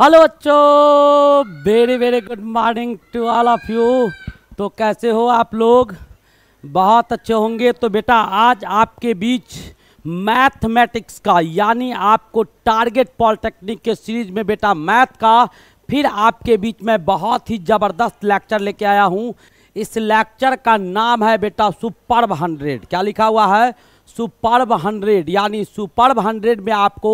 Hello बच्चों very very good morning to all of you तो कैसे हो आप लोग बहुत अच्छे होंगे तो बेटा आज आपके बीच मैथमेटिक्स का यानी आपको टारगेट पॉलिटेक्निक के सीरीज में बेटा मैथ का फिर आपके बीच में बहुत ही ज़बरदस्त लेक्चर लेके आया हूँ इस लेक्चर का नाम है बेटा सुपर हंड्रेड क्या लिखा हुआ है सुपर्ब हंड्रेड यानी सुपर्ब हंड्रेड में आपको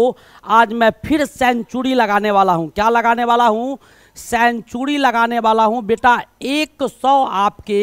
आज मैं फिर सेंचुरी लगाने वाला हूँ क्या लगाने वाला हूँ सेंचुरी लगाने वाला हूँ बेटा एक सौ आपके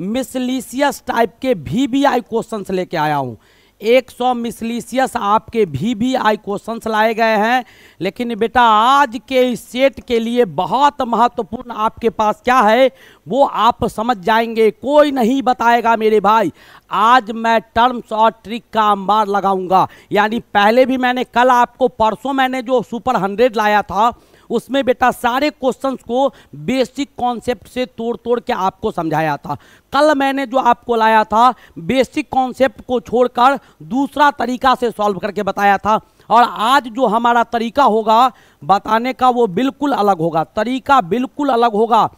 मिसलिसियस टाइप के वी वी आई क्वेश्चन लेके आया हूँ एक सौ मिसलिशियस आपके भी भी आई क्वेश्चंस लाए गए हैं लेकिन बेटा आज के इस सेट के लिए बहुत महत्वपूर्ण आपके पास क्या है वो आप समझ जाएंगे कोई नहीं बताएगा मेरे भाई आज मैं टर्म्स और ट्रिक का अंबार लगाऊंगा यानी पहले भी मैंने कल आपको परसों मैंने जो सुपर हंड्रेड लाया था उसमें बेटा सारे क्वेश्चंस को बेसिक कॉन्सेप्ट से तोड़ तोड़ के आपको समझाया था कल मैंने जो आपको लाया था बेसिक कॉन्सेप्ट को छोड़कर दूसरा तरीका से सॉल्व करके बताया था और आज जो हमारा तरीका होगा बताने का वो बिल्कुल अलग होगा तरीका बिल्कुल अलग होगा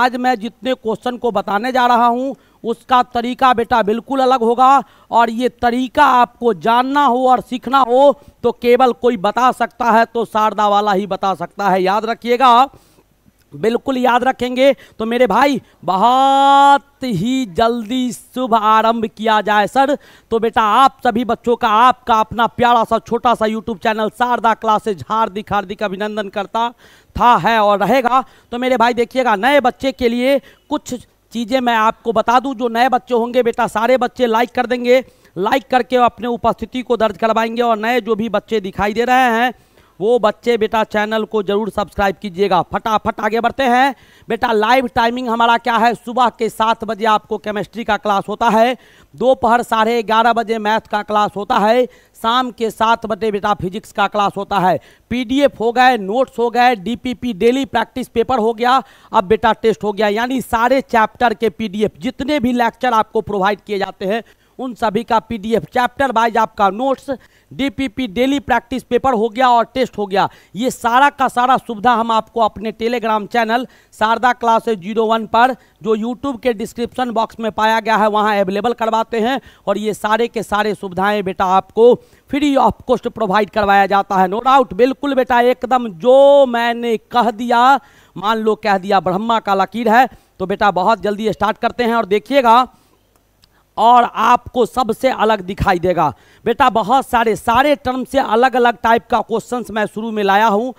आज मैं जितने क्वेश्चन को बताने जा रहा हूँ उसका तरीका बेटा बिल्कुल अलग होगा और ये तरीका आपको जानना हो और सीखना हो तो केवल कोई बता सकता है तो शारदा वाला ही बता सकता है याद रखिएगा बिल्कुल याद रखेंगे तो मेरे भाई बहुत ही जल्दी शुभ आरंभ किया जाए सर तो बेटा आप सभी बच्चों का आपका अपना प्यारा सा छोटा सा यूट्यूब चैनल शारदा क्लासेज हार्दिक हार्दिक अभिनंदन करता था है और रहेगा तो मेरे भाई देखिएगा नए बच्चे के लिए कुछ चीज़ें मैं आपको बता दूं जो नए बच्चे होंगे बेटा सारे बच्चे लाइक कर देंगे लाइक करके अपने उपस्थिति को दर्ज करवाएंगे और नए जो भी बच्चे दिखाई दे रहे हैं वो बच्चे बेटा चैनल को जरूर सब्सक्राइब कीजिएगा फटाफट आगे बढ़ते हैं बेटा लाइव टाइमिंग हमारा क्या है सुबह के सात बजे आपको केमिस्ट्री का क्लास होता है दोपहर साढ़े ग्यारह बजे मैथ का क्लास होता है शाम के सात बजे बेटा फिजिक्स का क्लास होता है पीडीएफ हो गए नोट्स हो गए डीपीपी डेली प्रैक्टिस पेपर हो गया अब बेटा टेस्ट हो गया यानी सारे चैप्टर के पी जितने भी लेक्चर आपको प्रोवाइड किए जाते हैं उन सभी का पीडीएफ चैप्टर वाइज आपका notes DPP daily practice paper हो गया और टेस्ट हो गया ये सारा का सारा सुविधा हम आपको अपने Telegram channel Sharda classes zero one पर जो यूट्यूब के डिस्क्रिप्शन बॉक्स में पाया गया है वहाँ अवेलेबल करवाते हैं और ये सारे के सारे सुविधाएं बेटा आपको फ्री ऑफ कॉस्ट प्रोवाइड करवाया जाता है नो डाउट बिल्कुल बेटा एकदम जो मैंने कह दिया मान लो कह दिया ब्रह्मा का लकीर है तो बेटा बहुत जल्दी स्टार्ट करते हैं और देखिएगा और आपको सबसे अलग दिखाई देगा बेटा बहुत सारे सारे टर्म से अलग अलग टाइप का क्वेश्चंस मैं शुरू में लाया हूँ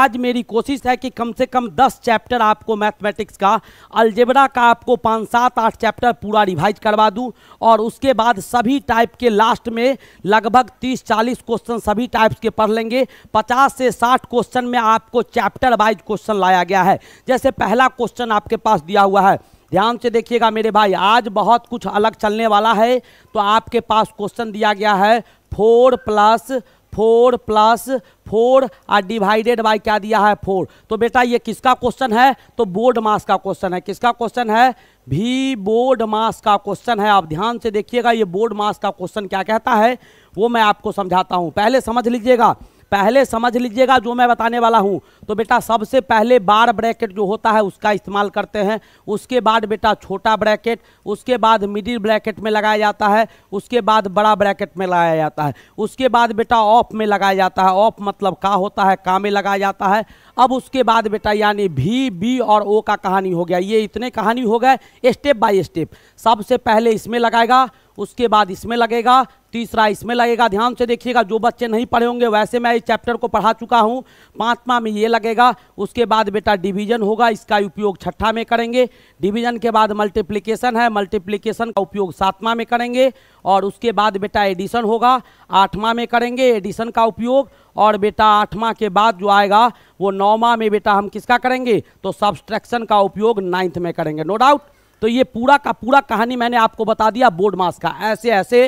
आज मेरी कोशिश है कि कम से कम दस चैप्टर आपको मैथमेटिक्स का अलजेबरा का आपको पाँच सात आठ चैप्टर पूरा रिवाइज करवा दूँ और उसके बाद सभी टाइप के लास्ट में लगभग तीस चालीस क्वेश्चन सभी टाइप्स के पढ़ लेंगे पचास से साठ क्वेश्चन में आपको चैप्टर वाइज क्वेश्चन लाया गया है जैसे पहला क्वेश्चन आपके पास दिया हुआ है ध्यान से देखिएगा मेरे भाई आज बहुत कुछ अलग चलने वाला है तो आपके पास क्वेश्चन दिया गया है four plus four plus four और डिवाइडेड बाई क्या दिया है फोर तो बेटा ये किसका क्वेश्चन है तो बोर्ड मास का क्वेश्चन है किसका क्वेश्चन है भी बोर्ड मास का क्वेश्चन है आप ध्यान से देखिएगा ये बोर्ड मास का क्वेश्चन क्या कहता है वो मैं आपको समझाता हूँ पहले समझ लीजिएगा पहले समझ लीजिएगा जो मैं बताने वाला हूँ तो बेटा सबसे पहले बार ब्रैकेट जो होता है उसका इस्तेमाल करते हैं उसके बाद बेटा छोटा ब्रैकेट उसके बाद मिडिल ब्रैकेट में लगाया जाता है उसके बाद बड़ा ब्रैकेट में लगाया जाता है उसके बाद बेटा ऑफ में लगाया जाता है ऑफ मतलब का होता है का में लगाया जाता है अब उसके बाद बेटा यानी भी बी और ओ का कहानी हो गया ये इतने कहानी हो गए स्टेप बाय स्टेप सबसे पहले इसमें लगाएगा उसके बाद इसमें लगेगा तीसरा इसमें लगेगा ध्यान से देखिएगा जो बच्चे नहीं पढ़े होंगे वैसे मैं इस चैप्टर को पढ़ा चुका हूँ पाँचवा में ये लगेगा उसके बाद बेटा डिवीजन होगा इसका उपयोग छठा में करेंगे डिवीजन के बाद मल्टीप्लिकेशन है मल्टीप्लिकेशन का उपयोग सातवा में करेंगे और उसके बाद बेटा एडिशन होगा आठवां में करेंगे एडिशन का उपयोग और बेटा आठवां के बाद जो आएगा वो नौवा में बेटा हम किसका करेंगे तो सब्सट्रैक्शन का उपयोग नाइन्थ में करेंगे नो डाउट तो ये पूरा का पूरा कहानी मैंने आपको बता दिया बोर्ड मास का ऐसे ऐसे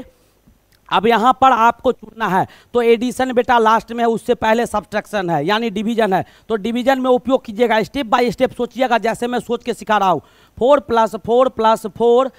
अब यहाँ पर आपको चुनना है तो एडिशन बेटा लास्ट में है उससे पहले सब्सट्रक्शन है यानी डिवीजन है तो डिवीजन में उपयोग कीजिएगा स्टेप बाय स्टेप सोचिएगा जैसे मैं सोच के सिखा रहा हूँ four plus four plus four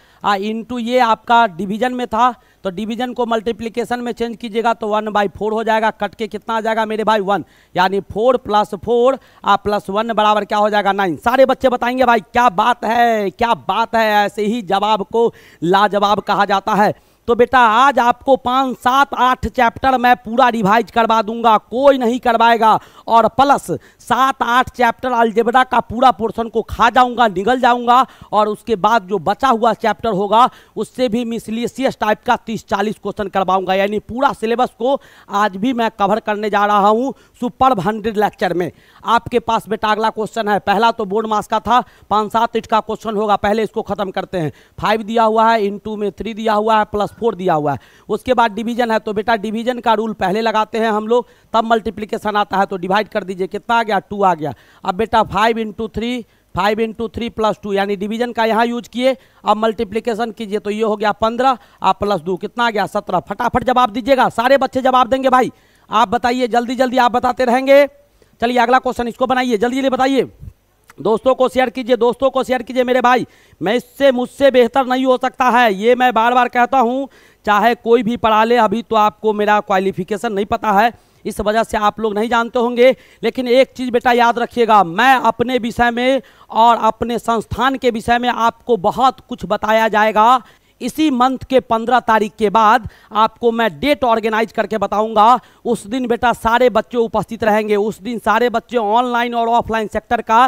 into ये आपका डिवीजन में था तो डिवीजन को मल्टीप्लीकेशन में चेंज कीजिएगा तो वन बाई फोर हो जाएगा कट के कितना आ जाएगा मेरे भाई वन यानी फोर प्लस फोर आ प्लस वन बराबर क्या हो जाएगा नाइन सारे बच्चे बताएंगे भाई क्या बात है क्या बात है ऐसे ही जवाब को लाजवाब कहा जाता है तो बेटा आज आपको पाँच सात आठ चैप्टर मैं पूरा रिवाइज करवा दूंगा कोई नहीं करवाएगा और प्लस सात आठ चैप्टर अलजेबरा का पूरा पोर्शन को खा जाऊंगा निगल जाऊंगा और उसके बाद जो बचा हुआ चैप्टर होगा उससे भी मिसलिसियस टाइप का तीस चालीस क्वेश्चन करवाऊंगा यानी पूरा सिलेबस को आज भी मैं कवर करने जा रहा हूँ सुपर हंड्रेड लेक्चर में आपके पास बेटा अगला क्वेश्चन है पहला तो बोर्ड मास का था पाँच सात इट का क्वेश्चन होगा पहले इसको खत्म करते हैं फाइव दिया हुआ है इन में थ्री दिया हुआ है प्लस फोर दिया हुआ है उसके बाद डिवीजन है तो बेटा डिवीजन का रूल पहले लगाते हैं हम लोग तब मल्टीप्लीकेशन आता है तो डिवाइड कर दीजिए कितना आ गया टू आ गया अब बेटा five into three five into three plus two यानी डिवीजन का यहाँ यूज किए अब मल्टीप्लीकेशन कीजिए तो ये हो गया पंद्रह आप प्लस दो कितना आ गया सत्रह फटाफट जवाब दीजिएगा सारे बच्चे जवाब देंगे भाई आप बताइए जल्दी जल्दी आप बताते रहेंगे चलिए अगला क्वेश्चन इसको बनाइए जल्दी जल्दी बताइए दोस्तों को शेयर कीजिए दोस्तों को शेयर कीजिए मेरे भाई मैं इससे मुझसे बेहतर नहीं हो सकता है ये मैं बार बार कहता हूँ चाहे कोई भी पढ़ा ले अभी तो आपको मेरा क्वालिफिकेशन नहीं पता है इस वजह से आप लोग नहीं जानते होंगे लेकिन एक चीज़ बेटा याद रखिएगा मैं अपने विषय में और अपने संस्थान के विषय में आपको बहुत कुछ बताया जाएगा इसी मंथ के पंद्रह तारीख के बाद आपको मैं डेट ऑर्गेनाइज करके बताऊंगा उस दिन बेटा सारे बच्चे उपस्थित रहेंगे उस दिन सारे बच्चे ऑनलाइन और ऑफलाइन सेक्टर का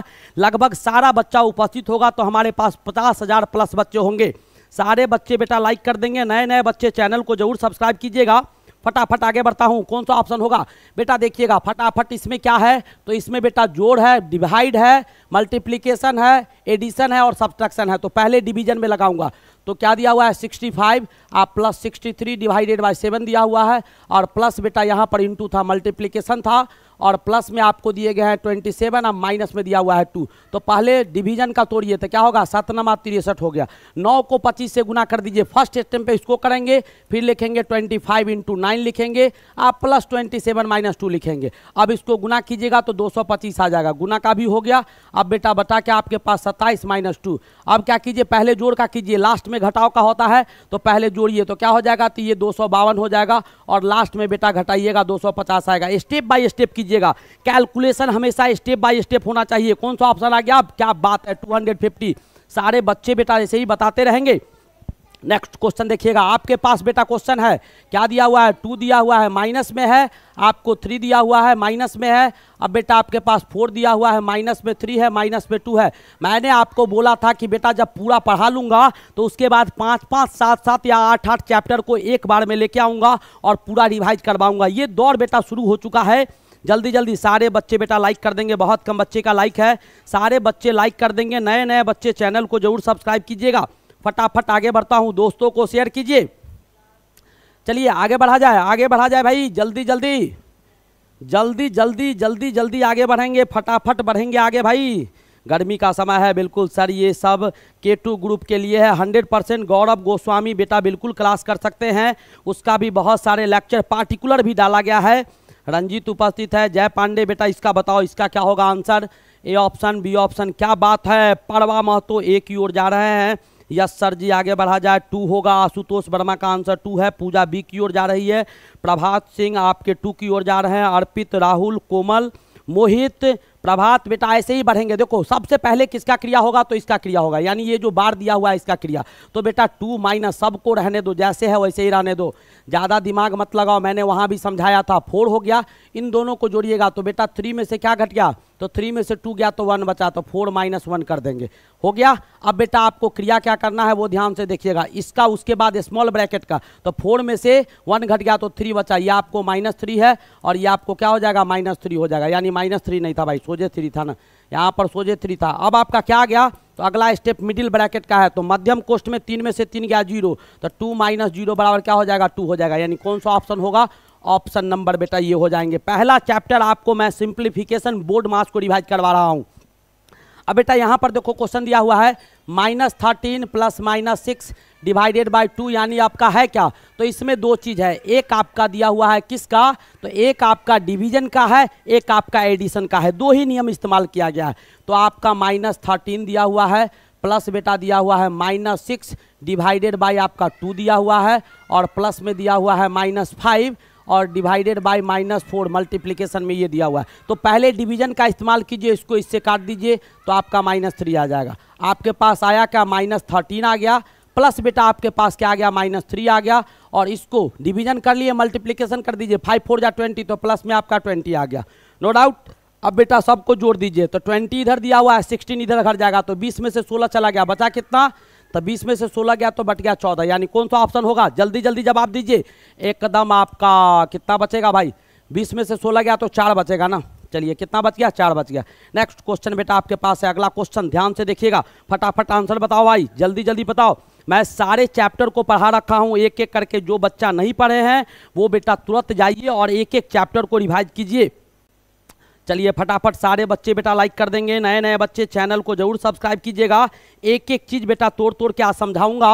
लगभग सारा बच्चा उपस्थित होगा तो हमारे पास पचास हज़ार प्लस बच्चे होंगे सारे बच्चे बेटा लाइक कर देंगे नए नए बच्चे चैनल को जरूर सब्सक्राइब कीजिएगा फटाफट आगे बढ़ता हूँ कौन सा ऑप्शन होगा बेटा देखिएगा फटाफट इसमें क्या है तो इसमें बेटा जोड़ है डिवाइड है मल्टीप्लीकेशन है एडिशन है और सब्ट्रैक्शन है तो पहले डिवीजन में लगाऊंगा तो क्या दिया हुआ है 65 आप plus sixty divided by seven दिया हुआ है और प्लस बेटा यहाँ पर इंटू था मल्टीप्लीकेशन था और प्लस में आपको दिए गए हैं ट्वेंटी सेवन और माइनस में दिया हुआ है टू तो पहले डिवीजन का तोड़िए तो क्या होगा सात नमा तिरसठ हो गया नौ को पच्चीस से गुना कर दीजिए फर्स्ट स्टेप पे इसको करेंगे फिर लिखेंगे ट्वेंटी फाइव इंटू नाइन लिखेंगे आप plus twenty seven minus two लिखेंगे अब इसको गुना कीजिएगा तो दो सौ पच्चीस आ जाएगा गुना का भी हो गया अब बेटा बता के आपके पास सत्ताईस माइनस टू अब क्या कीजिए पहले जोड़ का कीजिए लास्ट में घटाव का होता है तो पहले जोड़िए तो क्या हो जाएगा तो ये दो हो जाएगा और लास्ट में बेटा घटाइएगा दो आएगा स्टेप बाई स्टेप कीजिए लीजिएगा कैलकुलेशन हमेशा स्टेप बाय स्टेप होना चाहिए कौन सा ऑप्शन आ गया आप क्या बात है टू हंड्रेड फिफ्टी सारे बच्चे बेटा ऐसे ही बताते रहेंगे नेक्स्ट क्वेश्चन देखिएगा आपके पास बेटा क्वेश्चन है क्या दिया हुआ है टू दिया हुआ है माइनस में है आपको थ्री दिया हुआ है माइनस में है अब बेटा आपके पास फोर दिया हुआ है माइनस में थ्री है माइनस में टू है मैंने आपको बोला था कि बेटा जब पूरा पढ़ा लूँगा तो उसके बाद पाँच पाँच सात सात या आठ आठ चैप्टर को एक बार में लेके आऊँगा और पूरा रिवाइज करवाऊँगा ये दौर बेटा शुरू हो चुका है जल्दी जल्दी सारे बच्चे बेटा लाइक कर देंगे बहुत कम बच्चे का लाइक है सारे बच्चे लाइक कर देंगे नए नए बच्चे चैनल को जरूर सब्सक्राइब कीजिएगा फटाफट आगे बढ़ता हूँ दोस्तों को शेयर कीजिए चलिए आगे बढ़ा जाए आगे बढ़ा जाए भाई जल्दी जल्दी जल्दी जल्दी जल्दी जल्दी आगे बढ़ेंगे फटाफट बढ़ेंगे आगे भाई गर्मी का समय है बिल्कुल सर ये सब के टू ग्रुप के लिए है हंड्रेड परसेंट गौरव गोस्वामी बेटा बिल्कुल क्लास कर सकते हैं उसका भी बहुत सारे लेक्चर पार्टिकुलर भी डाला गया है रंजीत उपस्थित है जय पांडे बेटा इसका बताओ इसका क्या होगा answer A option B option क्या बात है परवा महतो ए की ओर जा रहे हैं यस सर जी आगे बढ़ा जाए टू होगा आशुतोष वर्मा का आंसर टू है पूजा बी की ओर जा रही है प्रभात सिंह आपके टू की ओर जा रहे हैं अर्पित राहुल कोमल मोहित प्रभात बेटा ऐसे ही बढ़ेंगे देखो सबसे पहले किसका क्रिया होगा तो इसका क्रिया होगा यानी ये जो बार दिया हुआ है इसका क्रिया तो बेटा टू माइनस सबको रहने दो जैसे है वैसे ही रहने दो ज़्यादा दिमाग मत लगाओ मैंने वहाँ भी समझाया था फोर हो गया इन दोनों को जोड़िएगा तो बेटा थ्री में से क्या घट गया तो थ्री में से टू गया तो वन बचा तो फोर माइनस वन कर देंगे हो गया अब बेटा आपको क्रिया क्या करना है वो ध्यान से देखिएगा इसका उसके बाद स्मॉल ब्रैकेट का तो फोर में से वन घट गया तो थ्री बचा ये आपको माइनस थ्री है और ये आपको क्या हो जाएगा माइनस थ्री हो जाएगा यानी माइनस थ्री नहीं था भाई सोजे थ्री था ना यहाँ पर सोजे थ्री था अब आपका क्या गया तो अगला स्टेप मिडिल ब्रैकेट का है तो मध्यम कोष्ट में तीन में से तीन गया जीरो तो टू माइनस जीरो बराबर क्या हो जाएगा टू हो जाएगा यानी कौन सा ऑप्शन होगा ऑप्शन नंबर बेटा ये हो जाएंगे पहला चैप्टर आपको मैं सिंप्लीफिकेशन बोर्ड मास को रिवाइज करवा रहा हूँ अब बेटा यहाँ पर देखो क्वेश्चन दिया हुआ है minus thirteen plus minus six divided by two यानी आपका है क्या तो इसमें दो चीज़ है एक आपका दिया हुआ है किसका तो एक आपका डिवीजन का है एक आपका एडिशन का है दो ही नियम इस्तेमाल किया गया है तो आपका माइनस थर्टीन दिया हुआ है प्लस बेटा दिया हुआ है माइनस सिक्स डिवाइडेड बाई आपका टू दिया हुआ है और प्लस में दिया हुआ है माइनस फाइव और divided by minus four multiplication में ये दिया हुआ है तो पहले डिवीजन का इस्तेमाल कीजिए इसको इससे काट दीजिए तो आपका माइनस थ्री आ जाएगा आपके पास आया क्या माइनस थर्टीन आ गया प्लस बेटा आपके पास क्या आ गया माइनस थ्री आ गया और इसको डिवीजन कर लिए मल्टीप्लीकेशन कर दीजिए फाइव फोर या ट्वेंटी तो प्लस में आपका ट्वेंटी आ गया नो डाउट अब बेटा सबको जोड़ दीजिए तो ट्वेंटी इधर दिया हुआ है सिक्सटीन इधर घर जाएगा तो बीस में से सोलह चला गया बचा कितना तो बीस में से सोलह गया तो बट गया चौदह यानी कौन सा ऑप्शन होगा जल्दी जल्दी जवाब दीजिए एकदम आपका कितना बचेगा भाई बीस में से सोलह गया तो चार बचेगा ना चलिए कितना बच गया चार बच गया नेक्स्ट क्वेश्चन बेटा आपके पास है अगला क्वेश्चन ध्यान से देखिएगा फटाफट आंसर बताओ भाई जल्दी जल्दी बताओ मैं सारे चैप्टर को पढ़ा रखा हूँ एक एक करके जो बच्चा नहीं पढ़े हैं वो बेटा तुरंत जाइए और एक एक चैप्टर को रिवाइज कीजिए चलिए फटाफट सारे बच्चे बेटा लाइक कर देंगे नए नए बच्चे चैनल को जरूर सब्सक्राइब कीजिएगा एक एक चीज़ बेटा तोड़ तोड़ के आज समझाऊंगा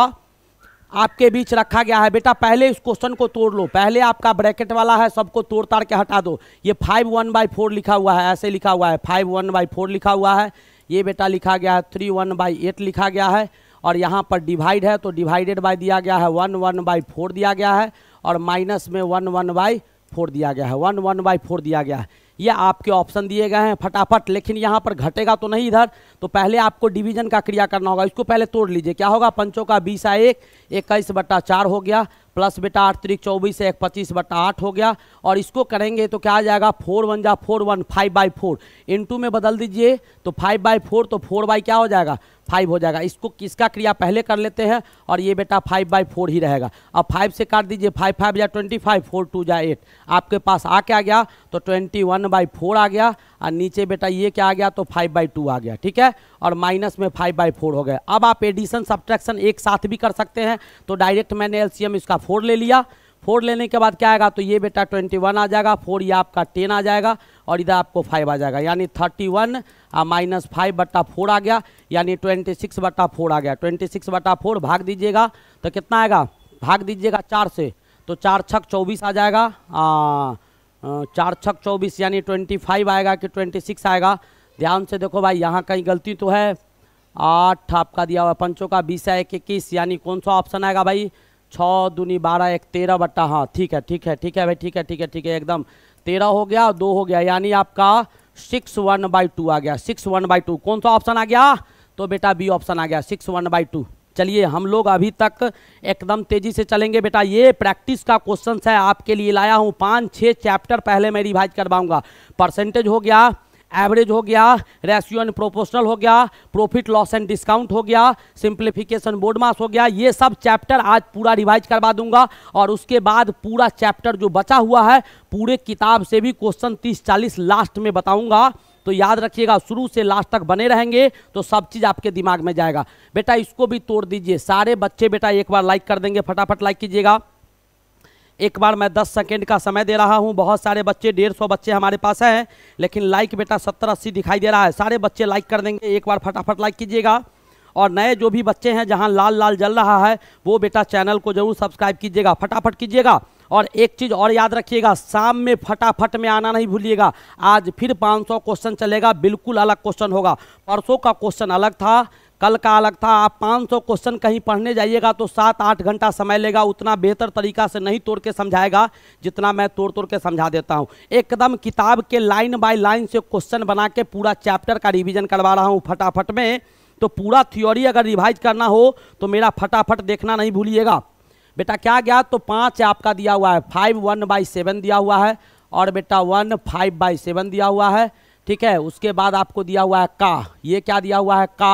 आपके बीच रखा गया है बेटा पहले इस क्वेश्चन को तोड़ लो पहले आपका ब्रैकेट वाला है सबको तोड़ ताड़ के हटा दो ये फाइव वन बाई फोर लिखा हुआ है ऐसे लिखा हुआ है फाइव वन बाई फोर लिखा हुआ है ये बेटा लिखा गया है थ्री वन बाई एट लिखा गया है और यहाँ पर डिवाइड है तो डिवाइडेड बाई दिया गया है वन वन बाई फोर दिया गया है और माइनस में वन वन बाई फोर दिया गया है वन वन बाई फोर दिया गया है ये आपके ऑप्शन दिए गए हैं फटाफट लेकिन यहाँ पर घटेगा तो नहीं इधर तो पहले आपको डिवीजन का क्रिया करना होगा इसको पहले तोड़ लीजिए क्या होगा पंचों का बीस आ एक इक्कीस बट्टा चार हो गया प्लस बेटा आठ त्रिक चौबीस एक पच्चीस बट्टा आठ हो गया और इसको करेंगे तो क्या आ जाएगा फोर वन जा four one five by four into में बदल दीजिए तो फाइव बाई फोर तो फोर बाई क्या हो जाएगा फाइव हो जाएगा इसको किसका क्रिया पहले कर लेते हैं और ये बेटा फाइव बाई फोर ही रहेगा अब फाइव से काट दीजिए फाइव फाइव या ट्वेंटी फाइव फोर टू या एट आपके पास आ क्या गया तो ट्वेंटी वन बाई फोर आ गया और नीचे बेटा ये क्या आ गया तो फाइव बाई टू आ गया ठीक है और माइनस में फाइव बाई फोर हो गया अब आप एडिशन सब्ट्रैक्शन एक साथ भी कर सकते हैं तो डायरेक्ट मैंने एलसीएम इसका फोर ले लिया फोर लेने के बाद क्या आएगा तो ये बेटा ट्वेंटी वन आ जाएगा फोर ये आपका टेन आ जाएगा और इधर आपको फाइव आ जाएगा यानी थर्टी वन माइनस फाइव बट्टा फोर आ गया यानी ट्वेंटी सिक्स बट्टा फोर आ गया ट्वेंटी सिक्स बट्टा फोर भाग दीजिएगा तो कितना आएगा भाग दीजिएगा चार से तो चार छक चौबीस आ जाएगा आ, चार छक चौबीस यानी ट्वेंटी फाइव आएगा कि ट्वेंटी सिक्स आएगा ध्यान से देखो भाई यहाँ कहीं गलती तो है आठ आपका दिया हुआ पंचों का बीस है एक इक्कीस यानी कौन सा ऑप्शन आएगा भाई छः दूनी बारह एक तेरह बट्टा हाँ ठीक है ठीक है ठीक है भाई ठीक है ठीक है ठीक है एकदम तेरह हो गया दो हो गया यानी आपका सिक्स वन बाई टू आ गया सिक्स वन बाई टू कौन सा ऑप्शन आ गया तो बेटा बी ऑप्शन आ गया सिक्स वन बाई टू चलिए हम लोग अभी तक एकदम तेजी से चलेंगे बेटा ये प्रैक्टिस का क्वेश्चन है आपके लिए लाया हूँ पाँच छः चैप्टर पहले मैं रिवाइज करवाऊंगा परसेंटेज हो गया एवरेज हो गया रेशियो एंड प्रोपोर्शनल हो गया प्रॉफिट लॉस एंड डिस्काउंट हो गया सिंप्लीफिकेशन बोर्ड मास हो गया ये सब चैप्टर आज पूरा रिवाइज करवा दूंगा और उसके बाद पूरा चैप्टर जो बचा हुआ है पूरे किताब से भी क्वेश्चन तीस चालीस लास्ट में बताऊंगा तो याद रखिएगा शुरू से लास्ट तक बने रहेंगे तो सब चीज़ आपके दिमाग में जाएगा बेटा इसको भी तोड़ दीजिए सारे बच्चे बेटा एक बार लाइक कर देंगे फटाफट लाइक कीजिएगा एक बार मैं 10 सेकेंड का समय दे रहा हूं बहुत सारे बच्चे डेढ़ सौ बच्चे हमारे पास हैं लेकिन लाइक बेटा सत्तर अस्सी दिखाई दे रहा है सारे बच्चे लाइक कर देंगे एक बार फटाफट लाइक कीजिएगा और नए जो भी बच्चे हैं जहां लाल लाल जल रहा है वो बेटा चैनल को जरूर सब्सक्राइब कीजिएगा फटाफट कीजिएगा और एक चीज़ और याद रखिएगा शाम में फटाफट में आना नहीं भूलिएगा आज फिर 500 क्वेश्चन चलेगा बिल्कुल अलग क्वेश्चन होगा परसों का क्वेश्चन अलग था कल का अलग था आप 500 क्वेश्चन कहीं पढ़ने जाइएगा तो सात आठ घंटा समय लेगा उतना बेहतर तरीका से नहीं तोड़ के समझाएगा जितना मैं तोड़ तोड़ के समझा देता हूँ एकदम किताब के लाइन बाय लाइन से क्वेश्चन बना के पूरा चैप्टर का रिविजन करवा रहा हूँ फटाफट में तो पूरा थ्योरी अगर रिवाइज करना हो तो मेरा फटाफट देखना नहीं भूलिएगा बेटा क्या गया तो पाँच आपका दिया हुआ है फाइव वन बाई सेवन दिया हुआ है और बेटा वन फाइव बाई सेवन दिया हुआ है ठीक है उसके बाद आपको दिया हुआ है का ये क्या दिया हुआ है का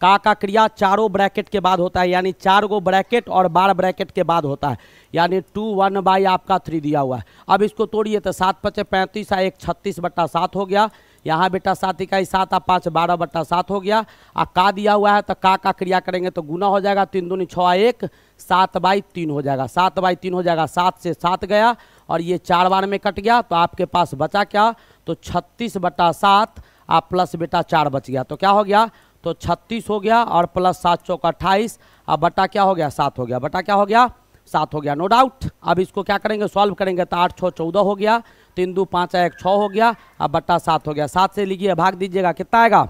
का का क्रिया चारों ब्रैकेट के बाद होता है यानी चार गो ब्रैकेट और बारह ब्रैकेट के बाद होता है यानी टू वन बाई आपका थ्री दिया हुआ है अब इसको तोड़िए तो सात पचे पैंतीस आ एक छत्तीस बट्टा सात हो गया यहाँ बेटा सात इकाई सात आ पाँच बारह बट्टा सात हो गया आ का दिया हुआ है तो का का क्रिया करेंगे तो गुना हो जाएगा तीन दूनी छः एक सात बाई तीन हो जाएगा सात बाई तीन हो जाएगा सात से सात गया और ये चार बार में कट गया तो आपके पास बचा क्या तो छत्तीस बटा सात आप प्लस बेटा चार बच गया तो क्या हो गया तो छत्तीस हो गया और प्लस सात चौक अट्ठाईस अब बटा क्या हो गया सात हो गया बटा क्या हो गया सात हो गया नो डाउट अब इसको क्या करेंगे सॉल्व करेंगे तो आठ छः चौदह हो गया तीन दो पाँच एक छः हो गया अब बट्टा सात हो गया सात से लीजिए भाग दीजिएगा कितना आएगा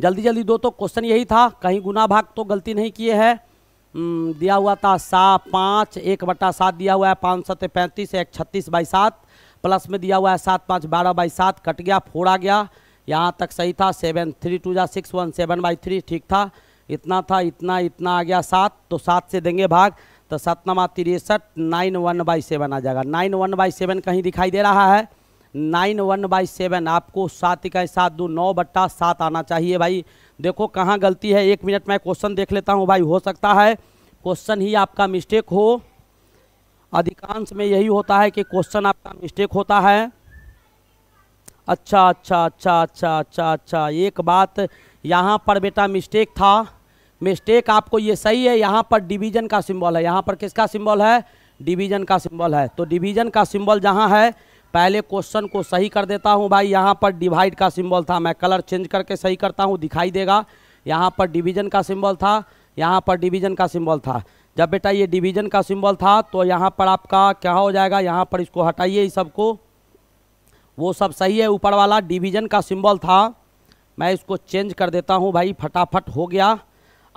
जल्दी जल्दी दो तो क्वेश्चन यही था कहीं गुना भाग तो गलती नहीं किए है हम्म, दिया हुआ था सा पाँच एक बट्टा सात दिया हुआ है पाँच सत्य पैंतीस एक छत्तीस बाई सात प्लस में दिया हुआ है सात पाँच बारह बाई सात कट गया फोड़ा गया यहाँ तक सही था सेवन थ्री टू जा six one seven by three ठीक था इतना था इतना इतना आ गया सात तो सात से देंगे भाग तो सतनामा तिरसठ नाइन वन बाई सेवन आ जाएगा नाइन वन बाई सेवन कहीं दिखाई दे रहा है नाइन वन बाई सेवन आपको सात इकाई सात दो नौ बट्टा सात आना चाहिए भाई देखो कहाँ गलती है एक मिनट मैं क्वेश्चन देख लेता हूँ भाई हो सकता है क्वेश्चन ही आपका मिस्टेक हो अधिकांश में यही होता है कि क्वेश्चन आपका मिस्टेक होता है अच्छा अच्छा अच्छा अच्छा अच्छा अच्छा एक बात यहाँ पर बेटा मिस्टेक था मिस्टेक आपको ये सही है यहाँ पर डिवीजन का सिंबल है यहाँ पर किसका सिंबल है डिवीजन का सिंबल है तो डिवीजन का सिंबल जहाँ है पहले क्वेश्चन को सही कर देता हूँ भाई यहाँ पर डिवाइड का सिंबल था मैं कलर चेंज करके सही करता हूँ दिखाई देगा यहाँ पर डिवीजन का सिंबल था यहाँ पर डिवीजन का सिंबल था जब बेटा ये डिवीजन का सिंबल था तो यहाँ पर आपका क्या हो जाएगा यहाँ पर इसको हटाइए इस सबको वो सब सही है ऊपर वाला डिवीजन का सिंबल था मैं इसको चेंज कर देता हूँ भाई फटाफट हो गया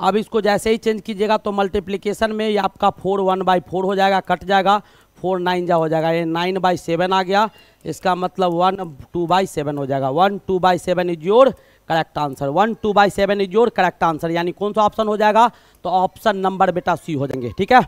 अब इसको जैसे ही चेंज कीजिएगा तो मल्टीप्लिकेशन में ये आपका फोर वन बाई फोर हो जाएगा कट जाएगा फोर नाइन जा हो जाएगा ये नाइन बाई सेवन आ गया इसका मतलब वन टू बाई सेवन हो जाएगा one two by seven is your correct answer one two by seven is your correct answer यानी कौन सा ऑप्शन हो जाएगा तो ऑप्शन नंबर बेटा सी हो जाएंगे ठीक है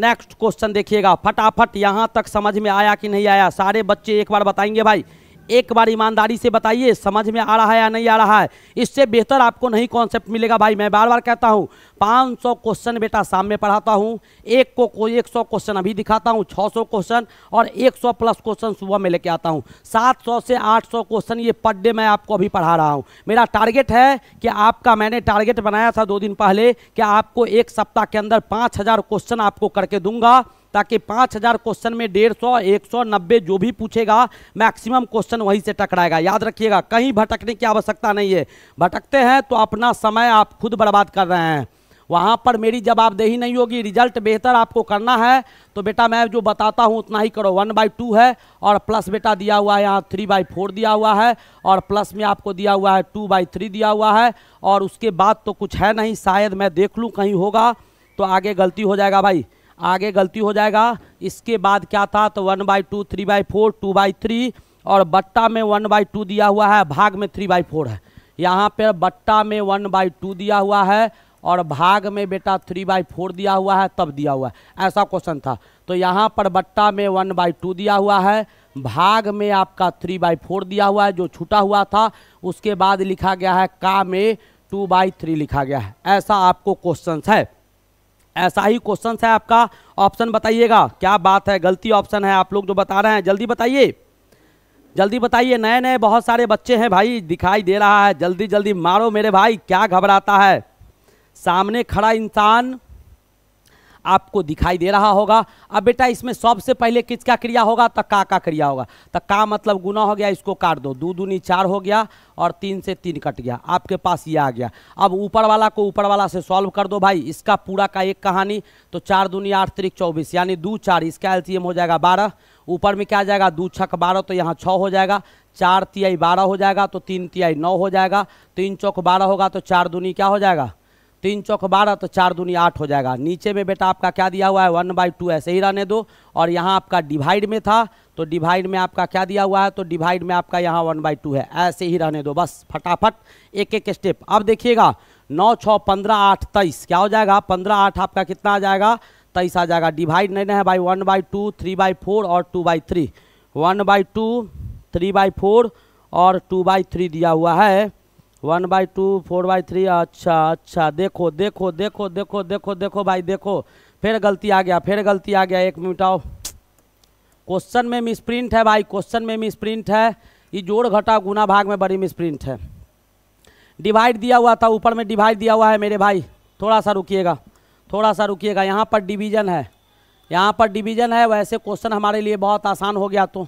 नेक्स्ट क्वेश्चन देखिएगा फटाफट यहाँ तक समझ में आया कि नहीं आया सारे बच्चे एक बार बताएंगे भाई एक बार ईमानदारी से बताइए समझ में आ रहा है या नहीं आ रहा है इससे बेहतर आपको नहीं कॉन्सेप्ट मिलेगा भाई मैं बार बार कहता हूँ 500 क्वेश्चन बेटा शाम में पढ़ाता हूँ एक को कोई एक सौ क्वेश्चन अभी दिखाता हूँ 600 क्वेश्चन और 100 प्लस क्वेश्चन सुबह में लेके आता हूँ 700 से 800 क्वेश्चन ये पर डे मैं आपको अभी पढ़ा रहा हूँ मेरा टारगेट है कि आपका मैंने टारगेट बनाया था दो दिन पहले कि आपको एक सप्ताह के अंदर पाँच क्वेश्चन आपको करके दूंगा ताकि पाँच हज़ार क्वेश्चन में डेढ़ सौ एक सौ नब्बे जो भी पूछेगा मैक्सिमम क्वेश्चन वहीं से टकराएगा याद रखिएगा कहीं भटकने की आवश्यकता नहीं है भटकते हैं तो अपना समय आप खुद बर्बाद कर रहे हैं वहाँ पर मेरी जवाबदेही नहीं होगी रिजल्ट बेहतर आपको करना है तो बेटा मैं जो बताता हूँ उतना ही करो वन बाई टू है और प्लस बेटा दिया हुआ है यहाँ थ्री बाई फोर दिया हुआ है और प्लस में आपको दिया हुआ है टू बाई थ्री दिया हुआ है और उसके बाद तो कुछ है नहीं शायद मैं देख लूँ कहीं होगा तो आगे गलती हो जाएगा भाई आगे गलती हो जाएगा इसके बाद क्या था तो one by two three by four two by three और बट्टा में वन बाई टू दिया हुआ है भाग में थ्री बाई फोर है यहाँ पर बट्टा में वन बाई टू दिया हुआ है और भाग में बेटा थ्री बाई फोर दिया हुआ है तब दिया हुआ है ऐसा क्वेश्चन था तो यहाँ पर बट्टा में वन बाई टू दिया हुआ है भाग में आपका थ्री बाई फोर दिया हुआ है जो छूटा हुआ था उसके बाद लिखा गया है का में टू बाई थ्री लिखा गया है ऐसा आपको क्वेश्चन है ऐसा ही क्वेश्चन है आपका ऑप्शन बताइएगा क्या बात है गलती ऑप्शन है आप लोग जो बता रहे हैं जल्दी बताइए जल्दी बताइए नए नए बहुत सारे बच्चे हैं भाई दिखाई दे रहा है जल्दी जल्दी मारो मेरे भाई क्या घबराता है सामने खड़ा इंसान आपको दिखाई दे रहा होगा अब बेटा इसमें सबसे पहले किसका क्रिया होगा तो का का क्रिया होगा तो का मतलब गुना हो गया इसको काट दो दो दूनी चार हो गया और तीन से तीन कट गया आपके पास ये आ गया अब ऊपर वाला को ऊपर वाला से सॉल्व कर दो भाई इसका पूरा का एक कहानी तो चार दूनी आठ तरीक चौबीस यानी दो चार इसका एलसीएम हो जाएगा बारह ऊपर में क्या आ जाएगा दो छक बारह तो यहाँ छः हो जाएगा चार तिहाई बारह हो जाएगा तो तीन तिहाई नौ हो जाएगा तीन चौक बारह होगा तो चार दूनी क्या हो जाएगा तीन चौक बारह तो चार दूनी आठ हो जाएगा नीचे में बेटा आपका क्या दिया हुआ है वन बाई टू ऐसे ही रहने दो और यहाँ आपका डिवाइड में था तो डिवाइड में आपका क्या दिया हुआ है तो डिवाइड में आपका यहाँ वन बाई टू है ऐसे ही रहने दो बस फटाफट एक एक स्टेप अब देखिएगा नौ छः पंद्रह आठ तेईस क्या हो जाएगा पंद्रह आठ आपका कितना आ जाएगा तेईस आ जाएगा डिवाइड नहीं है भाई one by two three by four और two by three one by two three by four और टू बाई थ्री दिया हुआ है one by two four by three अच्छा अच्छा देखो देखो देखो देखो देखो देखो भाई देखो फिर गलती आ गया फिर गलती आ गया एक मिनट आओ क्वेश्चन में मिसप्रिंट है भाई क्वेश्चन में मिसप्रिंट है ये जोड़ घटा गुना भाग में बड़ी मिसप्रिंट है डिवाइड दिया हुआ था ऊपर में डिवाइड दिया हुआ है मेरे भाई थोड़ा सा रुकिएगा थोड़ा सा रुकिएगा यहाँ पर डिवीजन है यहाँ पर डिवीजन है वैसे क्वेश्चन हमारे लिए बहुत आसान हो गया तो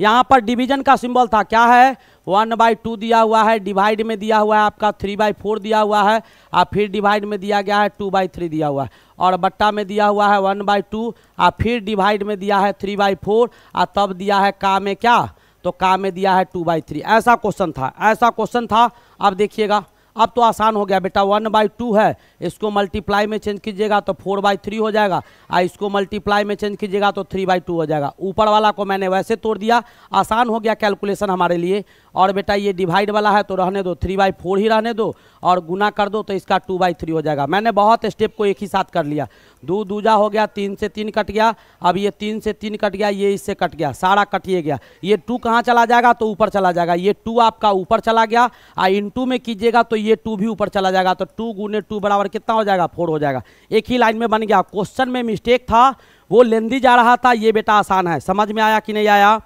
यहाँ पर डिवीजन का सिंबल था क्या है वन बाई टू दिया हुआ है डिवाइड में दिया हुआ है आपका थ्री बाई फोर दिया हुआ है और फिर डिवाइड में दिया गया है टू बाई थ्री दिया हुआ है और बट्टा में दिया हुआ है वन बाई टू और फिर डिवाइड में दिया है थ्री बाई फोर और तब दिया है का में क्या तो का में दिया है टू बाई थ्री ऐसा क्वेश्चन था ऐसा क्वेश्चन था अब देखिएगा अब तो आसान हो गया बेटा वन बाई टू है इसको मल्टीप्लाई में चेंज कीजिएगा तो फोर बाई थ्री हो जाएगा और इसको मल्टीप्लाई में चेंज कीजिएगा तो थ्री बाई टू हो जाएगा ऊपर वाला को मैंने वैसे तोड़ दिया आसान हो गया कैलकुलेशन हमारे लिए और बेटा ये डिवाइड वाला है तो रहने दो थ्री बाई फोर ही रहने दो और गुना कर दो तो इसका टू बाई थ्री हो जाएगा मैंने बहुत स्टेप को एक ही साथ कर लिया दो दूजा हो गया तीन से तीन कट गया अब ये तीन से तीन कट गया ये इससे कट गया सारा कटिए गया ये टू कहाँ चला जाएगा तो ऊपर चला जाएगा ये टू आपका ऊपर चला गया आ इन टू में कीजिएगा तो ये टू भी ऊपर चला जाएगा तो टू गुने टू बराबर कितना हो जाएगा फोर हो जाएगा एक ही लाइन में बन गया क्वेश्चन में मिस्टेक था वो लेंदी जा रहा था ये बेटा आसान है समझ में आया कि नहीं आया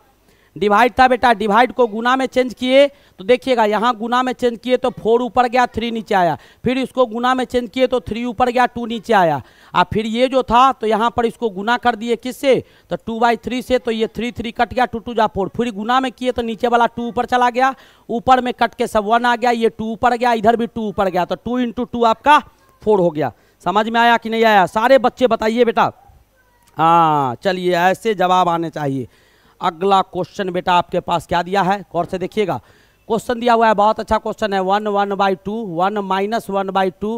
डिवाइड था बेटा डिवाइड को गुना में चेंज किए तो देखिएगा यहाँ गुना में चेंज किए तो फोर ऊपर गया थ्री नीचे आया फिर इसको गुना में चेंज किए तो थ्री ऊपर गया टू नीचे आया और फिर ये जो था तो यहाँ पर इसको गुना कर दिए किससे तो टू बाई थ्री से तो ये थ्री थ्री कट गया टू टू जा फोर फिर गुना में किए तो नीचे वाला टू ऊपर चला गया ऊपर में कट के सब वन आ गया ये टू ऊपर गया इधर भी टू ऊपर गया तो टू इंटू टू आपका फोर हो गया समझ में आया कि नहीं आया सारे बच्चे बताइए बेटा हाँ चलिए ऐसे जवाब आने चाहिए अगला क्वेश्चन बेटा आपके पास क्या दिया है कौर से देखिएगा क्वेश्चन दिया हुआ है बहुत अच्छा क्वेश्चन है one one by two one minus one by two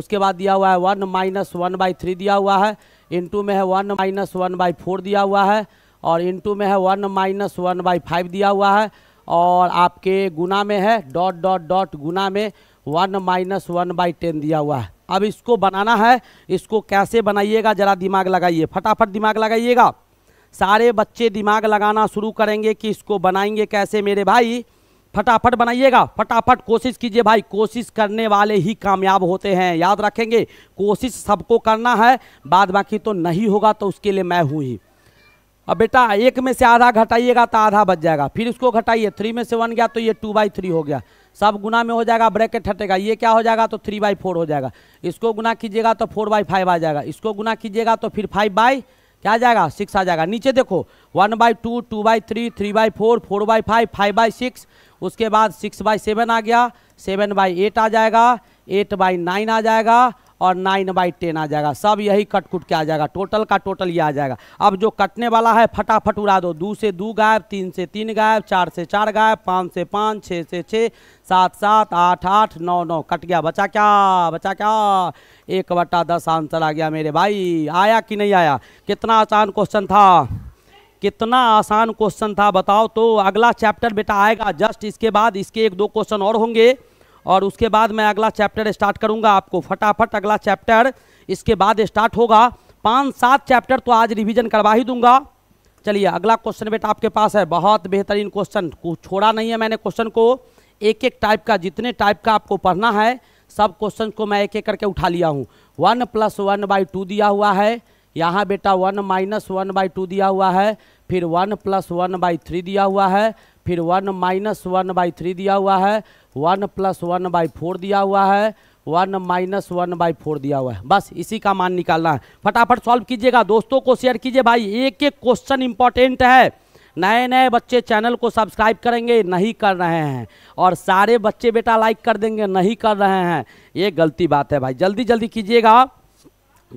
उसके बाद दिया हुआ है one minus one by three दिया हुआ है टू में है one minus one by four दिया हुआ है और इंटू में है one minus one by five दिया हुआ है और आपके गुना में है डॉट डॉट डॉट गुना में one minus one by ten दिया हुआ है अब इसको बनाना है इसको कैसे बनाइएगा ज़रा दिमाग लगाइए फटाफट दिमाग लगाइएगा सारे बच्चे दिमाग लगाना शुरू करेंगे कि इसको बनाएंगे कैसे मेरे भाई फटाफट बनाइएगा फटाफट कोशिश कीजिए भाई कोशिश करने वाले ही कामयाब होते हैं याद रखेंगे कोशिश सबको करना है बाद बाकी तो नहीं होगा तो उसके लिए मैं हूँ ही अब बेटा एक में से आधा घटाइएगा तो आधा बच जाएगा फिर इसको घटाइए थ्री में से वन गया तो ये टू बाई थ्री हो गया सब गुना में हो जाएगा ब्रैकेट हटेगा ये क्या हो जाएगा तो थ्री बाई फोर हो जाएगा इसको गुना कीजिएगा तो फोर बाई फाइव आ जाएगा इसको गुना कीजिएगा तो फिर फाइव बाई क्या आ जाएगा सिक्स आ जाएगा नीचे देखो one by two two by three three by four four by five five by six उसके बाद सिक्स बाई सेवन आ गया सेवन बाई एट आ जाएगा एट बाई नाइन आ जाएगा और नाइन बाई टेन आ जाएगा सब यही कट कुट के आ जाएगा टोटल का टोटल ये आ जाएगा अब जो कटने वाला है फटाफट उड़ा दो दो से दो गायब तीन से तीन गायब चार से चार गायब पाँच से पाँच छः से छः सात सात आठ आठ नौ नौ कट गया बचा क्या बचा क्या एक बटा दस आंसर आ गया मेरे भाई आया कि नहीं आया कितना आसान क्वेश्चन था कितना आसान क्वेश्चन था बताओ तो अगला चैप्टर बेटा आएगा जस्ट इसके बाद इसके एक दो क्वेश्चन और होंगे और उसके बाद मैं अगला चैप्टर स्टार्ट करूंगा आपको फटाफट अगला चैप्टर इसके बाद स्टार्ट होगा पाँच सात चैप्टर तो आज रिवीजन करवा ही दूंगा चलिए अगला क्वेश्चन बेटा आपके पास है बहुत बेहतरीन क्वेश्चन छोड़ा नहीं है मैंने क्वेश्चन को एक एक टाइप का जितने टाइप का आपको पढ़ना है सब क्वेश्चन को मैं एक एक करके उठा लिया हूँ one plus one by two दिया हुआ है यहाँ बेटा one minus one by two दिया हुआ है फिर one plus one by three दिया हुआ है फिर one minus one by three दिया हुआ है one plus one by four दिया हुआ है one minus one by four दिया हुआ है बस इसी का मान निकालना है फटाफट सॉल्व कीजिएगा दोस्तों को शेयर कीजिए भाई एक एक क्वेश्चन इंपॉर्टेंट है नए नए बच्चे चैनल को सब्सक्राइब करेंगे नहीं कर रहे हैं और सारे बच्चे बेटा लाइक कर देंगे नहीं कर रहे हैं ये गलती बात है भाई जल्दी जल्दी कीजिएगा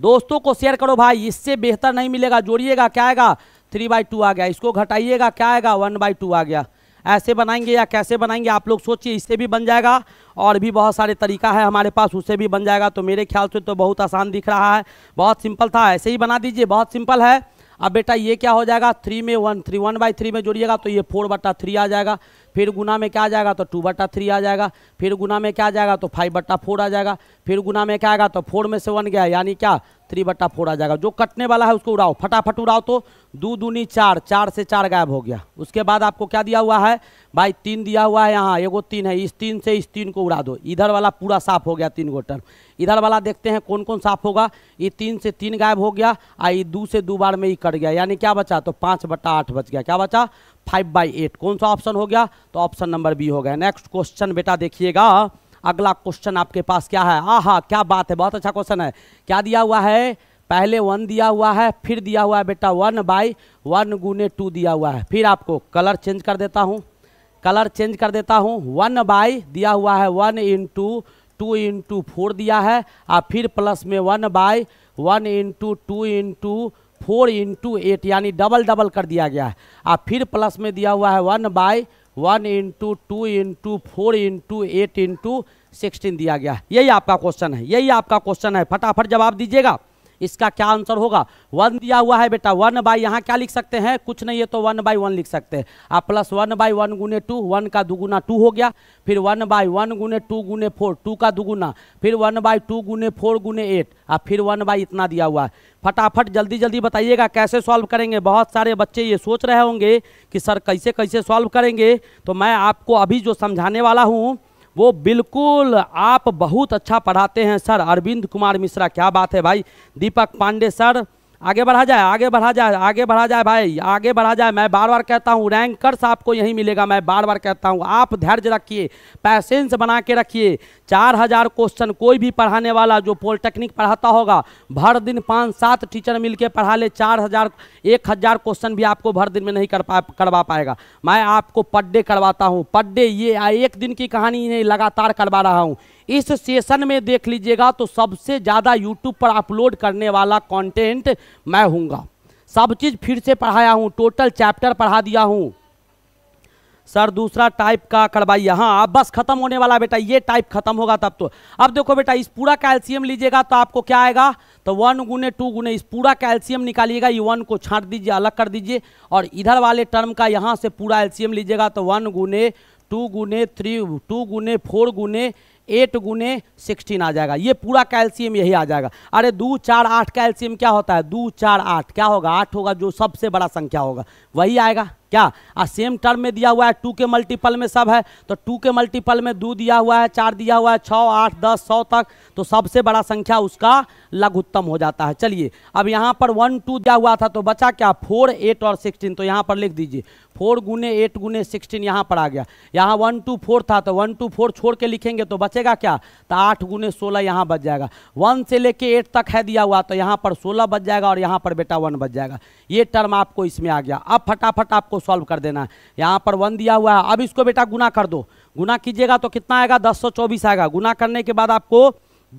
दोस्तों को शेयर करो भाई इससे बेहतर नहीं मिलेगा जोड़िएगा क्या आएगा थ्री बाई टू आ गया इसको घटाइएगा क्या आएगा वन बाई टू आ गया ऐसे बनाएंगे या कैसे बनाएंगे आप लोग सोचिए इससे भी बन जाएगा और भी बहुत सारे तरीका है हमारे पास उससे भी बन जाएगा तो मेरे ख्याल से तो बहुत आसान दिख रहा है बहुत सिंपल था ऐसे ही बना दीजिए बहुत सिंपल है अब बेटा ये क्या हो जाएगा थ्री में one three one by three में जोड़िएगा तो ये फोर बटा थ्री आ जाएगा फिर गुना में क्या आ जाएगा तो टू बट्टा थ्री आ जाएगा फिर गुना में क्या आ जाएगा तो फाइव बट्टा फोर आ जाएगा फिर गुना में क्या आएगा तो फोर में से वन गया यानी क्या थ्री बट्टा फोर आ जाएगा जो कटने वाला है उसको उड़ाओ फटाफट उड़ाओ तो दो दूनी चार चार से चार गायब हो गया उसके बाद आपको क्या दिया हुआ है भाई तीन दिया हुआ है यहाँ एगो तीन है इस तीन से इस तीन को उड़ा दो इधर वाला पूरा साफ हो गया तीन गो टर्म इधर वाला देखते हैं कौन कौन साफ होगा ये तीन से तीन गायब हो गया आई ये दो से दो बार में ही कट गया यानी क्या बचा तो पाँच बट्टा आठ बच गया क्या बचा फाइव बाई एट कौन सा ऑप्शन हो गया तो ऑप्शन नंबर बी हो गया नेक्स्ट क्वेश्चन बेटा देखिएगा अगला क्वेश्चन आपके पास क्या है आहा क्या बात है बहुत अच्छा क्वेश्चन है क्या दिया हुआ है पहले वन दिया हुआ है फिर दिया हुआ है बेटा वन बाई वन गुने टू दिया हुआ है फिर आपको कलर चेंज कर देता हूँ कलर चेंज कर देता हूँ वन बाई दिया हुआ है one into two into four दिया है और फिर प्लस में one by one into two into four into eight यानी डबल डबल कर दिया गया है और फिर प्लस में दिया हुआ है one by one into two into four into eight into sixteen दिया गया है यही आपका क्वेश्चन है यही आपका क्वेश्चन है फटाफट जवाब दीजिएगा इसका क्या आंसर होगा वन दिया हुआ है बेटा वन बाई यहाँ क्या लिख सकते हैं कुछ नहीं है तो वन बाई वन लिख सकते हैं आप प्लस वन बाई वन गुने टू वन का दुगुना टू हो गया फिर वन बाई वन गुने टू गुने फोर टू का दुगुना फिर वन बाई टू गुने फोर गुने एट और फिर वन बाई इतना दिया हुआ है फटाफट जल्दी जल्दी बताइएगा कैसे सॉल्व करेंगे बहुत सारे बच्चे ये सोच रहे होंगे कि सर कैसे कैसे सॉल्व करेंगे तो मैं आपको अभी जो समझाने वाला हूँ वो बिल्कुल आप बहुत अच्छा पढ़ाते हैं सर अरविंद कुमार मिश्रा क्या बात है भाई दीपक पांडे सर आगे बढ़ा जाए आगे बढ़ा जाए आगे बढ़ा जाए भाई आगे बढ़ा जाए मैं बार बार कहता हूँ रैंकर्स आपको यहीं मिलेगा मैं बार बार कहता हूँ आप धैर्य रखिए पैसेंस बना के रखिए चार हज़ार क्वेश्चन कोई भी पढ़ाने वाला जो पॉलिटेक्निक पढ़ाता होगा भर दिन पाँच सात टीचर मिल पढ़ा ले चार हज़ार एक हज़ार क्वेश्चन भी आपको भर दिन में नहीं कर पा करवा पाएगा मैं आपको पड्डे करवाता हूँ पड्डे ये एक दिन की कहानी नहीं लगातार करवा रहा हूँ इस सेशन में देख लीजिएगा तो सबसे ज़्यादा यूट्यूब पर अपलोड करने वाला कंटेंट मैं हूँगा सब चीज़ फिर से पढ़ाया हूँ टोटल चैप्टर पढ़ा दिया हूँ सर दूसरा टाइप का करवाइए हाँ बस खत्म होने वाला बेटा ये टाइप खत्म होगा तब तो अब देखो बेटा इस पूरा कैल्शियम लीजिएगा तो आपको क्या आएगा तो वन गुने टू गुने इस पूरा कैल्शियम निकालिएगा ये वन को छांट दीजिए अलग कर दीजिए और इधर वाले टर्म का यहाँ से पूरा एल्शियम लीजिएगा तो वन गुने टू गुने थ्री टू गुने फोर गुने एट गुने सिक्सटीन आ जाएगा ये पूरा कैल्शियम यही आ जाएगा अरे दो चार आठ कैल्शियम क्या होता है दो चार आठ क्या होगा आठ होगा जो सबसे बड़ा संख्या होगा वही आएगा क्या आ सेम टर्म में दिया हुआ है टू के मल्टीपल में सब है तो टू के मल्टीपल में दो दिया हुआ है चार दिया हुआ है छः आठ दस सौ तक तो सबसे बड़ा संख्या उसका लघुत्तम हो जाता है चलिए अब यहाँ पर वन टू दिया हुआ था तो बचा क्या फोर एट और सिक्सटीन तो यहाँ पर लिख दीजिए फोर गुने एट गुने सिक्सटीन यहाँ पर आ गया यहाँ वन टू फोर था तो वन टू फोर छोड़ के लिखेंगे तो बचेगा क्या तो आठ गुने सोलह यहाँ बच जाएगा वन से लेके एट तक है दिया हुआ तो यहाँ पर सोलह बच जाएगा और यहाँ पर बेटा वन बच जाएगा ये टर्म आपको इसमें आ गया अब फटाफट आपको सॉल्व कर देना है यहाँ पर वन दिया हुआ है अब इसको बेटा गुना कर दो गुना कीजिएगा तो कितना आएगा दस आएगा गुना करने के बाद आपको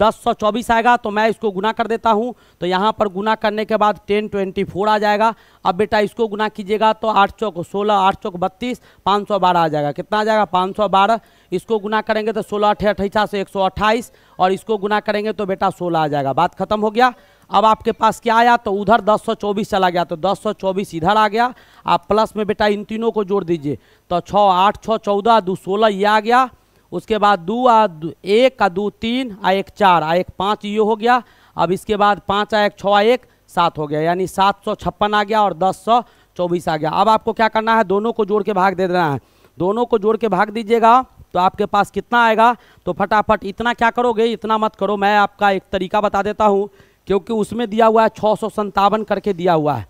दस सौ चौबीस आएगा तो मैं इसको गुना कर देता हूँ तो यहाँ पर गुना करने के बाद टेन ट्वेंटी फोर आ जाएगा अब बेटा इसको गुना कीजिएगा तो आठ चौक सोलह आठ चौक बत्तीस पाँच सौ बारह आ जाएगा कितना आ जाएगा पाँच सौ बारह इसको गुना करेंगे तो सोलह अठे अठाईसा से एक सौ अट्ठाईस और इसको गुना करेंगे तो बेटा सोलह आ जाएगा बात खत्म हो गया अब आपके पास क्या आया तो उधर दस चला गया तो दस इधर आ गया आप प्लस में बेटा इन तीनों को जोड़ दीजिए तो छः आठ छः चौदह दो सोलह ये आ गया उसके बाद दो आ एक आ दो तीन आ एक चार आ एक पाँच ये हो गया अब इसके बाद पाँच आ एक छः आ एक सात हो गया यानी सात सौ छप्पन आ गया और दस सौ चौबीस आ गया अब आपको क्या करना है दोनों को जोड़ के भाग दे देना है दोनों को जोड़ के भाग दीजिएगा तो आपके पास कितना आएगा तो फटाफट इतना क्या करोगे इतना मत करो मैं आपका एक तरीका बता देता हूँ क्योंकि उसमें दिया हुआ है छः सौ संतावन करके दिया हुआ है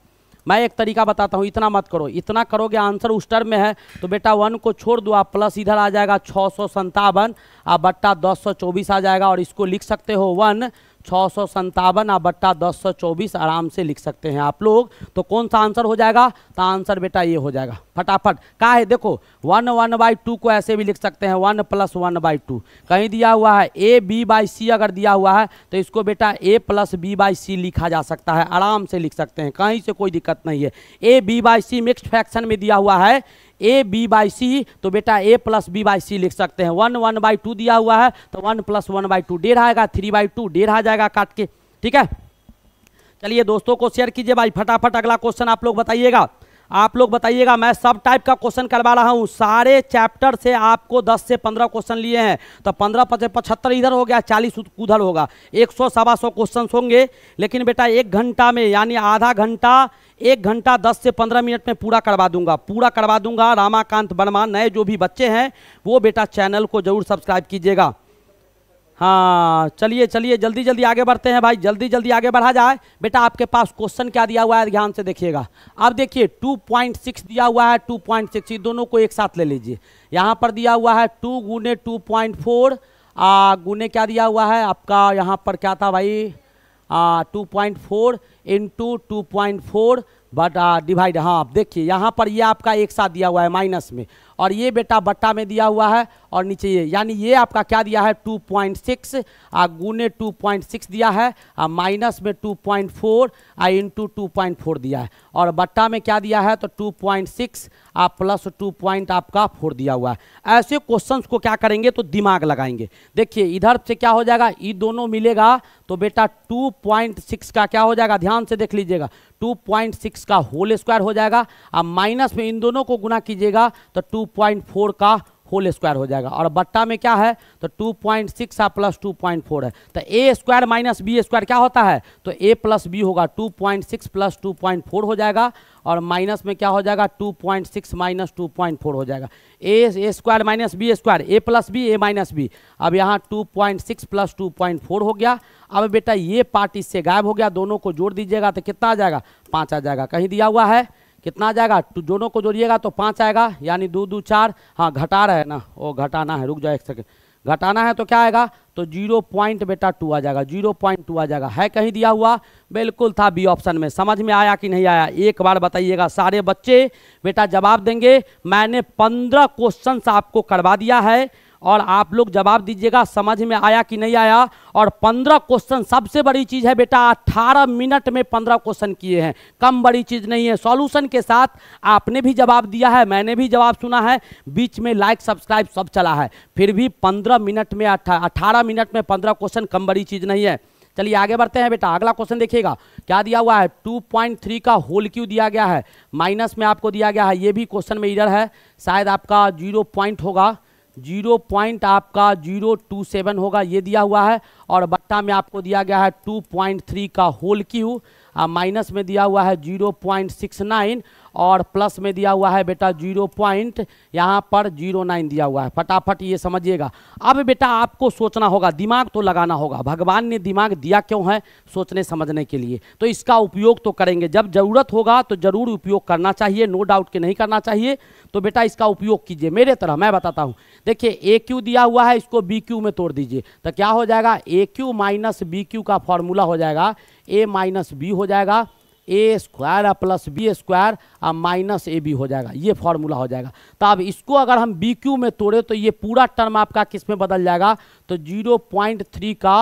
मैं एक तरीका बताता हूँ इतना मत करो इतना करोगे आंसर उस टर्म में है तो बेटा वन को छोड़ दो आप प्लस इधर आ जाएगा छः सौ संतावन आप बट्टा दस सौ चौबीस आ जाएगा और इसको लिख सकते हो वन छः सौ संतावन बट्टा दस सौ चौबीस आराम से लिख सकते हैं आप लोग तो कौन सा आंसर हो जाएगा तो आंसर बेटा ये हो जाएगा फटाफट का है देखो वन वन बाई टू को ऐसे भी लिख सकते हैं one plus one by two कहीं दिया हुआ है ए बी बाई सी अगर दिया हुआ है तो इसको बेटा A plus B by C लिखा जा सकता है आराम से लिख सकते हैं कहीं से कोई दिक्कत नहीं है A B by C mix fraction में दिया हुआ है ए बी बाई सी तो बेटा A plus B by C लिख सकते हैं वन वन बाई टू दिया हुआ है तो one plus one by two डेढ़ आएगा थ्री बाई टू डेढ़ आ जाएगा काट के ठीक है चलिए दोस्तों को शेयर कीजिए भाई फटाफट अगला क्वेश्चन आप लोग बताइएगा आप लोग बताइएगा मैं सब टाइप का क्वेश्चन करवा रहा हूँ सारे चैप्टर से आपको 10 से 15 क्वेश्चन लिए हैं तो 15 पचे पचहत्तर इधर हो गया 40 उधर होगा 100 सवा सौ क्वेश्चन होंगे लेकिन बेटा एक घंटा में यानी आधा घंटा एक घंटा दस से पंद्रह मिनट में पूरा करवा दूंगा पूरा करवा दूंगा रामाकांत वर्मा नए जो भी बच्चे हैं वो बेटा चैनल को जरूर सब्सक्राइब कीजिएगा हाँ चलिए चलिए जल्दी जल्दी आगे बढ़ते हैं भाई जल्दी जल्दी आगे बढ़ा जाए बेटा आपके पास क्वेश्चन क्या दिया हुआ है ध्यान से देखिएगा अब देखिए 2.6 दिया हुआ है 2.6 ये दोनों को एक साथ ले लीजिए यहाँ पर दिया हुआ है टू गुने टू पॉइंट फोर गुने क्या दिया हुआ है आपका यहाँ पर क्या था भाई two point four into two point four but divide हाँ देखिए यहाँ पर ये यह आपका एक साथ दिया हुआ है माइनस में और ये बेटा बट्टा में दिया हुआ है और नीचे ये यानी ये आपका क्या दिया है 2.6 पॉइंट सिक्स गुने टू दिया है आ माइनस में 2.4 पॉइंट फोर आ इंटू टू दिया है और बट्टा में क्या दिया है तो 2.6 पॉइंट सिक्स आ प्लस टू पॉइंट आपका फोर दिया हुआ है ऐसे क्वेश्चंस को क्या करेंगे तो दिमाग लगाएंगे देखिए इधर से क्या हो जाएगा ये दोनों मिलेगा तो बेटा 2.6 का क्या हो जाएगा ध्यान से देख लीजिएगा 2.6 का होल स्क्वायर हो जाएगा अब माइनस में इन दोनों को गुना कीजिएगा तो टू 2.4 का होल स्क्वायर हो जाएगा और बट्टा में क्या है तो 2.6 पॉइंट सिक्स प्लस टू है तो A square minus B square क्या होता है तो ए प्लस बी होगा 2.6 पॉइंट सिक्स प्लस टू हो जाएगा और माइनस में क्या हो जाएगा 2.6 पॉइंट सिक्स माइनस टू हो जाएगा A A square minus B square A plus B A minus B अब यहाँ 2.6 पॉइंट सिक्स प्लस टू हो गया अब बेटा ये पार्ट इससे गायब हो गया दोनों को जोड़ दीजिएगा तो कितना आ जाएगा पाँच आ जाएगा कहीं दिया हुआ है कितना आ जाएगा दोनों को जोड़िएगा तो पाँच आएगा यानी दो दो चार हाँ घटा रहे ना वो घटाना है रुक जाए एक सेकेंड घटाना है तो क्या आएगा तो जीरो पॉइंट बेटा टू आ जाएगा जीरो पॉइंट टू आ जाएगा है कहीं दिया हुआ बिल्कुल था बी ऑप्शन में समझ में आया कि नहीं आया एक बार बताइएगा सारे बच्चे बेटा जवाब देंगे मैंने पंद्रह क्वेश्चन आपको करवा दिया है और आप लोग जवाब दीजिएगा समझ में आया कि नहीं आया और पंद्रह क्वेश्चन सबसे बड़ी चीज़ है बेटा अट्ठारह मिनट में पंद्रह क्वेश्चन किए हैं कम बड़ी चीज़ नहीं है सॉल्यूशन के साथ आपने भी जवाब दिया है मैंने भी जवाब सुना है बीच में लाइक सब्सक्राइब सब चला है फिर भी पंद्रह मिनट में अट्ठारह मिनट में पंद्रह क्वेश्चन कम बड़ी चीज़ नहीं है चलिए आगे बढ़ते हैं बेटा अगला क्वेश्चन देखिएगा क्या दिया हुआ है 2.3 का होल क्यू दिया गया है माइनस में आपको दिया गया है ये भी क्वेश्चन में इधर है शायद आपका जीरो पॉइंट होगा जीरो पॉइंट आपका जीरो टू सेवन होगा ये दिया हुआ है और बट्टा में आपको दिया गया है टू पॉइंट थ्री का होल क्यू माइनस में दिया हुआ है जीरो पॉइंट सिक्स नाइन और प्लस में दिया हुआ है बेटा जीरो पॉइंट यहाँ पर जीरो नाइन दिया हुआ है फटाफट ये समझिएगा अब बेटा आपको सोचना होगा दिमाग तो लगाना होगा भगवान ने दिमाग दिया क्यों है सोचने समझने के लिए तो इसका उपयोग तो करेंगे जब ज़रूरत होगा तो ज़रूर उपयोग करना चाहिए नो डाउट कि नहीं करना चाहिए तो बेटा इसका उपयोग कीजिए मेरे तरह मैं बताता हूँ देखिए ए क्यू दिया हुआ है इसको बी क्यू में तोड़ दीजिए तो क्या हो जाएगा A cube minus B cube का फॉर्मूला हो जाएगा ए माइनस बी हो जाएगा A square plus B square और माइनस ए बी हो जाएगा ये फॉर्मूला हो जाएगा तो अब इसको अगर हम बी क्यू में तोड़े तो ये पूरा टर्म आपका किस में बदल जाएगा तो जीरो पॉइंट थ्री का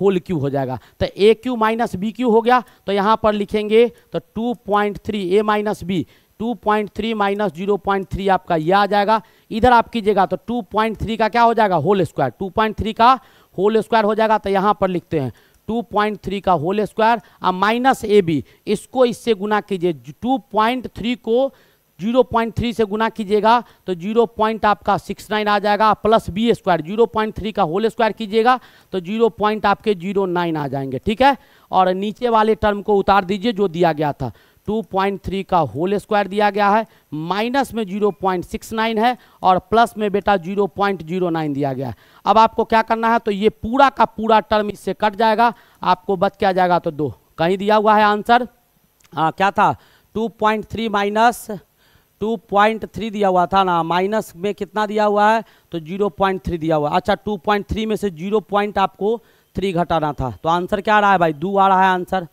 होल क्यू हो जाएगा तो A cube minus B cube हो गया तो यहाँ पर लिखेंगे तो two point three A minus B two point three minus zero point three आपका ये आ जाएगा इधर आप कीजिएगा तो टू पॉइंट थ्री का क्या हो जाएगा whole square two point three का होल स्क्वायर हो जाएगा तो यहाँ पर लिखते हैं टू पॉइंट थ्री का होल स्क्वायर और माइनस ए बी इसको इससे गुना कीजिए टू पॉइंट थ्री को जीरो पॉइंट थ्री से गुना कीजिएगा तो जीरो पॉइंट आपका सिक्स नाइन आ जाएगा plus B square zero point three का होल स्क्वायर कीजिएगा तो जीरो पॉइंट आपके जीरो नाइन आ जाएंगे ठीक है और नीचे वाले टर्म को उतार दीजिए जो दिया गया था 2.3 का होल स्क्वायर दिया गया है माइनस में 0.69 है और प्लस में बेटा 0.09 दिया गया है अब आपको क्या करना है तो ये पूरा का पूरा टर्म इससे कट जाएगा आपको बच क्या जाएगा तो दो कहीं दिया हुआ है आंसर आ, क्या था 2.3 माइनस 2.3 दिया हुआ था ना माइनस में कितना दिया हुआ है तो 0.3 दिया हुआ अच्छा 2.3 में से जीरो पॉइंट आपको 3 घटाना था तो आंसर क्या आ रहा है भाई दो आ रहा है आंसर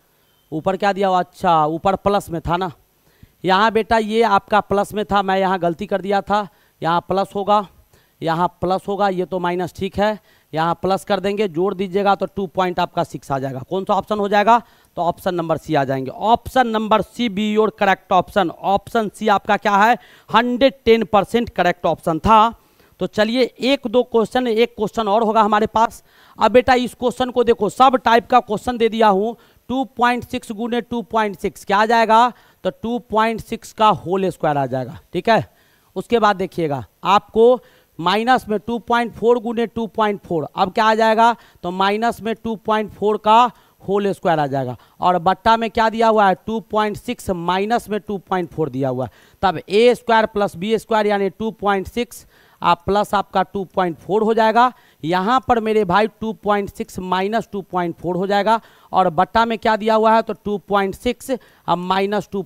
ऊपर क्या दिया हुआ अच्छा ऊपर प्लस में था ना यहाँ बेटा ये आपका प्लस में था मैं यहाँ गलती कर दिया था यहाँ प्लस होगा यहाँ प्लस होगा ये तो माइनस ठीक है यहाँ प्लस कर देंगे जोड़ दीजिएगा तो टू पॉइंट आपका सिक्स आ जाएगा कौन सा ऑप्शन हो जाएगा तो ऑप्शन नंबर सी आ जाएंगे option number C be your correct option option C आपका क्या है hundred ten percent correct option था तो चलिए एक दो क्वेश्चन एक क्वेश्चन और होगा हमारे पास अब बेटा इस क्वेश्चन को देखो सब टाइप का क्वेश्चन दे दिया हूँ टू पॉइंट सिक्स गुने टू पॉइंट सिक्स क्या आ जाएगा तो टू पॉइंट सिक्स का होल स्क्वायर आ जाएगा ठीक है उसके बाद देखिएगा आपको माइनस में टू पॉइंट फोर गुने टू पॉइंट फोर अब क्या आ जाएगा तो माइनस में टू पॉइंट फोर का होल स्क्वायर आ जाएगा और बट्टा में क्या दिया हुआ है टू पॉइंट सिक्स माइनस में टू पॉइंट फोर दिया हुआ है तब A square plus B square यानी टू पॉइंट सिक्स आप प्लस आपका टू पॉइंट फोर हो जाएगा यहाँ पर मेरे भाई 2.6 पॉइंट सिक्स माइनस टू हो जाएगा और बट्टा में क्या दिया हुआ है तो 2.6 पॉइंट सिक्स अब माइनस टू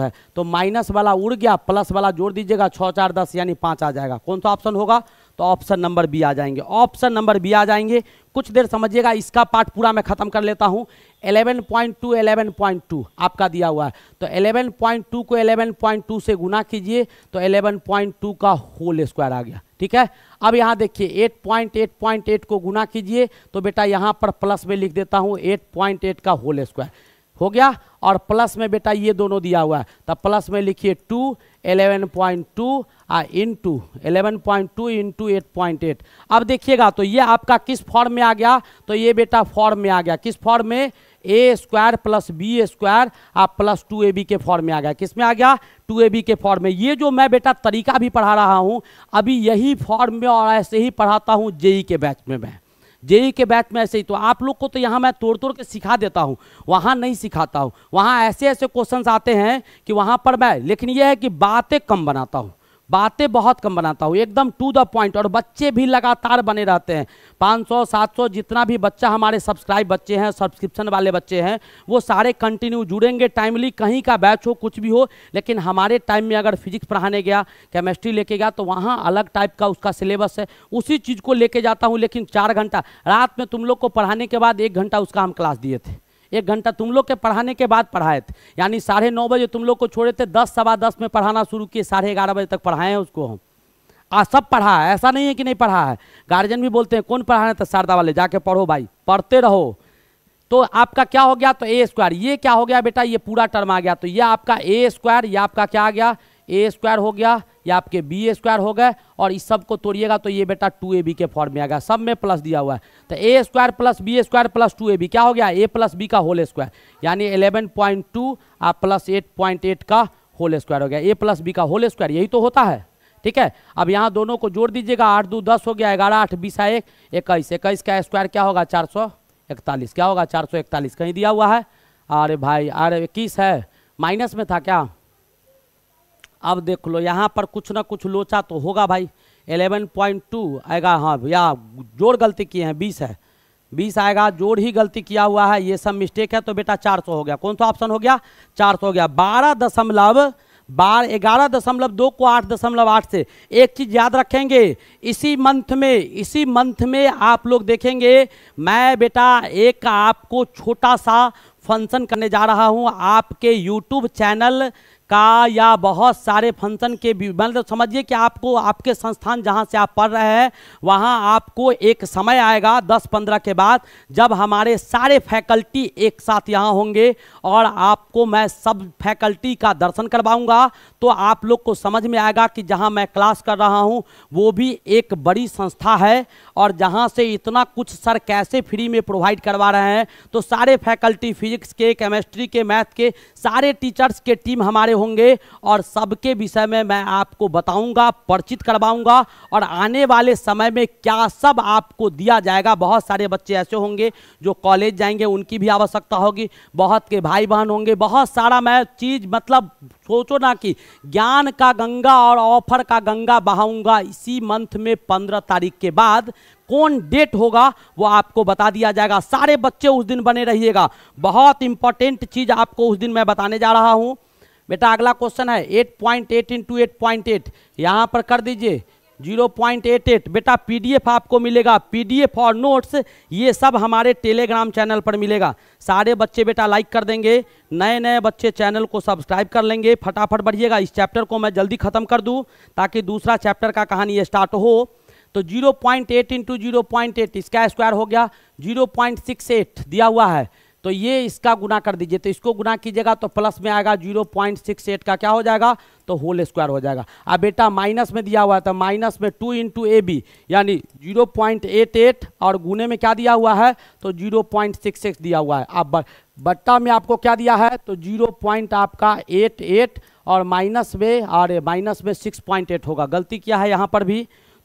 है तो माइनस वाला उड़ गया प्लस वाला जोड़ दीजिएगा छः चार दस यानी पाँच आ जाएगा कौन सा ऑप्शन होगा तो ऑप्शन नंबर बी आ जाएंगे ऑप्शन नंबर बी आ जाएंगे कुछ देर समझिएगा इसका पार्ट पूरा मैं खत्म कर लेता हूँ 11.2 11.2 आपका दिया हुआ है तो 11.2 को 11.2 से गुना कीजिए तो 11.2 का होल स्क्वायर आ गया ठीक है अब यहाँ देखिए 8.8.8 को गुना कीजिए तो बेटा यहाँ पर प्लस में लिख देता हूँ 8.8 का होल स्क्वायर हो गया और प्लस में बेटा ये दोनों दिया हुआ है तो प्लस में लिखिए टू एलेवन पॉइंट टू आ into eleven point two into eight point eight अब देखिएगा तो ये आपका किस फॉर्म में आ गया तो ये बेटा फॉर्म में आ गया किस फॉर्म में A square plus B square आप प्लस टू ए बी के फॉर्म में आ गया किस में आ गया टू ए बी के फॉर्म में ये जो मैं बेटा तरीका भी पढ़ा रहा हूँ अभी यही फॉर्म में और ऐसे ही पढ़ाता हूँ जेई के बैच में मैं जेई के बैच में ऐसे ही तो आप लोग को तो यहाँ मैं तोड़ तोड़ के सिखा देता हूँ वहाँ नहीं सिखाता हूँ वहाँ ऐसे ऐसे क्वेश्चन आते हैं कि वहाँ पर मैं लेकिन यह है कि बातें कम बनाता हूँ बातें बहुत कम बनाता हूँ एकदम टू द पॉइंट और बच्चे भी लगातार बने रहते हैं 500 700 जितना भी बच्चा हमारे सब्सक्राइब बच्चे हैं सब्सक्रिप्शन वाले बच्चे हैं वो सारे कंटिन्यू जुड़ेंगे टाइमली कहीं का बैच हो कुछ भी हो लेकिन हमारे टाइम में अगर फिजिक्स पढ़ाने गया केमिस्ट्री लेके गया तो वहाँ अलग टाइप का उसका सिलेबस है उसी चीज़ को लेके जाता हूँ लेकिन चार घंटा रात में तुम लोग को पढ़ाने के बाद एक घंटा उसका हम क्लास दिए थे एक घंटा तुम लोग के पढ़ाने के बाद पढ़ाए थे यानी साढ़े नौ बजे तुम लोग को छोड़े थे दस सवा दस में पढ़ाना शुरू किए साढ़े ग्यारह बजे तक पढ़ाए हैं उसको हम आ सब पढ़ा है ऐसा नहीं है कि नहीं पढ़ा है गार्जियन भी बोलते हैं कौन पढ़ा रहे थे शारदा वाले जाके पढ़ो भाई पढ़ते रहो तो आपका क्या हो गया तो ए स्क्वायर ये क्या हो गया बेटा ये पूरा टर्म आ गया तो ये आपका ए स्क्वायर या आपका क्या आ गया ए स्क्वायर हो गया या आपके बी स्क्वायर हो गए और इस सब को तोड़िएगा तो ये बेटा टू ए बी के फॉर्म में आ गया सब में प्लस दिया हुआ है तो A square plus B square plus two A B क्या हो गया ए प्लस बी का होल स्क्वायर यानी एलेवन पॉइंट टू और प्लस एट पॉइंट एट का होल स्क्वायर हो गया ए प्लस बी का होल स्क्वायर यही तो होता है ठीक है अब यहाँ दोनों को जोड़ दीजिएगा आठ दो दस हो गया ग्यारह आठ बीस है एक इक्कीस इक्कीस का स्क्वायर क्या होगा चार सौ इकतालीस क्या होगा चार सौ इकतालीस कहीं दिया हुआ है अरे भाई अरे इक्कीस है माइनस में था क्या अब देख लो यहाँ पर कुछ ना कुछ लोचा तो होगा भाई 11.2 आएगा हाँ भैया जोड़ गलती किए हैं 20 है 20 आएगा जोड़ ही गलती किया हुआ है ये सब मिस्टेक है तो बेटा 400 हो गया कौन सा ऑप्शन हो गया 400 हो गया बारह दशमलव बारह ग्यारह दशमलव दो को आठ दशमलव आठ से एक चीज़ याद रखेंगे इसी मंथ में इसी मंथ में आप लोग देखेंगे मैं बेटा एक आपको छोटा सा फंक्शन करने जा रहा हूँ आपके यूट्यूब चैनल का या बहुत सारे फंक्शन के भी मतलब समझिए कि आपको आपके संस्थान जहाँ से आप पढ़ रहे हैं वहाँ आपको एक समय आएगा दस पंद्रह के बाद जब हमारे सारे फैकल्टी एक साथ यहाँ होंगे और आपको मैं सब फैकल्टी का दर्शन करवाऊँगा तो आप लोग को समझ में आएगा कि जहाँ मैं क्लास कर रहा हूँ वो भी एक बड़ी संस्था है और जहाँ से इतना कुछ सर कैसे फ्री में प्रोवाइड करवा रहे हैं तो सारे फैकल्टी फिजिक्स के केमिस्ट्री के मैथ के सारे टीचर्स के टीम हमारे होंगे और सबके विषय में मैं आपको बताऊँगा परिचित करवाऊँगा और आने वाले समय में क्या सब आपको दिया जाएगा बहुत सारे बच्चे ऐसे होंगे जो कॉलेज जाएंगे उनकी भी आवश्यकता होगी बहुत के भाई बहन होंगे बहुत सारा मैं चीज़ मतलब सोचो ना कि ज्ञान का गंगा और ऑफर का गंगा बहाऊंगा इसी मंथ में पंद्रह तारीख के बाद कौन डेट होगा वो आपको बता दिया जाएगा सारे बच्चे उस दिन बने रहिएगा बहुत इंपॉर्टेंट चीज़ आपको उस दिन मैं बताने जा रहा हूं बेटा अगला क्वेश्चन है eight point eight into eight point eight यहां पर कर दीजिए जीरो पॉइंट एट एट बेटा पीडीएफ आपको मिलेगा पीडीएफ और नोट्स ये सब हमारे टेलीग्राम चैनल पर मिलेगा सारे बच्चे बेटा लाइक कर देंगे नए नए बच्चे चैनल को सब्सक्राइब कर लेंगे फटाफट बढ़िएगा इस चैप्टर को मैं जल्दी ख़त्म कर दूँ ताकि दूसरा चैप्टर का कहानी स्टार्ट हो तो zero point eight into zero point eight इसका स्क्वायर हो गया जीरो पॉइंट सिक्स एट दिया हुआ है तो ये इसका गुना कर दीजिए तो इसको गुना कीजिएगा तो प्लस में आएगा जीरो पॉइंट सिक्स एट का क्या हो जाएगा तो होल स्क्वायर हो जाएगा अब बेटा माइनस में दिया हुआ है तो माइनस में टू इंटू ए बी यानी जीरो पॉइंट एट एट और गुने में क्या दिया हुआ है तो जीरो पॉइंट सिक्स सिक्स दिया हुआ है अब बट्टा में आपको क्या दिया है तो जीरो पॉइंट आपका एट एट और माइनस में और माइनस में सिक्स पॉइंट एट होगा गलती क्या है यहाँ पर भी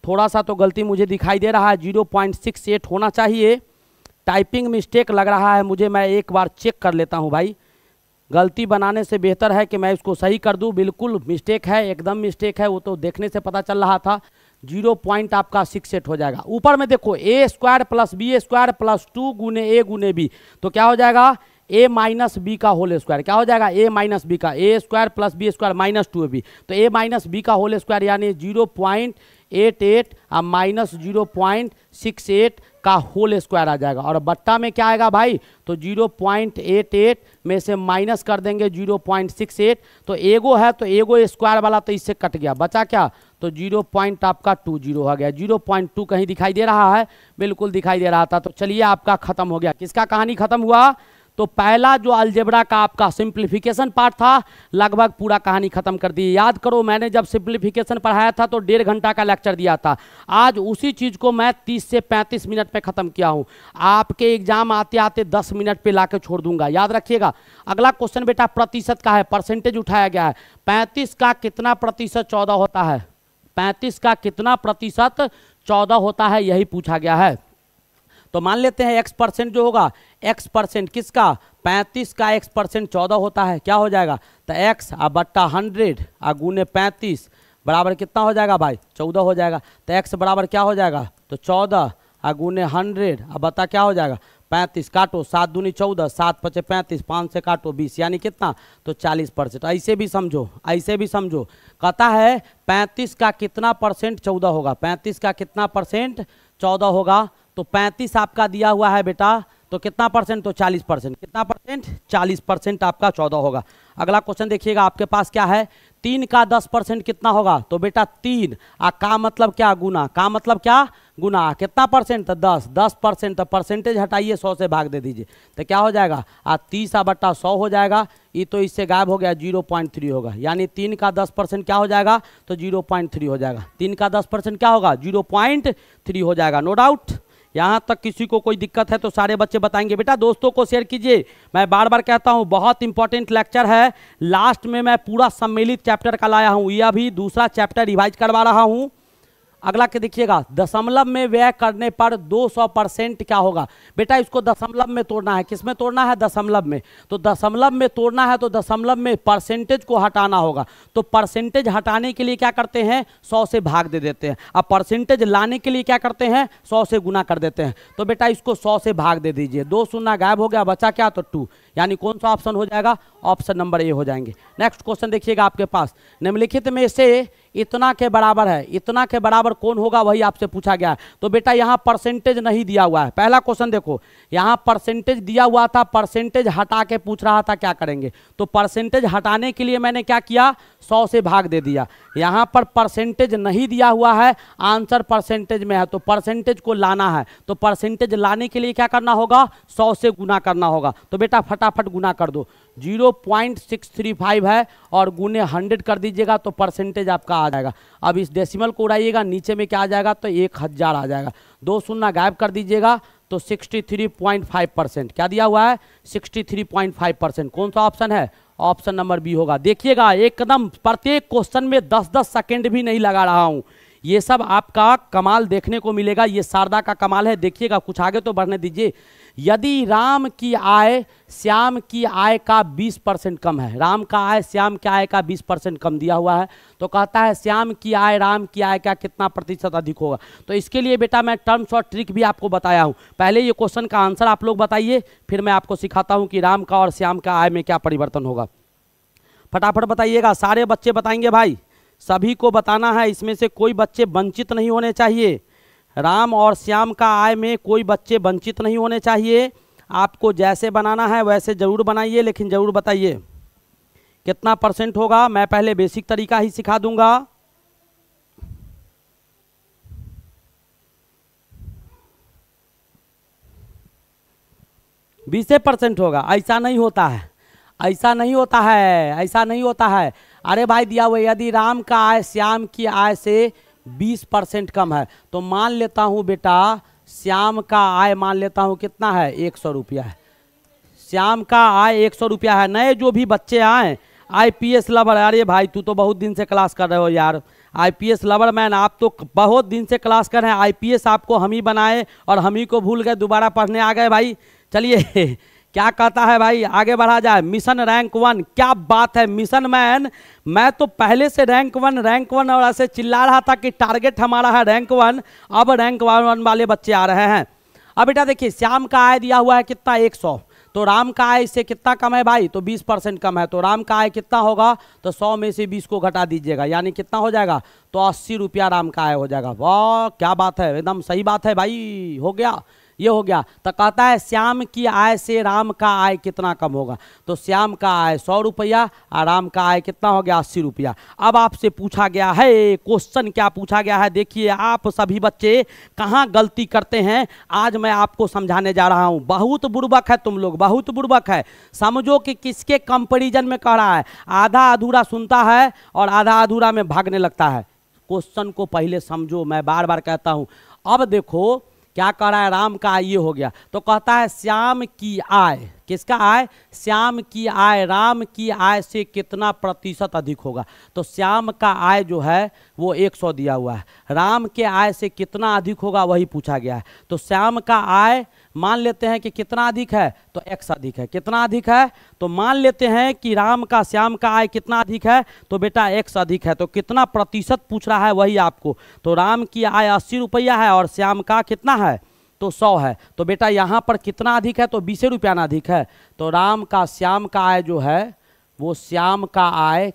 थोड़ा सा तो गलती मुझे दिखाई दे रहा है जीरो पॉइंट सिक्स एट होना चाहिए टाइपिंग मिस्टेक लग रहा है मुझे मैं एक बार चेक कर लेता हूँ भाई गलती बनाने से बेहतर है कि मैं इसको सही कर दूँ बिल्कुल मिस्टेक है एकदम मिस्टेक है वो तो देखने से पता चल रहा था जीरो पॉइंट आपका सिक्स एट हो जाएगा ऊपर में देखो A square plus B square plus two गुने ए गुने बी तो क्या हो जाएगा ए माइनस बी का होल स्क्वायर क्या हो जाएगा ए माइनस बी का A square plus B square minus two A B तो ए माइनस बी का होल स्क्वायर यानी जीरो पॉइंट एट एट और minus zero point six eight का होल स्क्वायर आ जाएगा और बट्टा में क्या आएगा भाई तो 0.88 में से माइनस कर देंगे 0.68 तो एगो है तो एगो स्क्वायर वाला तो इससे कट गया बचा क्या तो जीरो पॉइंट आपका टू जीरो आ गया जीरो पॉइंट टू कहीं दिखाई दे रहा है बिल्कुल दिखाई दे रहा था तो चलिए आपका खत्म हो गया किसका कहानी खत्म हुआ तो पहला जो अल्जेबरा का आपका सिंप्लीफिकेशन पार्ट था लगभग पूरा कहानी खत्म कर दी याद करो मैंने जब सिंप्लीफिकेशन पढ़ाया था तो डेढ़ घंटा का लेक्चर दिया था आज उसी चीज़ को मैं 30 से 35 मिनट में ख़त्म किया हूँ आपके एग्जाम आते आते 10 मिनट पे ला छोड़ दूंगा याद रखिएगा अगला क्वेश्चन बेटा प्रतिशत का है परसेंटेज उठाया गया है पैंतीस का कितना प्रतिशत चौदह होता है पैंतीस का कितना प्रतिशत चौदह होता है यही पूछा गया है तो मान लेते हैं एक्स परसेंट जो होगा एक्स परसेंट किसका पैंतीस का एक्स परसेंट चौदह होता है क्या हो जाएगा तो एक्स आ बट्टा हंड्रेड आ गुने पैंतीस बराबर कितना हो जाएगा भाई चौदह हो जाएगा तो एक्स बराबर क्या हो जाएगा तो चौदह आ गुने हंड्रेड अब बता क्या हो जाएगा पैंतीस काटो सात दूनी चौदह सात पचे पैंतीस पाँच से काटो बीस यानी कितना तो चालीस परसेंट ऐसे भी समझो ऐसे भी समझो कहता है पैंतीस का कितना परसेंट चौदह होगा पैंतीस का कितना परसेंट चौदह होगा तो पैंतीस आपका दिया हुआ है बेटा तो कितना परसेंट तो चालीस परसेंट कितना परसेंट चालीस परसेंट आपका चौदह होगा अगला क्वेश्चन देखिएगा आपके पास क्या है तीन का दस परसेंट कितना होगा तो बेटा तीन आ का मतलब क्या गुना का मतलब क्या गुना कितना परसेंट तो दस दस परसेंट तो परसेंटेज हटाइए सौ से भाग दे दीजिए तो क्या हो जाएगा आ तीस बट्टा सौ हो जाएगा ये तो इससे गायब हो गया जीरो पॉइंट थ्री होगा यानी तीन का दस परसेंट क्या हो जाएगा तो जीरो पॉइंट थ्री हो जाएगा तीन का दस परसेंट क्या होगा जीरो पॉइंट थ्री हो जाएगा नो डाउट यहाँ तक किसी को कोई दिक्कत है तो सारे बच्चे बताएंगे बेटा दोस्तों को शेयर कीजिए मैं बार बार कहता हूँ बहुत इंपॉर्टेंट लेक्चर है लास्ट में मैं पूरा सम्मिलित चैप्टर का लाया हूँ यह भी दूसरा चैप्टर रिवाइज करवा रहा हूँ अगला के देखिएगा दशमलव में व्यय करने पर 200 परसेंट क्या होगा बेटा इसको दशमलव में तोड़ना है किसमें तोड़ना है दशमलव में तो दशमलव में तोड़ना है तो दशमलव में परसेंटेज को हटाना होगा तो परसेंटेज हटाने के लिए क्या करते हैं सौ से भाग दे देते हैं अब परसेंटेज लाने के लिए क्या करते हैं सौ से गुना कर देते हैं तो बेटा इसको सौ से भाग दे दीजिए दो सुना गायब हो गया बचा क्या तो टू यानी कौन सा ऑप्शन हो जाएगा ऑप्शन नंबर ए हो जाएंगे नेक्स्ट क्वेश्चन देखिएगा आपके पास निम्नलिखित में से इतना के बराबर है इतना के बराबर कौन होगा वही आपसे पूछा गया है तो बेटा यहाँ परसेंटेज नहीं दिया हुआ है पहला क्वेश्चन देखो यहाँ परसेंटेज दिया हुआ था परसेंटेज हटा के पूछ रहा था क्या करेंगे तो परसेंटेज हटाने के लिए मैंने क्या किया सौ से भाग दे दिया यहाँ पर परसेंटेज नहीं दिया हुआ है आंसर परसेंटेज में है तो परसेंटेज को लाना है तो परसेंटेज लाने के लिए क्या करना होगा सौ से गुना करना होगा तो बेटा फटाफट गुना कर दो 0.635 है और गुने 100 कर दीजिएगा तो परसेंटेज आपका आ जाएगा अब इस डेसिमल को उड़ाइएगा नीचे में क्या आ जाएगा तो एक हज़ार आ जाएगा दो सुनना गायब कर दीजिएगा तो 63.5 परसेंट क्या दिया हुआ है 63.5 परसेंट कौन सा ऑप्शन है ऑप्शन नंबर बी होगा देखिएगा एकदम प्रत्येक क्वेश्चन में दस दस सेकेंड भी नहीं लगा रहा हूँ ये सब आपका कमाल देखने को मिलेगा ये शारदा का कमाल है देखिएगा कुछ आगे तो बढ़ने दीजिए यदि राम की आय श्याम की आय का 20 परसेंट कम है राम का आय श्याम की आय का 20 परसेंट कम दिया हुआ है तो कहता है श्याम की आय राम की आय का कितना प्रतिशत अधिक होगा तो इसके लिए बेटा मैं टर्म्स और ट्रिक भी आपको बताया हूँ पहले ये क्वेश्चन का आंसर आप लोग बताइए फिर मैं आपको सिखाता हूँ कि राम का और श्याम का आय में क्या परिवर्तन होगा फटाफट बताइएगा सारे बच्चे बताएंगे भाई सभी को बताना है इसमें से कोई बच्चे वंचित नहीं होने चाहिए राम और श्याम का आय में कोई बच्चे वंचित नहीं होने चाहिए आपको जैसे बनाना है वैसे ज़रूर बनाइए लेकिन ज़रूर बताइए कितना परसेंट होगा मैं पहले बेसिक तरीका ही सिखा दूंगा बीसे परसेंट होगा ऐसा नहीं होता है ऐसा नहीं होता है ऐसा नहीं होता है अरे भाई दिया हुआ यदि राम का आय श्याम की आय से बीस परसेंट कम है तो मान लेता हूँ बेटा श्याम का आय मान लेता हूँ कितना है एक सौ रुपया है श्याम का आय एक सौ रुपया है नए जो भी बच्चे आए आईपीएस लवर अरे भाई तू तो बहुत दिन से क्लास कर रहे हो यार आईपीएस लवर मैन आप तो बहुत दिन से क्लास कर रहे हैं आईपीएस आपको हम ही बनाए और हम ही को भूल गए दोबारा पढ़ने आ गए भाई चलिए क्या कहता है भाई आगे बढ़ा जाए मिशन रैंक वन क्या बात है मिशन मैन मैं तो पहले से रैंक वन रैंक वन और ऐसे चिल्ला रहा था कि टारगेट हमारा है रैंक वन अब रैंक वन, वन वाले बच्चे आ रहे हैं अब बेटा देखिए श्याम का आय दिया हुआ है कितना एक सौ तो राम का आय इससे कितना कम है भाई तो बीस परसेंट कम है तो राम का आय कितना होगा तो सौ में से बीस को घटा दीजिएगा यानी कितना हो जाएगा तो अस्सी रुपया राम का आय हो जाएगा वाह क्या बात है एकदम सही बात है भाई हो गया ये हो गया तो कहता है श्याम की आय से राम का आय कितना कम होगा तो श्याम का आय सौ रुपया और राम का आय कितना हो गया अस्सी रुपया अब आपसे पूछा गया है क्वेश्चन क्या पूछा गया है देखिए आप सभी बच्चे कहाँ गलती करते हैं आज मैं आपको समझाने जा रहा हूँ बहुत बुर्बक है तुम लोग बहुत बुर्बक है समझो कि किसके कंपेरिजन में कह रहा है आधा अधूरा सुनता है और आधा अधूरा में भागने लगता है क्वेश्चन को पहले समझो मैं बार बार कहता हूँ अब देखो क्या कह रहा है राम का आय ये हो गया तो कहता है श्याम की आय किसका आय श्याम की आय राम की आय से कितना प्रतिशत अधिक होगा तो श्याम का आय जो है वो 100 दिया हुआ है राम के आय से कितना अधिक होगा वही पूछा गया है तो श्याम का आय मान लेते हैं कि कितना अधिक है तो एक्स अधिक है कितना अधिक है तो मान लेते हैं कि राम का श्याम का आय कितना अधिक है तो बेटा एक्स अधिक है तो कितना प्रतिशत पूछ रहा है वही आपको तो राम की आय अस्सी रुपया है और श्याम का कितना है तो सौ है तो बेटा यहाँ पर कितना अधिक है तो बीस रुपया ना अधिक है तो राम का श्याम का आय जो है वो श्याम का आय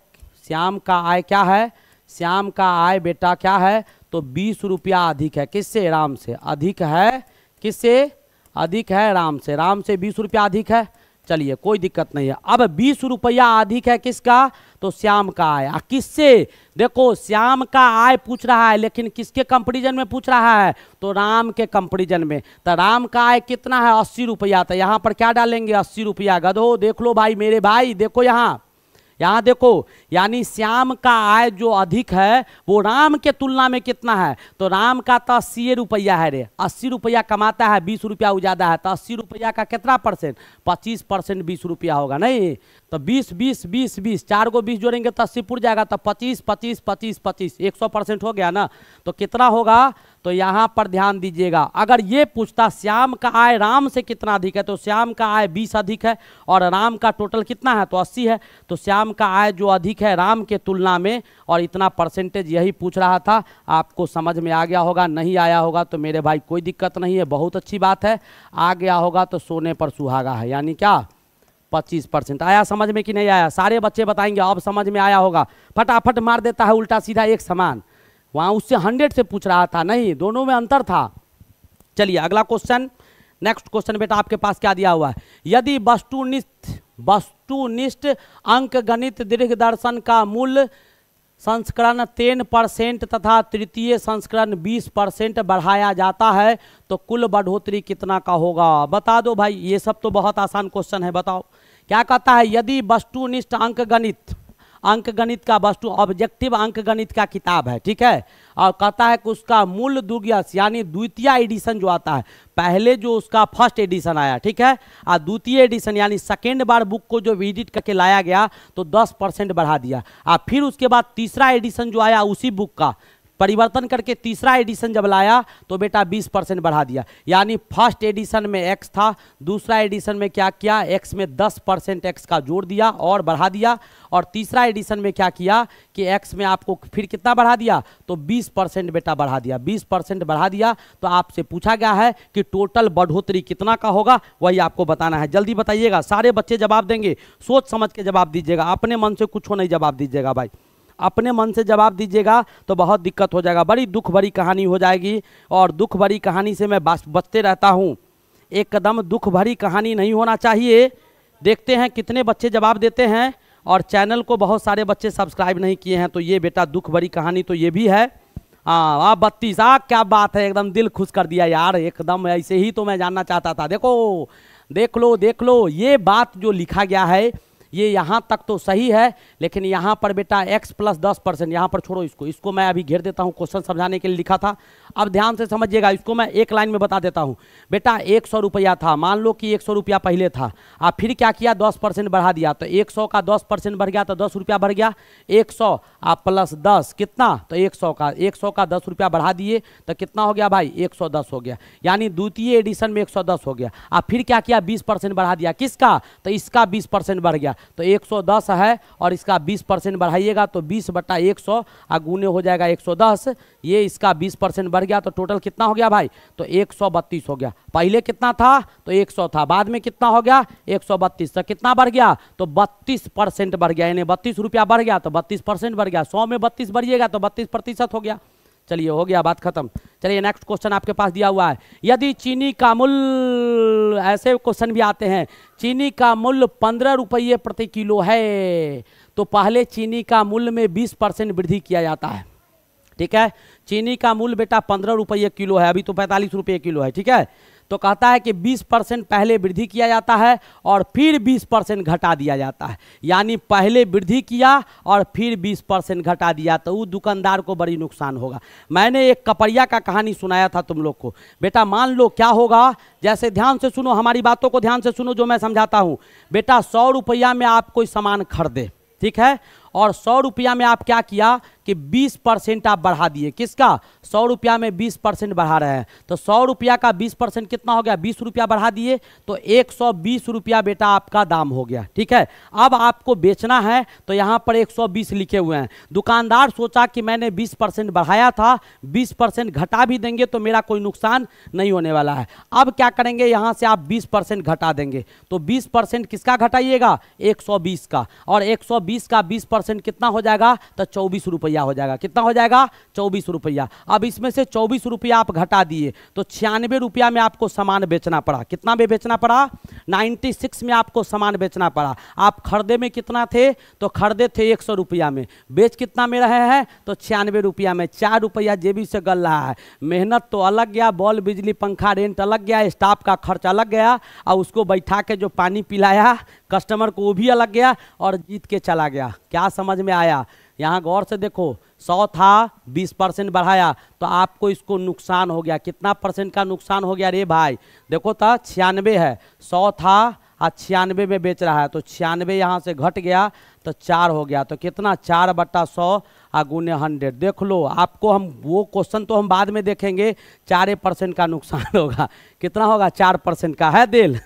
श्याम का आय क्या है श्याम का आय बेटा क्या है तो बीस रुपया अधिक है किससे राम से अधिक है किससे अधिक है राम से राम से बीस रुपया अधिक है चलिए कोई दिक्कत नहीं है अब बीस रुपया अधिक है किसका तो श्याम का आय आ किससे देखो श्याम का आय पूछ रहा है लेकिन किसके कंपेरिजन में पूछ रहा है तो राम के कंपेरिजन में तो राम का आय कितना है अस्सी रुपया तो यहाँ पर क्या डालेंगे अस्सी रुपया गधो देख लो भाई मेरे भाई देखो यहाँ यहाँ देखो यानी श्याम का आय जो अधिक है वो राम के तुलना में कितना है तो राम का तो अस्सी रुपया है रे अस्सी रुपया कमाता है बीस रुपया उजादा है तो अस्सी रुपया का कितना परसेंट पच्चीस परसेंट बीस रुपया होगा नहीं तो बीस बीस बीस बीस चार को बीस जोड़ेंगे तो अस्सी पुर जाएगा तो पच्चीस पच्चीस पच्चीस पच्चीस एक सौ परसेंट हो गया ना तो कितना होगा तो यहाँ पर ध्यान दीजिएगा अगर ये पूछता श्याम का आय राम से कितना अधिक है तो श्याम का आय बीस अधिक है और राम का टोटल कितना है तो अस्सी है तो श्याम का आय जो अधिक है राम के तुलना में और इतना परसेंटेज यही पूछ रहा था आपको समझ में आ गया होगा नहीं आया होगा तो मेरे भाई कोई दिक्कत नहीं है बहुत अच्छी बात है आ गया होगा तो सोने पर सुहागा है यानी क्या पच्चीस परसेंट आया समझ में कि नहीं आया सारे बच्चे बताएंगे अब समझ में आया होगा फटाफट मार देता है उल्टा सीधा एक समान वहाँ उससे हंड्रेड से पूछ रहा था नहीं दोनों में अंतर था चलिए अगला क्वेश्चन नेक्स्ट क्वेश्चन बेटा आपके पास क्या दिया हुआ है यदि वस्तुनिष्ठ वस्तुनिष्ठ अंक गणित दीर्घ दर्शन का मूल संस्करण तेन परसेंट तथा तृतीय संस्करण बीस परसेंट बढ़ाया जाता है तो कुल बढ़ोतरी कितना का होगा बता दो भाई ये सब तो बहुत आसान क्वेश्चन है बताओ क्या कहता है यदि वस्तुनिष्ठ अंक गणित अंक गणित का वस्तु ऑब्जेक्टिव अंक गणित का किताब है ठीक है और कहता है कि उसका मूल दुर्गस यानी द्वितीय एडिशन जो आता है पहले जो उसका फर्स्ट एडिशन आया ठीक है और द्वितीय एडिशन यानी सेकेंड बार बुक को जो एडिट करके लाया गया तो दस परसेंट बढ़ा दिया और फिर उसके बाद तीसरा एडिशन जो आया उसी बुक का परिवर्तन करके तीसरा एडिशन जब लाया तो बेटा 20 परसेंट बढ़ा दिया यानी फर्स्ट एडिशन में एक्स था दूसरा एडिशन में क्या किया एक्स में 10 परसेंट एक्स का जोड़ दिया और बढ़ा दिया और तीसरा एडिशन में क्या किया कि एक्स में आपको फिर कितना बढ़ा दिया तो 20 परसेंट बेटा बढ़ा दिया 20 परसेंट बढ़ा दिया तो आपसे पूछा गया है कि टोटल बढ़ोतरी कितना का होगा वही आपको बताना है जल्दी बताइएगा सारे बच्चे जवाब देंगे सोच समझ के जवाब दीजिएगा अपने मन से कुछ नहीं जवाब दीजिएगा भाई अपने मन से जवाब दीजिएगा तो बहुत दिक्कत हो जाएगा बड़ी दुख भरी कहानी हो जाएगी और दुख भरी कहानी से मैं बचते रहता हूँ एकदम दुख भरी कहानी नहीं होना चाहिए देखते हैं कितने बच्चे जवाब देते हैं और चैनल को बहुत सारे बच्चे सब्सक्राइब नहीं किए हैं तो ये बेटा दुख भरी कहानी तो ये भी है हाँ वाह बत्तीस आ क्या बात है एकदम दिल खुश कर दिया यार एकदम ऐसे ही तो मैं जानना चाहता था देखो देख लो देख लो ये बात जो लिखा गया है ये यहाँ तक तो सही है लेकिन यहाँ पर बेटा एक्स प्लस दस परसेंट यहाँ पर छोड़ो इसको इसको मैं अभी घेर देता हूँ क्वेश्चन समझाने के लिए लिखा था अब ध्यान से समझिएगा इसको मैं एक लाइन में बता देता हूँ बेटा एक सौ रुपया था मान लो कि एक सौ रुपया पहले था आप फिर क्या किया दस परसेंट बढ़ा दिया तो एक सौ का दस परसेंट बढ़ गया तो दस रुपया बढ़ गया एक सौ आप प्लस दस कितना तो एक सौ का एक सौ का दस रुपया बढ़ा दिए तो कितना हो गया भाई एक सौ दस हो गया यानी द्वितीय एडिशन में एक सौ दस हो गया आप फिर क्या किया बीस परसेंट बढ़ा दिया किसका तो इसका बीस परसेंट बढ़ गया तो 110 है और इसका 20 परसेंट बढ़ाइएगा तो 20 बट्टा एक सौ गुने हो जाएगा 110 ये इसका 20 परसेंट बढ़ गया तो टोटल कितना हो गया भाई तो एक हो गया पहले कितना था तो 100 था बाद में कितना हो गया एक तो कितना बढ़ गया तो बत्तीस परसेंट बढ़ गया यानी बत्तीस रुपया बढ़ गया तो बत्तीस परसेंट बढ़ गया सौ में बत्तीस बढ़िएगा तो बत्तीस प्रतिशत हो गया चलिए हो गया बात खत्म चलिए नेक्स्ट क्वेश्चन आपके पास दिया हुआ है यदि चीनी का मूल्य ऐसे क्वेश्चन भी आते हैं चीनी का मूल्य पंद्रह रुपये प्रति किलो है तो पहले चीनी का मूल्य में बीस परसेंट वृद्धि किया जाता है ठीक है चीनी का मूल्य बेटा पंद्रह रुपये किलो है अभी तो पैंतालीस रुपये किलो है ठीक है तो कहता है कि 20 परसेंट पहले वृद्धि किया जाता है और फिर 20 परसेंट घटा दिया जाता है यानी पहले वृद्धि किया और फिर 20 परसेंट घटा दिया तो वो दुकानदार को बड़ी नुकसान होगा मैंने एक कपड़िया का कहानी सुनाया था तुम लोग को बेटा मान लो क्या होगा जैसे ध्यान से सुनो हमारी बातों को ध्यान से सुनो जो मैं समझाता हूँ बेटा सौ रुपया में आप कोई सामान खरीदे ठीक है और सौ रुपया में आप क्या किया कि 20 परसेंट आप बढ़ा दिए किसका सौ रुपया में 20 परसेंट बढ़ा रहे हैं तो सौ रुपया का 20 परसेंट कितना हो गया 20 रुपया बढ़ा दिए तो एक सौ बीस रुपया बेटा आपका दाम हो गया ठीक है अब आपको बेचना है तो यहाँ पर एक सौ बीस लिखे हुए हैं दुकानदार सोचा कि मैंने बीस परसेंट बढ़ाया था बीस परसेंट घटा भी देंगे तो मेरा कोई नुकसान नहीं होने वाला है अब क्या करेंगे यहाँ से आप बीस परसेंट घटा देंगे तो बीस परसेंट किसका घटाइएगा एक सौ बीस का और एक सौ बीस का बीस परसेंट कितना हो जाएगा तो चौबीस रुपया रुपया हो जाएगा कितना हो जाएगा चौबीस रुपया अब इसमें से चौबीस रुपया आप घटा दिए तो छियानवे रुपया में आपको सामान बेचना पड़ा कितना में बेचना पड़ा नाइन्टी सिक्स में आपको सामान बेचना पड़ा आप खरीदे में कितना थे तो खरीदे थे एक सौ रुपया में बेच कितना में रहे हैं तो छियानवे रुपया में चार रुपया जेबी से गल रहा है मेहनत तो अलग गया बॉल बिजली पंखा रेंट अलग गया स्टाफ का खर्च अलग गया और उसको बैठा के जो पानी पिलाया कस्टमर को वो भी अलग गया और जीत के चला गया क्या समझ में आया यहाँ गौर से देखो सौ था बीस परसेंट बढ़ाया तो आपको इसको नुकसान हो गया कितना परसेंट का नुकसान हो गया रे भाई देखो था तो, छियानवे है सौ था आज छियानवे में बेच रहा है तो छियानवे यहाँ से घट गया तो चार हो गया तो कितना चार बट्टा सौ आगुने हंड्रेड देख लो आपको हम वो क्वेश्चन तो हम बाद में देखेंगे चार परसेंट का नुकसान होगा कितना होगा चार परसेंट का है दिल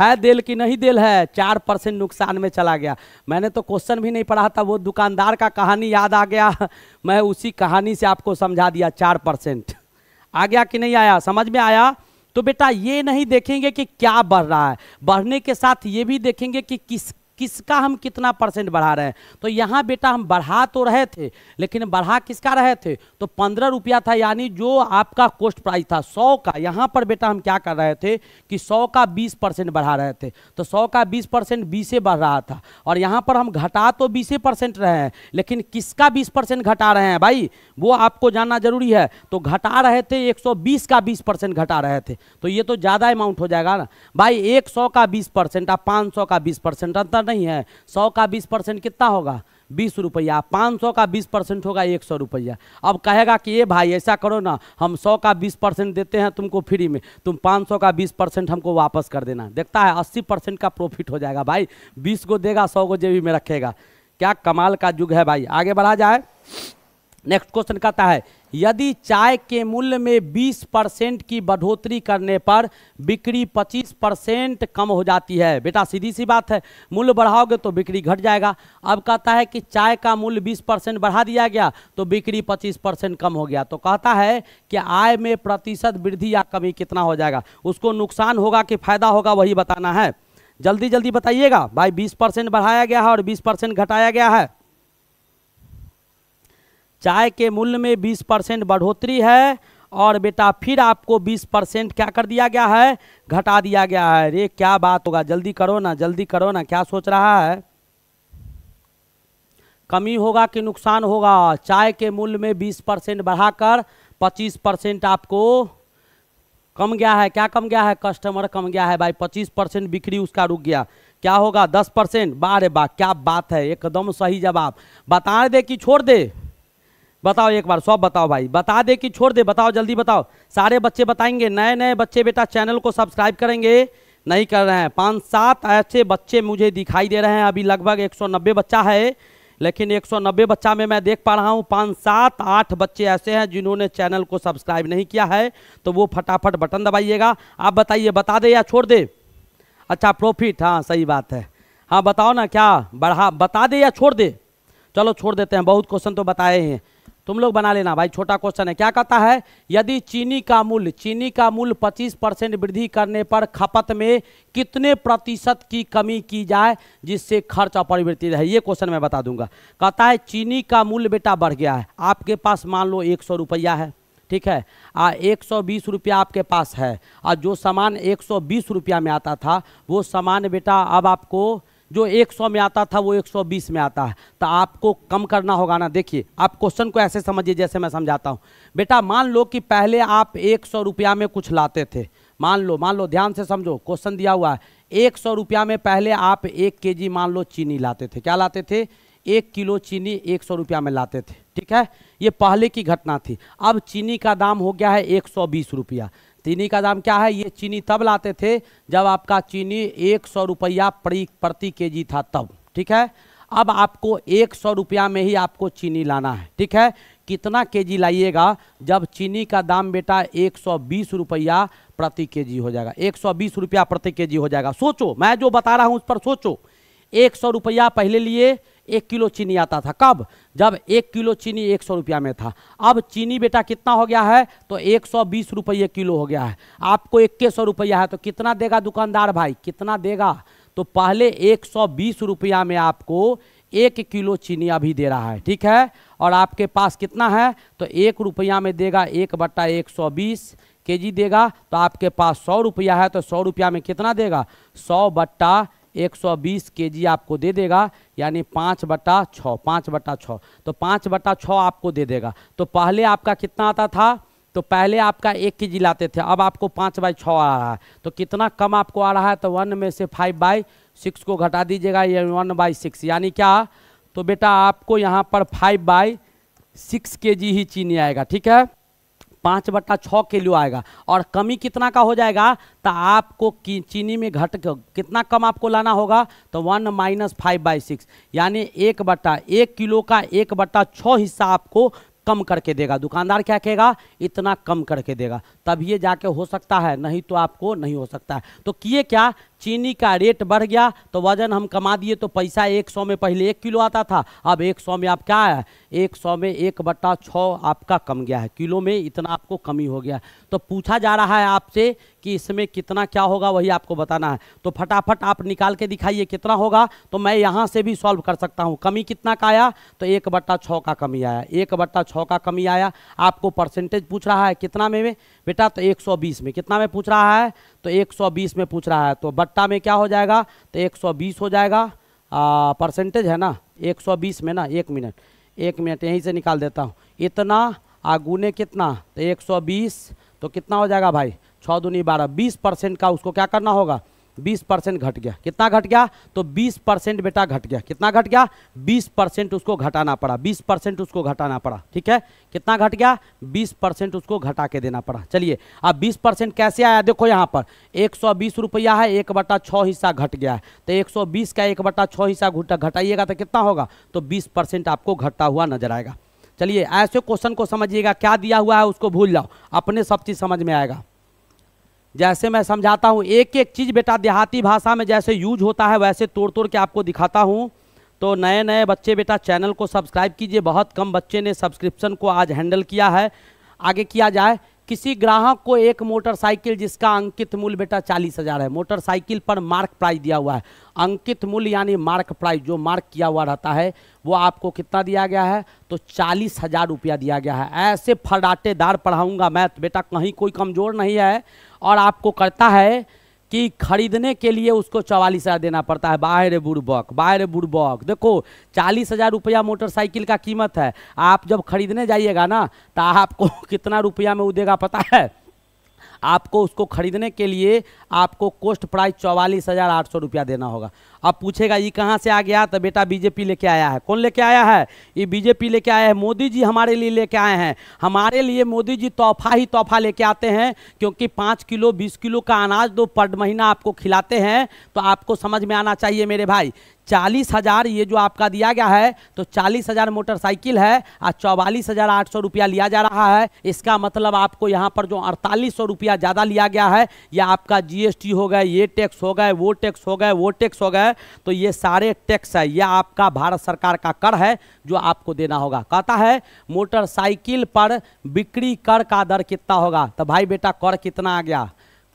है देल कि नहीं देल है चार परसेंट नुकसान में चला गया मैंने तो क्वेश्चन भी नहीं पढ़ा था वो दुकानदार का कहानी याद आ गया मैं उसी कहानी से आपको समझा दिया चार परसेंट आ गया कि नहीं आया समझ में आया तो बेटा ये नहीं देखेंगे कि क्या बढ़ रहा है बढ़ने के साथ ये भी देखेंगे कि किस किसका हम कितना परसेंट बढ़ा रहे हैं तो यहाँ बेटा हम बढ़ा तो रहे थे लेकिन बढ़ा किसका रहे थे तो पंद्रह रुपया था यानी जो आपका कोस्ट प्राइस था सौ का यहाँ पर बेटा हम क्या कर रहे थे कि सौ का बीस परसेंट बढ़ा रहे थे तो सौ का बीस परसेंट बीस से बढ़ रहा था और यहाँ पर हम घटा तो बीस परसेंट रहे हैं लेकिन किसका बीस परसेंट घटा रहे हैं भाई वो आपको जानना जरूरी है तो घटा रहे थे एक का बीस परसेंट घटा रहे थे तो ये तो ज़्यादा अमाउंट हो जाएगा ना भाई एक का बीस परसेंट आप पाँच का बीस परसेंट अंतर नहीं है सौ का बीस परसेंट कितना होगा बीस रुपया पाँच सौ का बीस परसेंट होगा एक सौ रुपया अब कहेगा कि ये भाई ऐसा करो ना हम सौ का बीस परसेंट देते हैं तुमको फ्री में तुम पाँच सौ का बीस परसेंट हमको वापस कर देना देखता है अस्सी परसेंट का प्रॉफिट हो जाएगा भाई बीस को देगा सौ को जेबी में रखेगा क्या कमाल का युग है भाई आगे बढ़ा जाए नेक्स्ट क्वेश्चन कहता है यदि चाय के मूल्य में 20 परसेंट की बढ़ोतरी करने पर बिक्री 25 परसेंट कम हो जाती है बेटा सीधी सी बात है मूल्य बढ़ाओगे तो बिक्री घट जाएगा अब कहता है कि चाय का मूल्य 20 परसेंट बढ़ा दिया गया तो बिक्री 25 परसेंट कम हो गया तो कहता है कि आय में प्रतिशत वृद्धि या कमी कितना हो जाएगा उसको नुकसान होगा कि फायदा होगा वही बताना है जल्दी जल्दी बताइएगा भाई 20 परसेंट बढ़ाया गया है और 20 परसेंट घटाया गया है चाय के मूल्य में 20 परसेंट बढ़ोतरी है और बेटा फिर आपको 20 परसेंट क्या कर दिया गया है घटा दिया गया है अरे क्या बात होगा जल्दी करो ना जल्दी करो ना क्या सोच रहा है कमी होगा कि नुकसान होगा चाय के मूल्य में 20 परसेंट बढ़ाकर 25 परसेंट आपको कम गया है क्या कम गया है कस्टमर कम गया है भाई 25 परसेंट बिक्री उसका रुक गया क्या होगा 10 परसेंट बारे बा क्या बात है एकदम सही जवाब बता दे कि छोड़ दे बताओ एक बार सब बताओ भाई बता दे कि छोड़ दे बताओ जल्दी बताओ सारे बच्चे बताएंगे नए नए बच्चे बेटा चैनल को सब्सक्राइब करेंगे नहीं कर रहे हैं पाँच सात ऐसे बच्चे मुझे दिखाई दे रहे हैं अभी लगभग नब्बे बच्चा है लेकिन नब्बे बच्चा में मैं देख पा रहा हूँ पाँच सात आठ बच्चे ऐसे हैं जिन्होंने चैनल को सब्सक्राइब नहीं किया है तो वो फटाफट बटन दबाइएगा आप बताइए बता दे या छोड़ दे अच्छा प्रॉफिट हाँ सही बात है हाँ बताओ ना क्या बढ़ा बता दे या छोड़ दे चलो छोड़ देते हैं बहुत क्वेश्चन तो बताए हैं तुम लोग बना लेना भाई छोटा क्वेश्चन है क्या कहता है यदि चीनी का मूल्य चीनी का मूल्य 25 परसेंट वृद्धि करने पर खपत में कितने प्रतिशत की कमी की जाए जिससे खर्च अपरिवर्तित रहे ये क्वेश्चन मैं बता दूंगा कहता है चीनी का मूल्य बेटा बढ़ गया है आपके पास मान लो एक सौ रुपया है ठीक है आ एक सौ बीस रुपया आपके पास है और जो सामान एक सौ बीस रुपया में आता था वो सामान बेटा अब आपको जो 100 में आता था वो 120 में आता है तो आपको कम करना होगा ना देखिए आप क्वेश्चन को ऐसे समझिए जैसे मैं समझाता हूँ बेटा मान लो कि पहले आप एक सौ रुपया में कुछ लाते थे मान लो मान लो ध्यान से समझो क्वेश्चन दिया हुआ है एक सौ रुपया में पहले आप एक के मान लो चीनी लाते थे क्या लाते थे एक किलो चीनी एक सौ रुपया में लाते थे ठीक है ये पहले की घटना थी अब चीनी का दाम हो गया है एक सौ बीस रुपया चीनी का दाम क्या है ये चीनी तब लाते थे जब आपका चीनी एक सौ रुपया प्रति के जी था तब ठीक है अब आपको एक सौ रुपया में ही आपको चीनी लाना है ठीक है कितना के जी लाइएगा जब चीनी का दाम बेटा एक सौ बीस रुपया प्रति के जी हो जाएगा एक सौ बीस रुपया प्रति के जी हो जाएगा सोचो मैं जो बता रहा हूँ उस पर सोचो एक सौ रुपया पहले लिए एक किलो चीनी आता था कब जब एक किलो चीनी एक सौ रुपया में था अब चीनी बेटा कितना हो गया है तो एक सौ बीस रुपये किलो हो गया है आपको इक्कीस सौ रुपया है तो कितना देगा दुकानदार भाई कितना देगा तो पहले एक सौ बीस रुपया में आपको एक किलो चीनी अभी दे रहा है ठीक है और आपके पास कितना है तो एक रुपया में देगा एक बट्टा एक सौ बीस के जी देगा तो आपके पास सौ रुपया है तो सौ रुपया में कितना देगा सौ बट्टा एक सौ बीस के जी आपको दे देगा यानी पाँच बटा छः पाँच बटा छः तो पाँच बटा छः आपको दे देगा तो पहले आपका कितना आता था तो पहले आपका एक के जी लाते थे अब आपको पाँच बाई छः आ रहा है तो कितना कम आपको आ रहा है तो वन में से फाइव बाई सिक्स को घटा दीजिएगा ये वन बाई सिक्स यानी क्या तो बेटा आपको यहाँ पर फाइव बाई सिक्स के जी ही चीनी आएगा ठीक है पाँच बट्टा छः किलो आएगा और कमी कितना का हो जाएगा तो आपको चीनी में घट कितना कम आपको लाना होगा तो one minus five by six यानी एक बट्टा एक किलो का एक बट्टा छः हिस्सा आपको कम करके देगा दुकानदार क्या कहेगा इतना कम करके देगा तब ये जाके हो सकता है नहीं तो आपको नहीं हो सकता है तो किए क्या चीनी का रेट बढ़ गया तो वजन हम कमा दिए तो पैसा एक सौ में पहले एक किलो आता था अब एक सौ में आप क्या है एक सौ में एक बट्टा छः आपका कम गया है किलो में इतना आपको कमी हो गया तो पूछा जा रहा है आपसे कि इसमें कितना क्या होगा वही आपको बताना है तो फटाफट आप निकाल के दिखाइए कितना होगा तो मैं यहाँ से भी सॉल्व कर सकता हूँ कमी कितना का आया तो एक बट्टा छः का कमी आया एक बट्टा छः का कमी आया आपको परसेंटेज पूछ रहा है कितना में, में? बेटा तो 120 में कितना में पूछ रहा है तो 120 में पूछ रहा है तो बट्टा में क्या हो जाएगा तो 120 हो जाएगा परसेंटेज है ना 120 में ना एक मिनट एक मिनट यहीं से निकाल देता हूँ इतना आगुने कितना तो 120 तो कितना हो जाएगा भाई छः दूनी बारह बीस परसेंट का उसको क्या करना होगा बीस परसेंट घट गया कितना घट गया तो बीस परसेंट बेटा घट गया कितना घट गया बीस परसेंट उसको घटाना पड़ा बीस परसेंट उसको घटाना पड़ा ठीक है कितना घट गया बीस परसेंट उसको घटा के देना पड़ा चलिए अब बीस परसेंट कैसे आया देखो यहाँ पर एक सौ बीस रुपया है एक बटा छः हिस्सा घट गया है तो एक सौ बीस का एक बटा छः हिस्सा घटाइएगा तो कितना होगा तो बीस परसेंट आपको घटा हुआ नजर आएगा चलिए ऐसे क्वेश्चन को समझिएगा क्या दिया हुआ है उसको भूल जाओ अपने सब चीज़ समझ में आएगा जैसे मैं समझाता हूँ एक एक चीज़ बेटा देहाती भाषा में जैसे यूज होता है वैसे तोड़ तोड़ के आपको दिखाता हूँ तो नए नए बच्चे बेटा चैनल को सब्सक्राइब कीजिए बहुत कम बच्चे ने सब्सक्रिप्शन को आज हैंडल किया है आगे किया जाए किसी ग्राहक को एक मोटरसाइकिल जिसका अंकित मूल्य बेटा चालीस हज़ार है मोटरसाइकिल पर मार्क प्राइस दिया हुआ है अंकित मूल्य यानी मार्क प्राइस जो मार्क किया हुआ रहता है वो आपको कितना दिया गया है तो चालीस हज़ार रुपया दिया गया है ऐसे फराटेदार पढ़ाऊँगा मैं तो बेटा कहीं कोई कमज़ोर नहीं है और आपको करता है कि खरीदने के लिए उसको चवालीस हज़ार देना पड़ता है बाहर बुड़बक बाहर बुड़बक देखो चालीस हज़ार रुपया मोटरसाइकिल का कीमत है आप जब खरीदने जाइएगा ना तो आपको कितना रुपया में वो देगा पता है आपको उसको खरीदने के लिए आपको कोस्ट प्राइस चौवालीस हज़ार आठ सौ रुपया देना होगा अब पूछेगा ये कहाँ से आ गया तो बेटा बीजेपी लेके आया है कौन लेके आया है ये बीजेपी लेके आया है मोदी जी हमारे लिए लेके आए हैं हमारे लिए मोदी जी तोहफा ही तोहफा लेके आते हैं क्योंकि पाँच किलो बीस किलो का अनाज दो पर महीना आपको खिलाते हैं तो आपको समझ में आना चाहिए मेरे भाई चालीस हज़ार ये जो आपका दिया गया है तो चालीस हज़ार मोटरसाइकिल है और चौवालीस हज़ार आठ सौ रुपया लिया जा रहा है इसका मतलब आपको यहाँ पर जो अड़तालीस सौ रुपया ज़्यादा लिया गया है या आपका जीएसटी हो गए ये टैक्स हो गए वो टैक्स हो गए वो टैक्स हो गए तो ये सारे टैक्स है यह आपका भारत सरकार का कर है जो आपको देना होगा कहता है मोटरसाइकिल पर बिक्री कर का दर कितना होगा तो भाई बेटा कर कितना आ गया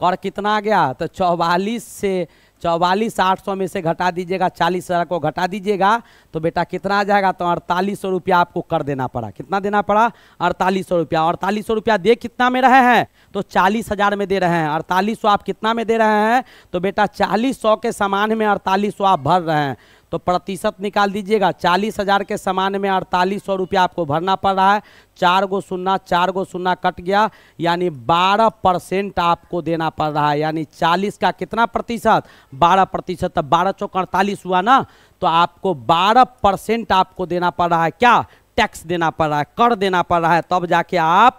कर कितना आ गया तो चौवालीस से चौवालीस आठ सौ में से घटा दीजिएगा चालीस हज़ार को घटा दीजिएगा तो बेटा कितना आ जाएगा तो अड़तालीस सौ रुपया आपको कर देना पड़ा कितना देना पड़ा अड़तालीस सौ रुपया अड़तालीस सौ रुपया दे कितना में रहे हैं तो चालीस हज़ार में दे रहे हैं अड़तालीस सौ आप कितना में दे रहे हैं तो बेटा चालीस सौ के सामान में अड़तालीस सौ आप भर रहे हैं तो प्रतिशत निकाल दीजिएगा चालीस हज़ार के सामान में अड़तालीस सौ रुपया आपको भरना पड़ रहा है चार गो सुन्ना चार गो सुन्ना कट गया यानी बारह परसेंट आपको देना पड़ रहा है यानी चालीस का कितना प्रतिशत बारह प्रतिशत तब बारह चौक अड़तालीस हुआ ना तो आपको बारह परसेंट आपको देना पड़ रहा है क्या टैक्स देना पड़ रहा है कर देना पड़ रहा है तब जाके आप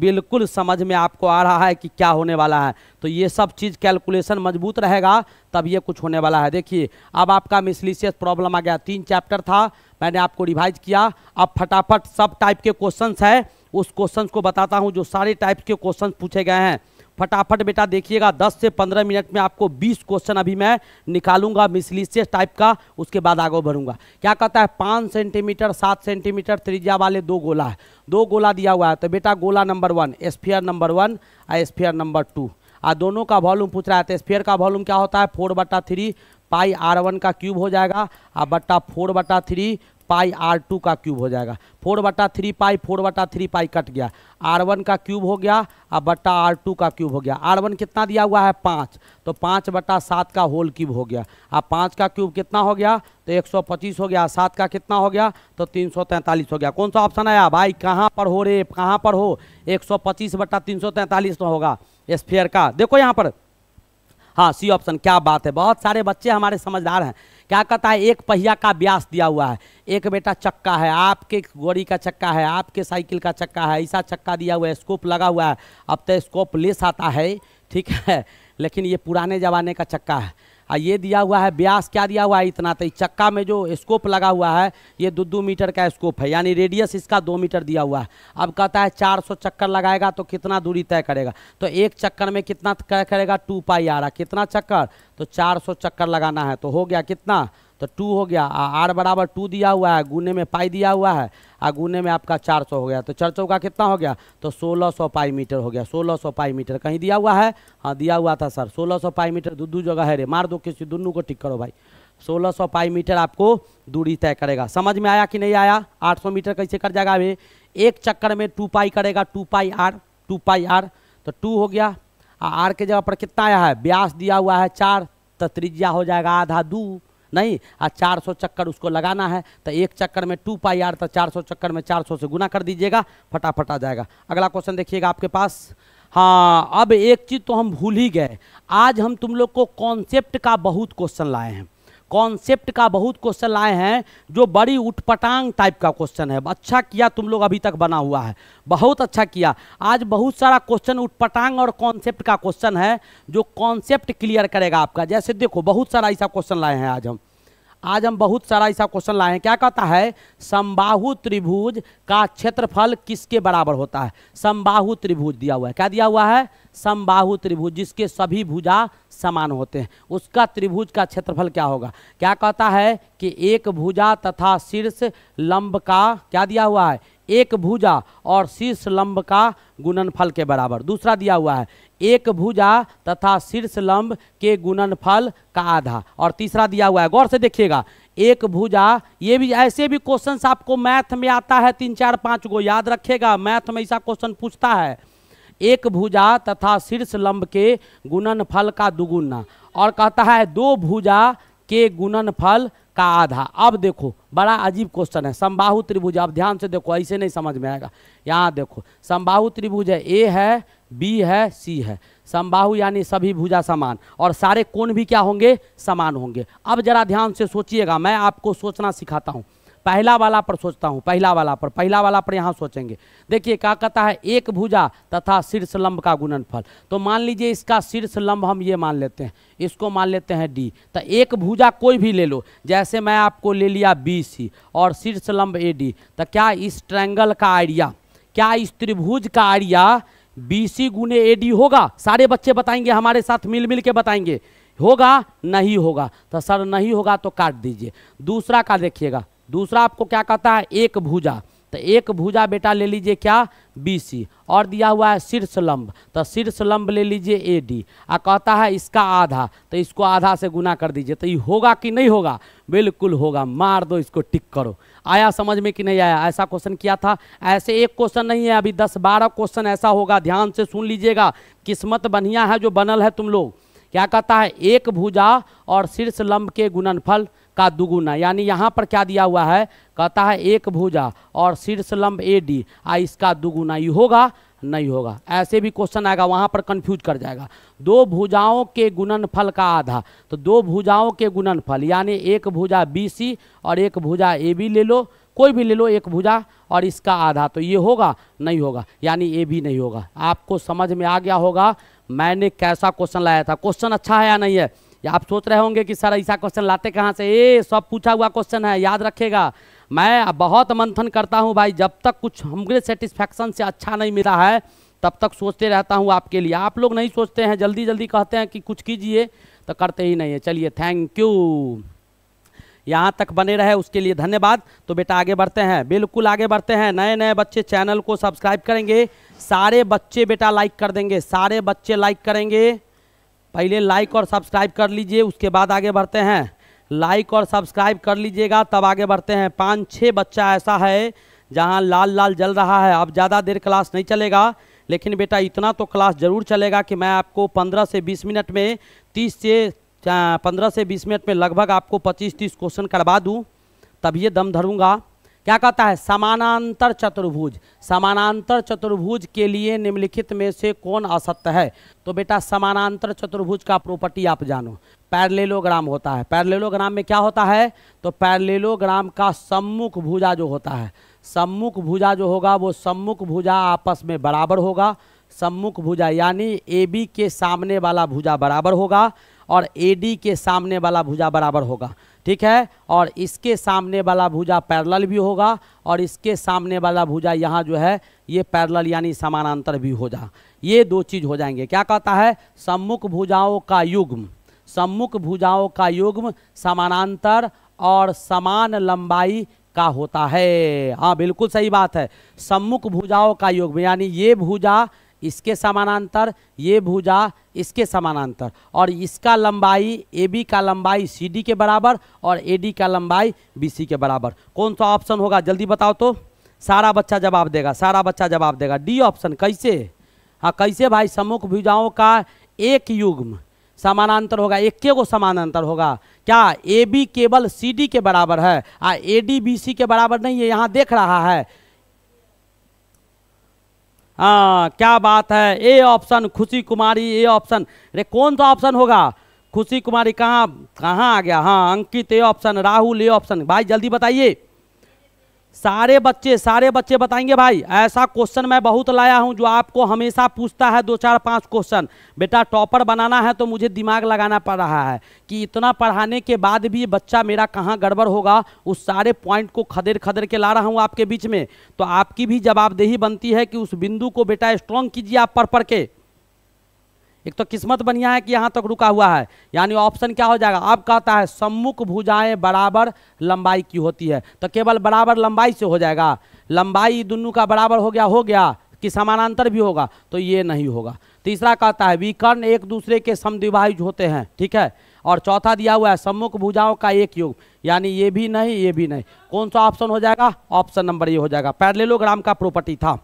बिल्कुल समझ में आपको आ रहा है कि क्या होने वाला है तो ये सब चीज़ कैलकुलेशन मजबूत रहेगा तब ये कुछ होने वाला है देखिए अब आपका मिसलिसियस प्रॉब्लम आ गया तीन चैप्टर था मैंने आपको रिवाइज किया अब फटाफट सब टाइप के क्वेश्चंस है उस क्वेश्चंस को बताता हूँ जो सारे टाइप के क्वेश्चंस पूछे गए हैं फटाफट बेटा देखिएगा 10 से 15 मिनट में आपको 20 क्वेश्चन अभी मैं निकालूंगा मिसलिसियस टाइप का उसके बाद आगे बढ़ूंगा क्या कहता है पाँच सेंटीमीटर सात सेंटीमीटर त्रिज्या वाले दो गोला है दो गोला दिया हुआ है तो बेटा गोला number one sphere number one और स्फियर नंबर टू और दोनों का वॉल्यूम पूछ रहा है तो स्फियर का वॉल्यूम क्या होता है फोर बटा थ्री पाई आर वन का क्यूब हो जाएगा और बट्टा फोर बटा थ्री पाई आर टू का क्यूब हो जाएगा फोर बटा थ्री पाई फोर बटा थ्री पाई कट गया आर वन का क्यूब हो गया और बटा आर टू का क्यूब हो गया आर वन कितना दिया हुआ है पाँच तो पाँच बटा सात का होल क्यूब हो गया अब पाँच का क्यूब कितना हो गया तो एक सौ पच्चीस हो गया सात का कितना हो गया तो तीन सौ तैंतालीस हो गया कौन सा ऑप्शन आया भाई कहाँ पर हो रे कहाँ पर हो एक सौ पच्चीस बटा तीन सौ तैंतालीस तो होगा स्फेयर का देखो यहाँ पर हाँ सी ऑप्शन क्या बात है बहुत सारे बच्चे हमारे समझदार हैं क्या कहता है एक पहिया का व्यास दिया हुआ है एक बेटा चक्का है आपके गोड़ी का चक्का है आपके साइकिल का चक्का है ऐसा चक्का दिया हुआ है स्कोप लगा हुआ है अब तो स्कोप लेस आता है ठीक है लेकिन ये पुराने ज़माने का चक्का है आ ये दिया हुआ है ब्यास क्या दिया हुआ है इतना तो चक्का में जो स्कोप लगा हुआ है ये दो दो मीटर का स्कोप है यानी रेडियस इसका दो मीटर दिया हुआ है अब कहता है चार सौ चक्कर लगाएगा तो कितना दूरी तय करेगा तो एक चक्कर में कितना तय करेगा टू पाई आ रहा कितना चक्कर तो चार सौ चक्कर लगाना है तो हो गया कितना तो टू हो गया आर बराबर टू दिया हुआ है गुने में पाई दिया हुआ है आ गुने में आपका चार सौ हो गया तो चार सौ का कितना हो गया तो सोलह सौ पाई मीटर हो गया सोलह सौ पाई मीटर कहीं दिया हुआ है हाँ दिया हुआ था सर सोलह सौ पाई मीटर दो जगह है रे मार दो किसी दोनों को टिक करो भाई सोलह सौ पाई मीटर आपको दूरी तय करेगा समझ में आया कि नहीं आया आठ सौ मीटर कैसे कर जाएगा अभी एक चक्कर में टू पाई करेगा two pi R two pi R तो टू हो गया आर के जगह पर कितना आया है ब्यास दिया हुआ है चार तो त्रिज्या हो जाएगा आधा दू नहीं आ 400 चक्कर उसको लगाना है तो एक चक्कर में टू पाई आर तो 400 चक्कर में 400 से गुना कर दीजिएगा फटाफट आ जाएगा अगला क्वेश्चन देखिएगा आपके पास हाँ अब एक चीज़ तो हम भूल ही गए आज हम तुम लोग को कॉन्सेप्ट का बहुत क्वेश्चन लाए हैं कॉन्सेप्ट का बहुत क्वेश्चन लाए हैं जो बड़ी उठपटांग टाइप का क्वेश्चन है अच्छा किया तुम लोग अभी तक बना हुआ है बहुत अच्छा किया आज बहुत सारा क्वेश्चन उठपटांग और कॉन्सेप्ट का क्वेश्चन है जो कॉन्सेप्ट क्लियर करेगा आपका जैसे देखो बहुत सारा ऐसा क्वेश्चन लाए हैं आज हम आज हम बहुत सारा ऐसा क्वेश्चन लाए हैं क्या कहता है समबाहु त्रिभुज का क्षेत्रफल किसके बराबर होता है समबाहु त्रिभुज दिया हुआ है क्या दिया हुआ है समबाहु त्रिभुज जिसके सभी भुजा समान होते हैं उसका त्रिभुज का क्षेत्रफल क्या होगा क्या कहता है कि एक भुजा तथा शीर्ष लंब का क्या दिया हुआ है एक भुजा और शीर्ष लंब का गुणनफल के बराबर दूसरा दिया हुआ है एक भुजा तथा शीर्ष लंब के गुणनफल का आधा और तीसरा दिया हुआ है गौर से देखिएगा एक भुजा ये भी ऐसे भी क्वेश्चन आपको मैथ में आता है तीन चार पाँच को याद रखेगा मैथ में ऐसा क्वेश्चन पूछता है एक भुजा तथा शीर्ष लंब के गुणनफल का दुगुना और कहता है दो भुजा के गुणनफल का आधा अब देखो बड़ा अजीब क्वेश्चन है समबाहु त्रिभुज अब ध्यान से देखो ऐसे नहीं समझ में आएगा यहाँ देखो समबाहु त्रिभुज है ए है बी है सी है समबाहु यानी सभी भुजा समान और सारे कोण भी क्या होंगे समान होंगे अब जरा ध्यान से सोचिएगा मैं आपको सोचना सिखाता हूँ पहला वाला पर सोचता हूँ पहला वाला पर पहला वाला पर यहाँ सोचेंगे देखिए क्या कहता है एक भुजा तथा शीर्ष लंब का गुणनफल तो मान लीजिए इसका शीर्ष लंब हम ये मान लेते हैं इसको मान लेते हैं डी तो एक भुजा कोई भी ले लो जैसे मैं आपको ले लिया बी सी और शीर्ष लंब ए डी तो क्या इस ट्रैंगल का आइडिया क्या इस त्रिभुज का आइडिया बी सी गुने ए डी होगा सारे बच्चे बताएंगे हमारे साथ मिल मिल के बताएंगे होगा नहीं होगा तो सर नहीं होगा तो काट दीजिए दूसरा का देखिएगा दूसरा आपको क्या कहता है एक भुजा तो एक भुजा बेटा ले लीजिए क्या सी और दिया हुआ है शीर्ष लंब तो शीर्ष लंब ले लीजिए ए डी और कहता है इसका आधा तो इसको आधा से गुना कर दीजिए तो ये होगा कि नहीं होगा बिल्कुल होगा मार दो इसको टिक करो आया समझ में कि नहीं आया ऐसा क्वेश्चन किया था ऐसे एक क्वेश्चन नहीं है अभी दस बारह क्वेश्चन ऐसा होगा ध्यान से सुन लीजिएगा किस्मत बढ़िया है जो बनल है तुम लोग क्या कहता है एक भूजा और शीर्ष लंब के गुणनफल का दुगुना यानी यहाँ पर क्या दिया हुआ है कहता है एक भुजा और शीर्ष लंब ए डी आ इसका दुगुना ये होगा नहीं होगा ऐसे भी क्वेश्चन आएगा वहाँ पर कंफ्यूज कर जाएगा दो भुजाओं के गुणनफल का आधा तो दो भुजाओं के गुणनफल यानी एक भुजा बी और एक भुजा ए बी ले लो कोई भी ले लो एक भुजा और इसका आधा तो ये होगा नहीं होगा यानी ए भी नहीं होगा आपको समझ में आ गया होगा मैंने कैसा क्वेश्चन लाया था क्वेश्चन अच्छा है या नहीं है या आप सोच रहे होंगे कि सर ऐसा क्वेश्चन लाते कहाँ से ये सब पूछा हुआ क्वेश्चन है याद रखेगा मैं बहुत मंथन करता हूँ भाई जब तक कुछ हमको सेटिस्फैक्शन से अच्छा नहीं मिला है तब तक सोचते रहता हूँ आपके लिए आप लोग नहीं सोचते हैं जल्दी जल्दी कहते हैं कि कुछ कीजिए तो करते ही नहीं है चलिए थैंक यू यहाँ तक बने रहे उसके लिए धन्यवाद तो बेटा आगे बढ़ते हैं बिल्कुल आगे बढ़ते हैं नए नए बच्चे चैनल को सब्सक्राइब करेंगे सारे बच्चे बेटा लाइक कर देंगे सारे बच्चे लाइक करेंगे पहले लाइक और सब्सक्राइब कर लीजिए उसके बाद आगे बढ़ते हैं लाइक और सब्सक्राइब कर लीजिएगा तब आगे बढ़ते हैं पाँच छः बच्चा ऐसा है जहाँ लाल लाल जल रहा है अब ज़्यादा देर क्लास नहीं चलेगा लेकिन बेटा इतना तो क्लास ज़रूर चलेगा कि मैं आपको पंद्रह से बीस मिनट में तीस से हाँ, पंद्रह से बीस मिनट में लगभग आपको पच्चीस तीस क्वेश्चन करवा दूँ तब ये दम धरूँगा क्या कहता है समानांतर चतुर्भुज समानांतर चतुर्भुज के लिए निम्नलिखित में से कौन असत्य है तो बेटा समानांतर चतुर्भुज का प्रॉपर्टी आप जानो पैरलेलोग्राम होता है पैरलेलोग्राम में क्या होता है तो पैरलेलोग्राम का सम्मुख भुजा जो होता है सम्मुख भुजा जो होगा वो सम्मुख भुजा आपस में बराबर होगा सम्मुख भुजा यानी ए बी के सामने वाला भुजा बराबर होगा और ए डी के सामने वाला भुजा बराबर होगा ठीक है और इसके सामने वाला भुजा पैरल भी होगा और इसके सामने वाला भुजा यहाँ जो है ये पैरल यानी समानांतर भी हो जा ये दो चीज़ हो जाएंगे क्या कहता है सम्मुख भुजाओं का युग्म सम्मुख भुजाओं का युग्म समानांतर और समान लंबाई का होता है हाँ बिल्कुल सही बात है सम्मुख भुजाओं का युग्म यानी ये भुजा इसके समानांतर ये भुजा इसके समानांतर और इसका लंबाई ए बी का लंबाई सी डी के बराबर और ए डी का लंबाई बी सी के बराबर कौन सा ऑप्शन होगा जल्दी बताओ तो सारा बच्चा जवाब देगा सारा बच्चा जवाब देगा डी ऑप्शन कैसे हाँ कैसे भाई सम्मुख भुजाओं का एक युग्म समानांतर होगा के को समानांतर होगा क्या ए बी केवल सी डी के बराबर है आ ए डी बी सी के बराबर नहीं है यहाँ देख रहा है हाँ क्या बात है ए ऑप्शन खुशी कुमारी ए ऑप्शन अरे कौन सा ऑप्शन होगा खुशी कुमारी कहाँ कहाँ आ गया हाँ Ankit A option Rahul A option भाई जल्दी बताइए सारे बच्चे सारे बच्चे बताएंगे भाई ऐसा क्वेश्चन मैं बहुत लाया हूं जो आपको हमेशा पूछता है दो चार पांच क्वेश्चन बेटा टॉपर बनाना है तो मुझे दिमाग लगाना पड़ रहा है कि इतना पढ़ाने के बाद भी बच्चा मेरा कहाँ गड़बड़ होगा उस सारे पॉइंट को खदेड़ खदेड़ के ला रहा हूँ आपके बीच में तो आपकी भी जवाबदेही बनती है कि उस बिंदु को बेटा स्ट्रॉन्ग कीजिए आप पढ़ पढ़ के एक तो किस्मत बढ़िया है कि यहाँ तक रुका हुआ है यानी ऑप्शन क्या हो जाएगा अब कहता है सम्मुख भुजाएं बराबर लंबाई की होती है तो केवल बराबर लंबाई से हो जाएगा लंबाई दोनों का बराबर हो गया हो गया कि समानांतर भी होगा तो ये नहीं होगा तीसरा कहता है विकर्ण एक दूसरे के समद्विभाजुज होते हैं ठीक है और चौथा दिया हुआ है सम्मुख भुजाओं का एक योग यानी ये भी नहीं ये भी नहीं कौन सा ऑप्शन हो जाएगा ऑप्शन नंबर ये हो जाएगा पैरलेलोग्राम का प्रॉपर्टी था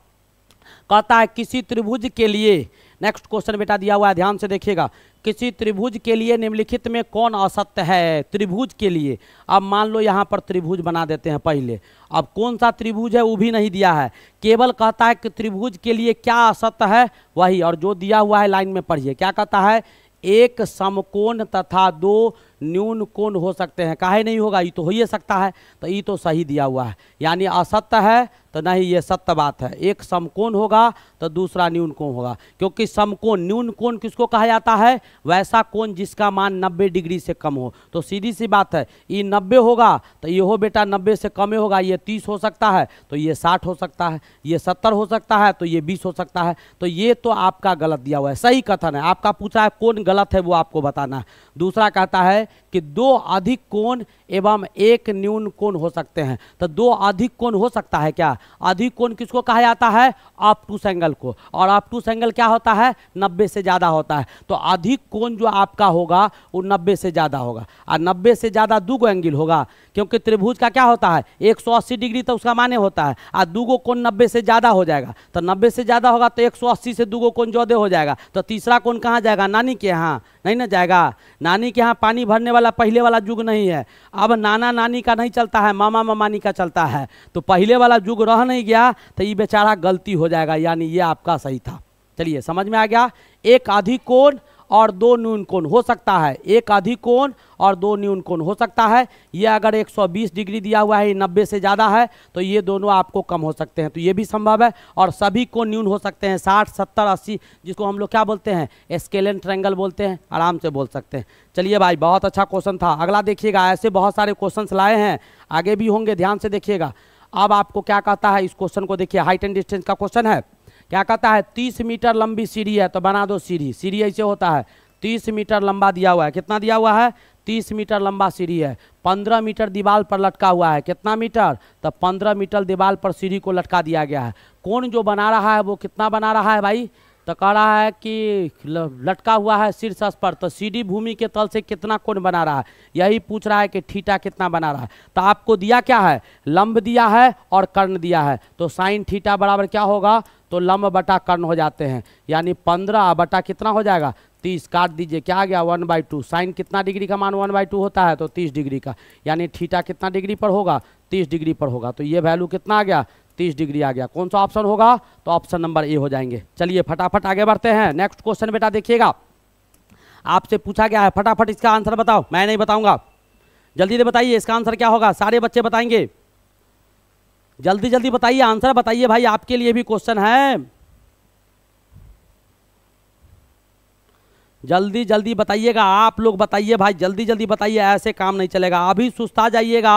कहता है किसी त्रिभुज के लिए नेक्स्ट क्वेश्चन बेटा दिया हुआ है ध्यान से देखिएगा किसी त्रिभुज के लिए निम्नलिखित में कौन असत्य है त्रिभुज के लिए अब मान लो यहाँ पर त्रिभुज बना देते हैं पहले अब कौन सा त्रिभुज है वो भी नहीं दिया है केवल कहता है कि त्रिभुज के लिए क्या असत्य है वही और जो दिया हुआ है लाइन में पढ़िए क्या कहता है एक समकोण तथा दो न्यून कोण हो सकते हैं काहे नहीं होगा ये तो हो ही सकता है तो ये तो सही दिया हुआ है यानी असत्य है तो नहीं ये सत्य बात है एक समकोण होगा तो दूसरा न्यून कोण होगा क्योंकि समकोण न्यून कोण किसको कहा जाता है वैसा कोण जिसका मान 90 डिग्री से कम हो तो सीधी सी बात है ये नब्बे होगा तो ये हो बेटा नब्बे से कम होगा ये 30 हो सकता है तो ये 60 हो सकता है ये 70 हो सकता है तो ये 20 हो सकता है तो ये तो आपका गलत दिया हुआ है सही कथन है आपका पूछा है कौन गलत है वो आपको बताना है दूसरा कहता है कि दो अधिक कोण एवं एक न्यून कोण हो सकते हैं तो दो अधिक कोण हो सकता है क्या अधिक कोण किसको कहा जाता है आप टू सेंगल को और आप टू सेंगल क्या होता है नब्बे से ज़्यादा होता है तो अधिक कोण जो आपका होगा वो नब्बे से ज़्यादा होगा और नब्बे से ज़्यादा गो एंगल होगा क्योंकि त्रिभुज का क्या होता है एक डिग्री तो उसका माने होता है और गो कोण नब्बे से ज़्यादा हो जाएगा तो नब्बे से ज़्यादा होगा तो एक से दूगो कोण जोदे हो जाएगा तो तीसरा कोण कहाँ जाएगा नानी के यहाँ नहीं ना जाएगा नानी के यहाँ पानी भरने वाला पहले वाला युग नहीं है अब नाना नानी का नहीं चलता है मामा ममानी का चलता है तो पहले वाला युग रह नहीं गया तो ये बेचारा गलती हो जाएगा यानी ये आपका सही था चलिए समझ में आ गया एक आधिकोण और दो न्यून कोण हो सकता है एक अधिक कोण और दो न्यून कोण हो सकता है ये अगर 120 डिग्री दिया हुआ है नब्बे से ज़्यादा है तो ये दोनों आपको कम हो सकते हैं तो ये भी संभव है और सभी को न्यून हो सकते हैं साठ सत्तर अस्सी जिसको हम लोग क्या बोलते हैं स्केलन ट्रैंगल बोलते हैं आराम से बोल सकते हैं चलिए भाई बहुत अच्छा क्वेश्चन था अगला देखिएगा ऐसे बहुत सारे क्वेश्चन लाए हैं आगे भी होंगे ध्यान से देखिएगा अब आपको क्या कहता है इस क्वेश्चन को देखिए हाइट एंड डिस्टेंस का क्वेश्चन है क्या कहता है तीस मीटर लंबी सीढ़ी है तो बना दो सीढ़ी सीढ़ी ऐसे होता है तीस मीटर लंबा दिया हुआ है कितना दिया हुआ है तीस मीटर लंबा सीढ़ी है पंद्रह मीटर दीवार पर लटका हुआ है कितना मीटर तो पंद्रह मीटर दीवार पर सीढ़ी को लटका दिया गया है कौन जो बना रहा है वो कितना बना रहा है भाई तो कह रहा है कि लटका हुआ है शीर्ष पर तो सीढ़ी भूमि के तल से कितना कोण बना रहा है यही पूछ रहा है कि ठीटा कितना बना रहा है तो आपको दिया क्या है लंब दिया है और कर्ण दिया है तो साइन ठीटा बराबर क्या होगा तो लम्ब बटा कर्ण हो जाते हैं यानी पंद्रह बटा कितना हो जाएगा तीस काट दीजिए क्या आ गया वन बाई टू साइन कितना डिग्री का मान वन बाई टू होता है तो तीस डिग्री का यानी ठीटा कितना डिग्री पर होगा तीस डिग्री पर होगा तो ये वैल्यू कितना आ गया तीस डिग्री आ गया कौन सा ऑप्शन होगा तो ऑप्शन नंबर ए हो जाएंगे चलिए फटाफट आगे बढ़ते हैं नेक्स्ट क्वेश्चन बेटा देखिएगा आपसे पूछा गया है फटाफट इसका आंसर बताओ मैं नहीं बताऊँगा जल्दी से बताइए इसका आंसर क्या होगा सारे बच्चे बताएंगे जल्दी जल्दी बताइए आंसर बताइए भाई आपके लिए भी क्वेश्चन है जल्दी जल्दी बताइएगा आप लोग बताइए भाई जल्दी जल्दी बताइए ऐसे काम नहीं चलेगा अभी सुस्ता जाइएगा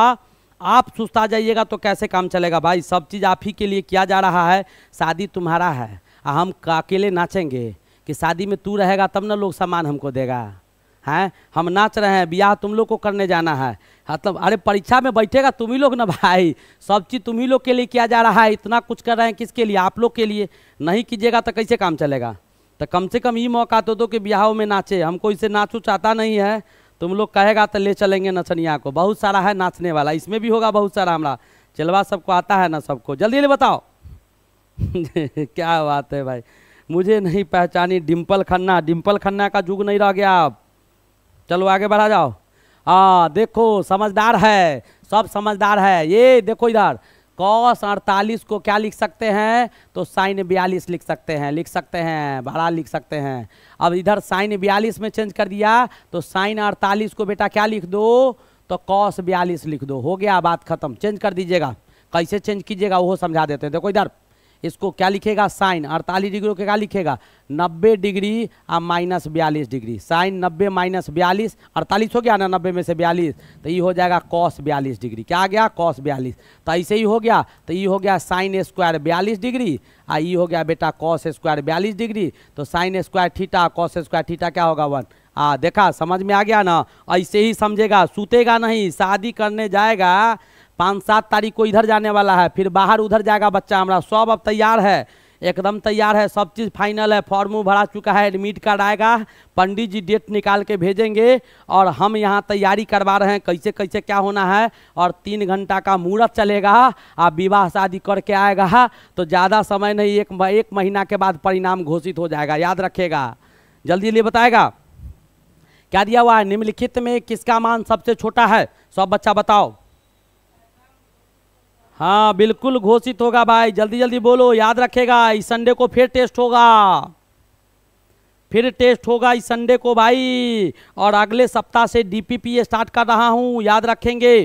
आप सुस्ता जाइएगा तो कैसे काम चलेगा भाई सब चीज़ आप ही के लिए किया जा रहा है शादी तुम्हारा है हम अकेले नाचेंगे कि शादी में तू रहेगा तब ना लोग सामान हमको देगा हैं हम नाच रहे हैं ब्याह तुम लोग को करने जाना है मतलब अरे परीक्षा में बैठेगा तुम ही लोग ना भाई सब चीज़ तुम ही लोग के लिए किया जा रहा है इतना कुछ कर रहे हैं किसके लिए आप लोग के लिए नहीं कीजिएगा तो कैसे काम चलेगा तो कम से कम ये मौका तो दो कि ब्याहों में नाचे हमको इसे नाचू चाहता नहीं है तुम लोग कहेगा तो ले चलेंगे नचनिया को बहुत सारा है नाचने वाला इसमें भी होगा बहुत सारा हमारा चलवा सबको आता है ना सबको जल्दी जल्दी बताओ क्या बात है भाई मुझे नहीं पहचानी डिम्पल खन्ना डिम्पल खन्ना का जुग नहीं रह गया आप चलो आगे बढ़ा जाओ हाँ देखो समझदार है सब समझदार है ये देखो इधर कॉस अड़तालीस को क्या लिख सकते हैं तो साइन बयालीस लिख सकते हैं लिख सकते हैं भाड़ा लिख सकते हैं अब इधर साइन बयालीस में चेंज कर दिया तो साइन अड़तालीस को बेटा क्या लिख दो तो कॉस बयालीस लिख दो हो गया बात खत्म चेंज कर दीजिएगा कैसे चेंज कीजिएगा वो समझा देते हैं देखो इधर इसको क्या लिखेगा साइन अड़तालीस डिग्री को क्या लिखेगा नब्बे डिग्री और माइनस बयालीस डिग्री साइन नब्बे माइनस बयालीस अड़तालीस हो गया ना नब्बे में से बयालीस तो ये हो जाएगा कॉस बयालीस डिग्री क्या आ गया कॉस बयालीस तो ऐसे ही हो गया तो ये हो गया साइन स्क्वायर बयालीस डिग्री आ ये हो गया बेटा कॉस स्क्वायर बयालीस डिग्री तो sine square theta cos square theta क्या होगा वन आ देखा समझ में आ गया ना ऐसे ही समझेगा सूतेगा नहीं शादी करने जाएगा पाँच सात तारीख को इधर जाने वाला है फिर बाहर उधर जाएगा बच्चा हमारा सब अब तैयार है एकदम तैयार है सब चीज़ फाइनल है फॉर्म भरा चुका है एडमिट कार्ड आएगा पंडित जी डेट निकाल के भेजेंगे और हम यहाँ तैयारी करवा रहे हैं कैसे कैसे क्या होना है और तीन घंटा का मुहूर्त चलेगा आप विवाह शादी करके आएगा तो ज़्यादा समय नहीं एक एक महीना के बाद परिणाम घोषित हो जाएगा याद रखेगा जल्दी जल्दी बताएगा क्या दिया हुआ है निम्नलिखित में किसका मान सबसे छोटा है सब बच्चा बताओ हाँ बिल्कुल घोषित होगा भाई जल्दी जल्दी बोलो याद रखेगा इस संडे को फिर टेस्ट होगा फिर टेस्ट होगा इस संडे को भाई और अगले सप्ताह से डीपीपी स्टार्ट कर रहा हूँ याद रखेंगे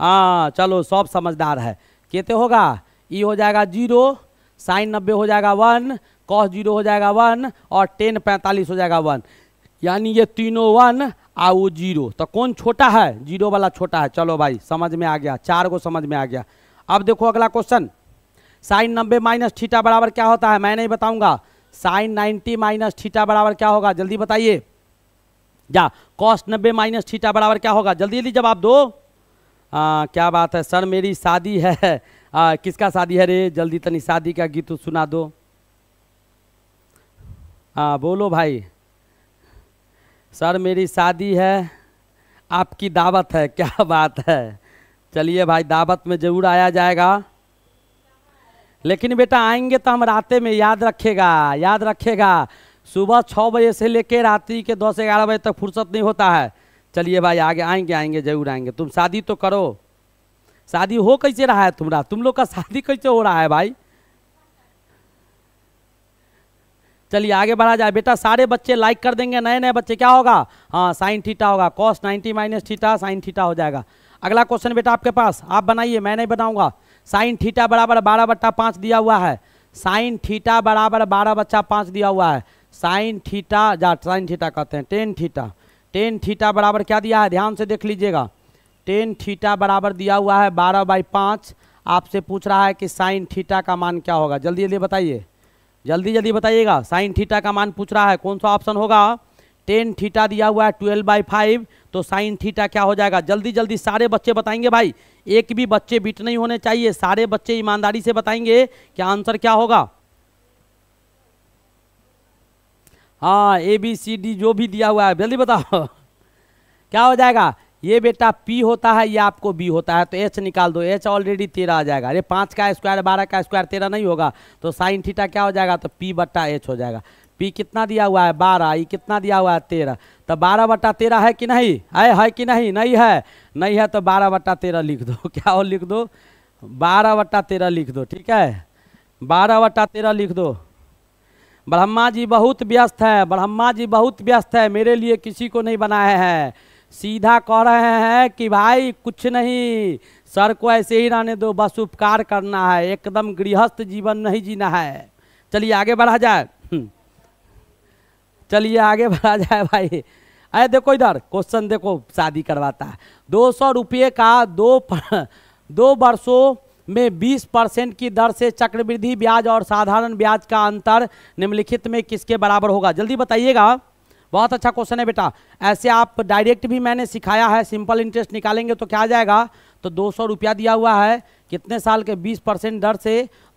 हाँ चलो सब समझदार है कहते होगा ई हो जाएगा जीरो साइन नब्बे हो जाएगा वन कॉस जीरो हो जाएगा वन और टेन पैंतालीस हो जाएगा वन यानी ये तीनों वन आ वो जीरो तो कौन छोटा है जीरो वाला छोटा है चलो भाई समझ में आ गया चार को समझ में आ गया अब देखो अगला क्वेश्चन साइन नब्बे माइनस ठीटा बराबर क्या होता है मैं नहीं बताऊंगा साइन नाइन्टी माइनस ठीटा बराबर क्या होगा जल्दी बताइए जा कॉस नब्बे माइनस ठीटा बराबर क्या होगा जल्दी जल्दी जवाब दो आ, क्या बात है सर मेरी शादी है आ, किसका शादी है रे जल्दी तनी शादी का गीत सुना दो आ, बोलो भाई सर मेरी शादी है आपकी दावत है क्या बात है चलिए भाई दावत में ज़रूर आया जाएगा लेकिन बेटा आएंगे तो हम रात में याद रखेगा याद रखेगा सुबह छः बजे से लेकर रात्रि के दस ग्यारह बजे तक फुर्सत नहीं होता है चलिए भाई आगे आएंगे आएंगे जरूर आएंगे तुम शादी तो करो शादी हो कैसे रहा है तुम्हारा तुम लोग का शादी कैसे हो रहा है भाई चलिए आगे बढ़ा जाए बेटा सारे बच्चे लाइक कर देंगे नए नए बच्चे क्या होगा हाँ साइन थीटा होगा cos ninety minus theta sine theta हो जाएगा अगला क्वेश्चन बेटा आपके पास आप बनाइए मैं नहीं बनाऊंगा साइन थीटा बराबर बारह बट्टा पाँच दिया हुआ है साइन थीटा बराबर बारह बच्चा पाँच दिया हुआ है साइन थीटा जा साइन थीटा कहते हैं टेन थीटा टेन थीटा बराबर क्या दिया है ध्यान से देख लीजिएगा टेन थीटा बराबर दिया हुआ है बारह बाई पाँच आपसे पूछ रहा है कि साइन थीटा का मान क्या होगा जल्दी जल्दी बताइए जल्दी जल्दी बताइएगा साइन थीटा का मान पूछ रहा है कौन सा ऑप्शन होगा टेन थीटा दिया हुआ है ट्वेल्व बाई फाइव तो साइन थीटा क्या हो जाएगा जल्दी जल्दी सारे बच्चे बताएंगे भाई एक भी बच्चे बीट नहीं होने चाहिए सारे बच्चे ईमानदारी से बताएंगे कि आंसर क्या होगा हाँ ए बी सी डी जो भी दिया हुआ है जल्दी बताओ क्या हो जाएगा ये बेटा P होता है या आपको B होता है तो H निकाल दो H ऑलरेडी तेरह आ जाएगा अरे पाँच का स्क्वायर बारह का स्क्वायर तेरह नहीं होगा तो साइन थीटा क्या हो जाएगा तो P बट्टा H हो जाएगा P कितना दिया हुआ है बारह ये कितना दिया हुआ है तेरह तो बारह बट्टा तेरह है कि नहीं है है कि नहीं नहीं है नहीं है तो बारह बट्टा तेरह लिख दो क्या और लिख दो बारह बट्टा तेरह लिख दो ठीक है बारह बट्टा तेरह लिख दो ब्रह्मा जी बहुत व्यस्त है ब्रह्मा जी बहुत व्यस्त है मेरे लिए किसी को नहीं बनाया है सीधा कह रहे हैं कि भाई कुछ नहीं सर को ऐसे ही रहने दो बस उपकार करना है एकदम गृहस्थ जीवन नहीं जीना है चलिए आगे बढ़ा जाए हम्म। चलिए आगे बढ़ा जाए भाई अरे देखो इधर क्वेश्चन देखो शादी करवाता है दो सौ रुपये का दो पर, दो वर्षों में 20 परसेंट की दर से चक्रवृद्धि ब्याज और साधारण ब्याज का अंतर निम्नलिखित में किसके बराबर होगा जल्दी बताइएगा बहुत अच्छा क्वेश्चन है बेटा ऐसे आप डायरेक्ट भी मैंने सिखाया है सिंपल इंटरेस्ट निकालेंगे तो क्या आ जाएगा तो दो सौ रुपया दिया हुआ है कितने साल के बीस परसेंट दर से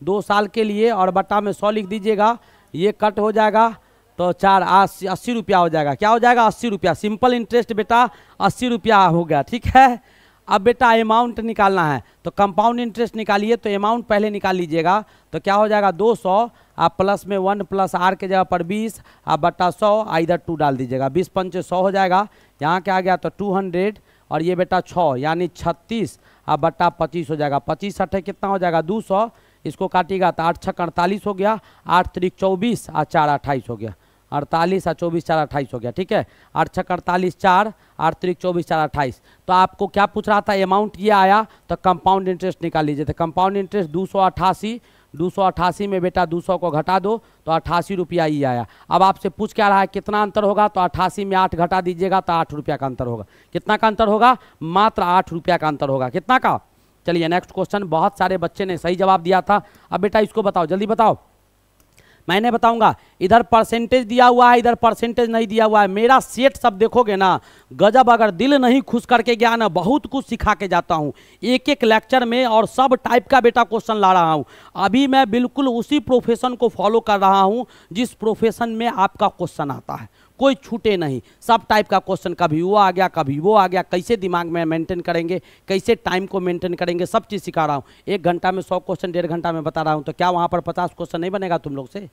दो साल के लिए और बट्टा में सौ लिख दीजिएगा ये कट हो जाएगा तो चार अस्सी अस्सी रुपया हो जाएगा क्या हो जाएगा अस्सी रुपया सिंपल इंटरेस्ट बेटा अस्सी रुपया हो गया ठीक है अब बेटा अमाउंट निकालना है तो कंपाउंड इंटरेस्ट निकालिए तो अमाउंट पहले निकाल लीजिएगा तो क्या हो जाएगा दो सौ आ प्लस में वन प्लस आर के जगह पर बीस आ बट्टा सौ आ इधर टू डाल दीजिएगा बीस पंच सौ हो जाएगा यहाँ क्या आ गया तो टू हंड्रेड और ये बेटा छः यानी छत्तीस आ बट्टा पच्चीस हो जाएगा पच्चीस अठे कितना हो जाएगा दो सौ इसको काटिएगा तो आठ छः अड़तालीस हो गया आठ तरीक चौबीस और चार अट्ठाईस हो गया अड़तालीस और चौबीस चार अट्ठाईस हो गया ठीक है आठ छः अड़तालीस चार आठ तरीक चौबीस चार अट्ठाईस तो आपको क्या पूछ रहा था अमाउंट ये आया तो कंपाउंड इंटरेस्ट निकाल लीजिए तो कंपाउंड इंटरेस्ट दो सौ अट्ठासी 288 में बेटा 200 को घटा दो तो अट्ठासी रुपया ही आया अब आपसे पूछ क्या रहा है कितना अंतर होगा तो अट्ठासी में आठ घटा दीजिएगा तो आठ रुपया का अंतर होगा कितना का अंतर होगा मात्र आठ रुपया का अंतर होगा कितना का चलिए नेक्स्ट क्वेश्चन बहुत सारे बच्चे ने सही जवाब दिया था अब बेटा इसको बताओ जल्दी बताओ मैंने बताऊंगा इधर परसेंटेज दिया हुआ है इधर परसेंटेज नहीं दिया हुआ है मेरा सेट सब देखोगे ना गजब अगर दिल नहीं खुश करके गया ना बहुत कुछ सिखा के जाता हूँ एक एक लेक्चर में और सब टाइप का बेटा क्वेश्चन ला रहा हूँ अभी मैं बिल्कुल उसी प्रोफेशन को फॉलो कर रहा हूँ जिस प्रोफेशन में आपका क्वेश्चन आता है कोई छूटे नहीं सब टाइप का क्वेश्चन कभी वो आ गया कभी वो आ गया कैसे दिमाग में मेंटेन करेंगे कैसे टाइम को मेंटेन करेंगे सब चीज़ सिखा रहा हूँ एक घंटा में सौ क्वेश्चन डेढ़ घंटा में बता रहा हूँ तो क्या वहाँ पर पचास क्वेश्चन नहीं बनेगा तुम लोग से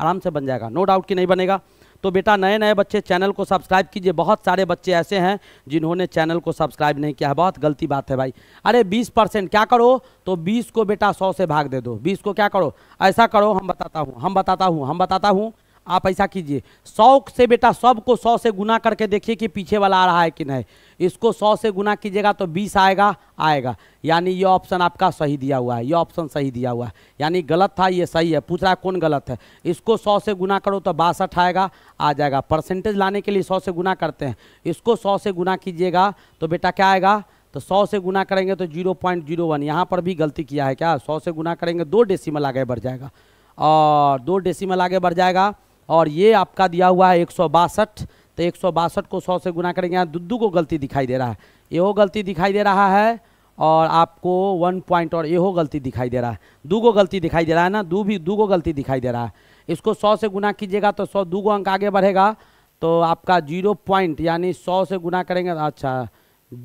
आराम से बन जाएगा नो डाउट कि नहीं बनेगा तो बेटा नए नए बच्चे चैनल को सब्सक्राइब कीजिए बहुत सारे बच्चे ऐसे हैं जिन्होंने चैनल को सब्सक्राइब नहीं किया है बहुत गलती बात है भाई अरे 20 परसेंट क्या करो तो 20 को बेटा 100 से भाग दे दो 20 को क्या करो ऐसा करो हम बताता हूँ हम बताता हूँ हम बताता हूँ आप ऐसा कीजिए सौ से बेटा सब को सौ से गुना करके देखिए कि पीछे वाला आ रहा है कि नहीं इसको सौ से गुना कीजिएगा तो बीस आएगा आएगा यानी ये ऑप्शन आपका सही दिया हुआ है ये ऑप्शन सही दिया हुआ है यानी गलत था ये सही है पूछ रहा कौन गलत है इसको सौ से गुना करो तो बासठ आएगा आ जाएगा परसेंटेज लाने के लिए सौ से गुना करते हैं इसको सौ से गुना कीजिएगा तो बेटा क्या आएगा तो 100 से गुना करेंगे तो 0.01 यहाँ पर भी गलती किया है क्या 100 से गुना करेंगे दो डेसिमल आगे बढ़ जाएगा और दो डेसिमल आगे बढ़ जाएगा और ये आपका दिया हुआ है एक तो एक को सौ से गुना करेंगे यहाँ दुद्दू को गलती दिखाई दे रहा है एहो गलती दिखाई दे रहा है और आपको वन पॉइंट और एहो गलती दिखाई दे रहा है दो को गलती दिखाई दे रहा है ना दो भी दो को गलती दिखाई दे रहा है इसको सौ से गुना कीजिएगा तो सौ दो को अंक आगे बढ़ेगा तो आपका जीरो पॉइंट यानी सौ से गुना करेंगे तो अच्छा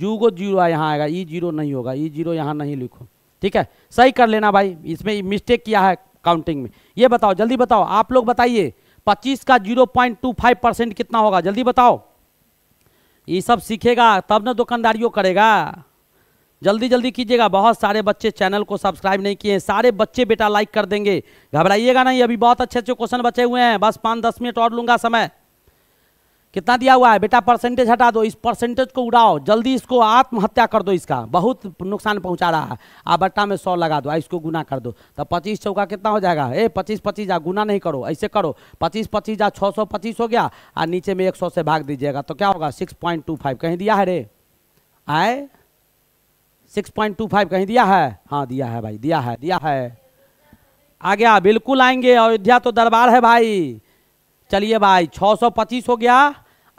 जू को जीरो यहाँ आएगा ई जीरो नहीं होगा ई जीरो यहाँ नहीं लिखो ठीक है सही कर लेना भाई इसमें मिस्टेक किया है काउंटिंग में ये बताओ जल्दी बताओ आप लोग बताइए 25 का 0.25 परसेंट कितना होगा जल्दी बताओ ये सब सीखेगा तब ना दुकानदारियों करेगा जल्दी जल्दी कीजिएगा बहुत सारे बच्चे चैनल को सब्सक्राइब नहीं किए हैं सारे बच्चे बेटा लाइक कर देंगे घबराइएगा नहीं अभी बहुत अच्छे अच्छे क्वेश्चन बचे हुए हैं बस पाँच दस मिनट और लूँगा समय कितना दिया हुआ है बेटा परसेंटेज हटा दो इस परसेंटेज को उड़ाओ जल्दी इसको आत्महत्या कर दो इसका बहुत नुकसान पहुंचा रहा है आ बट्टा में सौ लगा दो इसको गुना कर दो तब तो पच्चीस चौका कितना हो जाएगा ए पच्चीस पच्चीस जा गुना नहीं करो ऐसे करो पच्चीस पच्चीस जा छः सौ पच्चीस हो गया और नीचे में एक सौ से भाग दीजिएगा तो क्या होगा सिक्स पॉइंट टू फाइव कहीं दिया है रे आए सिक्स पॉइंट टू फाइव कहीं दिया है हाँ दिया है भाई दिया है दिया है आ गया बिल्कुल आएंगे अयोध्या तो दरबार है भाई चलिए भाई पच्चीस हो गया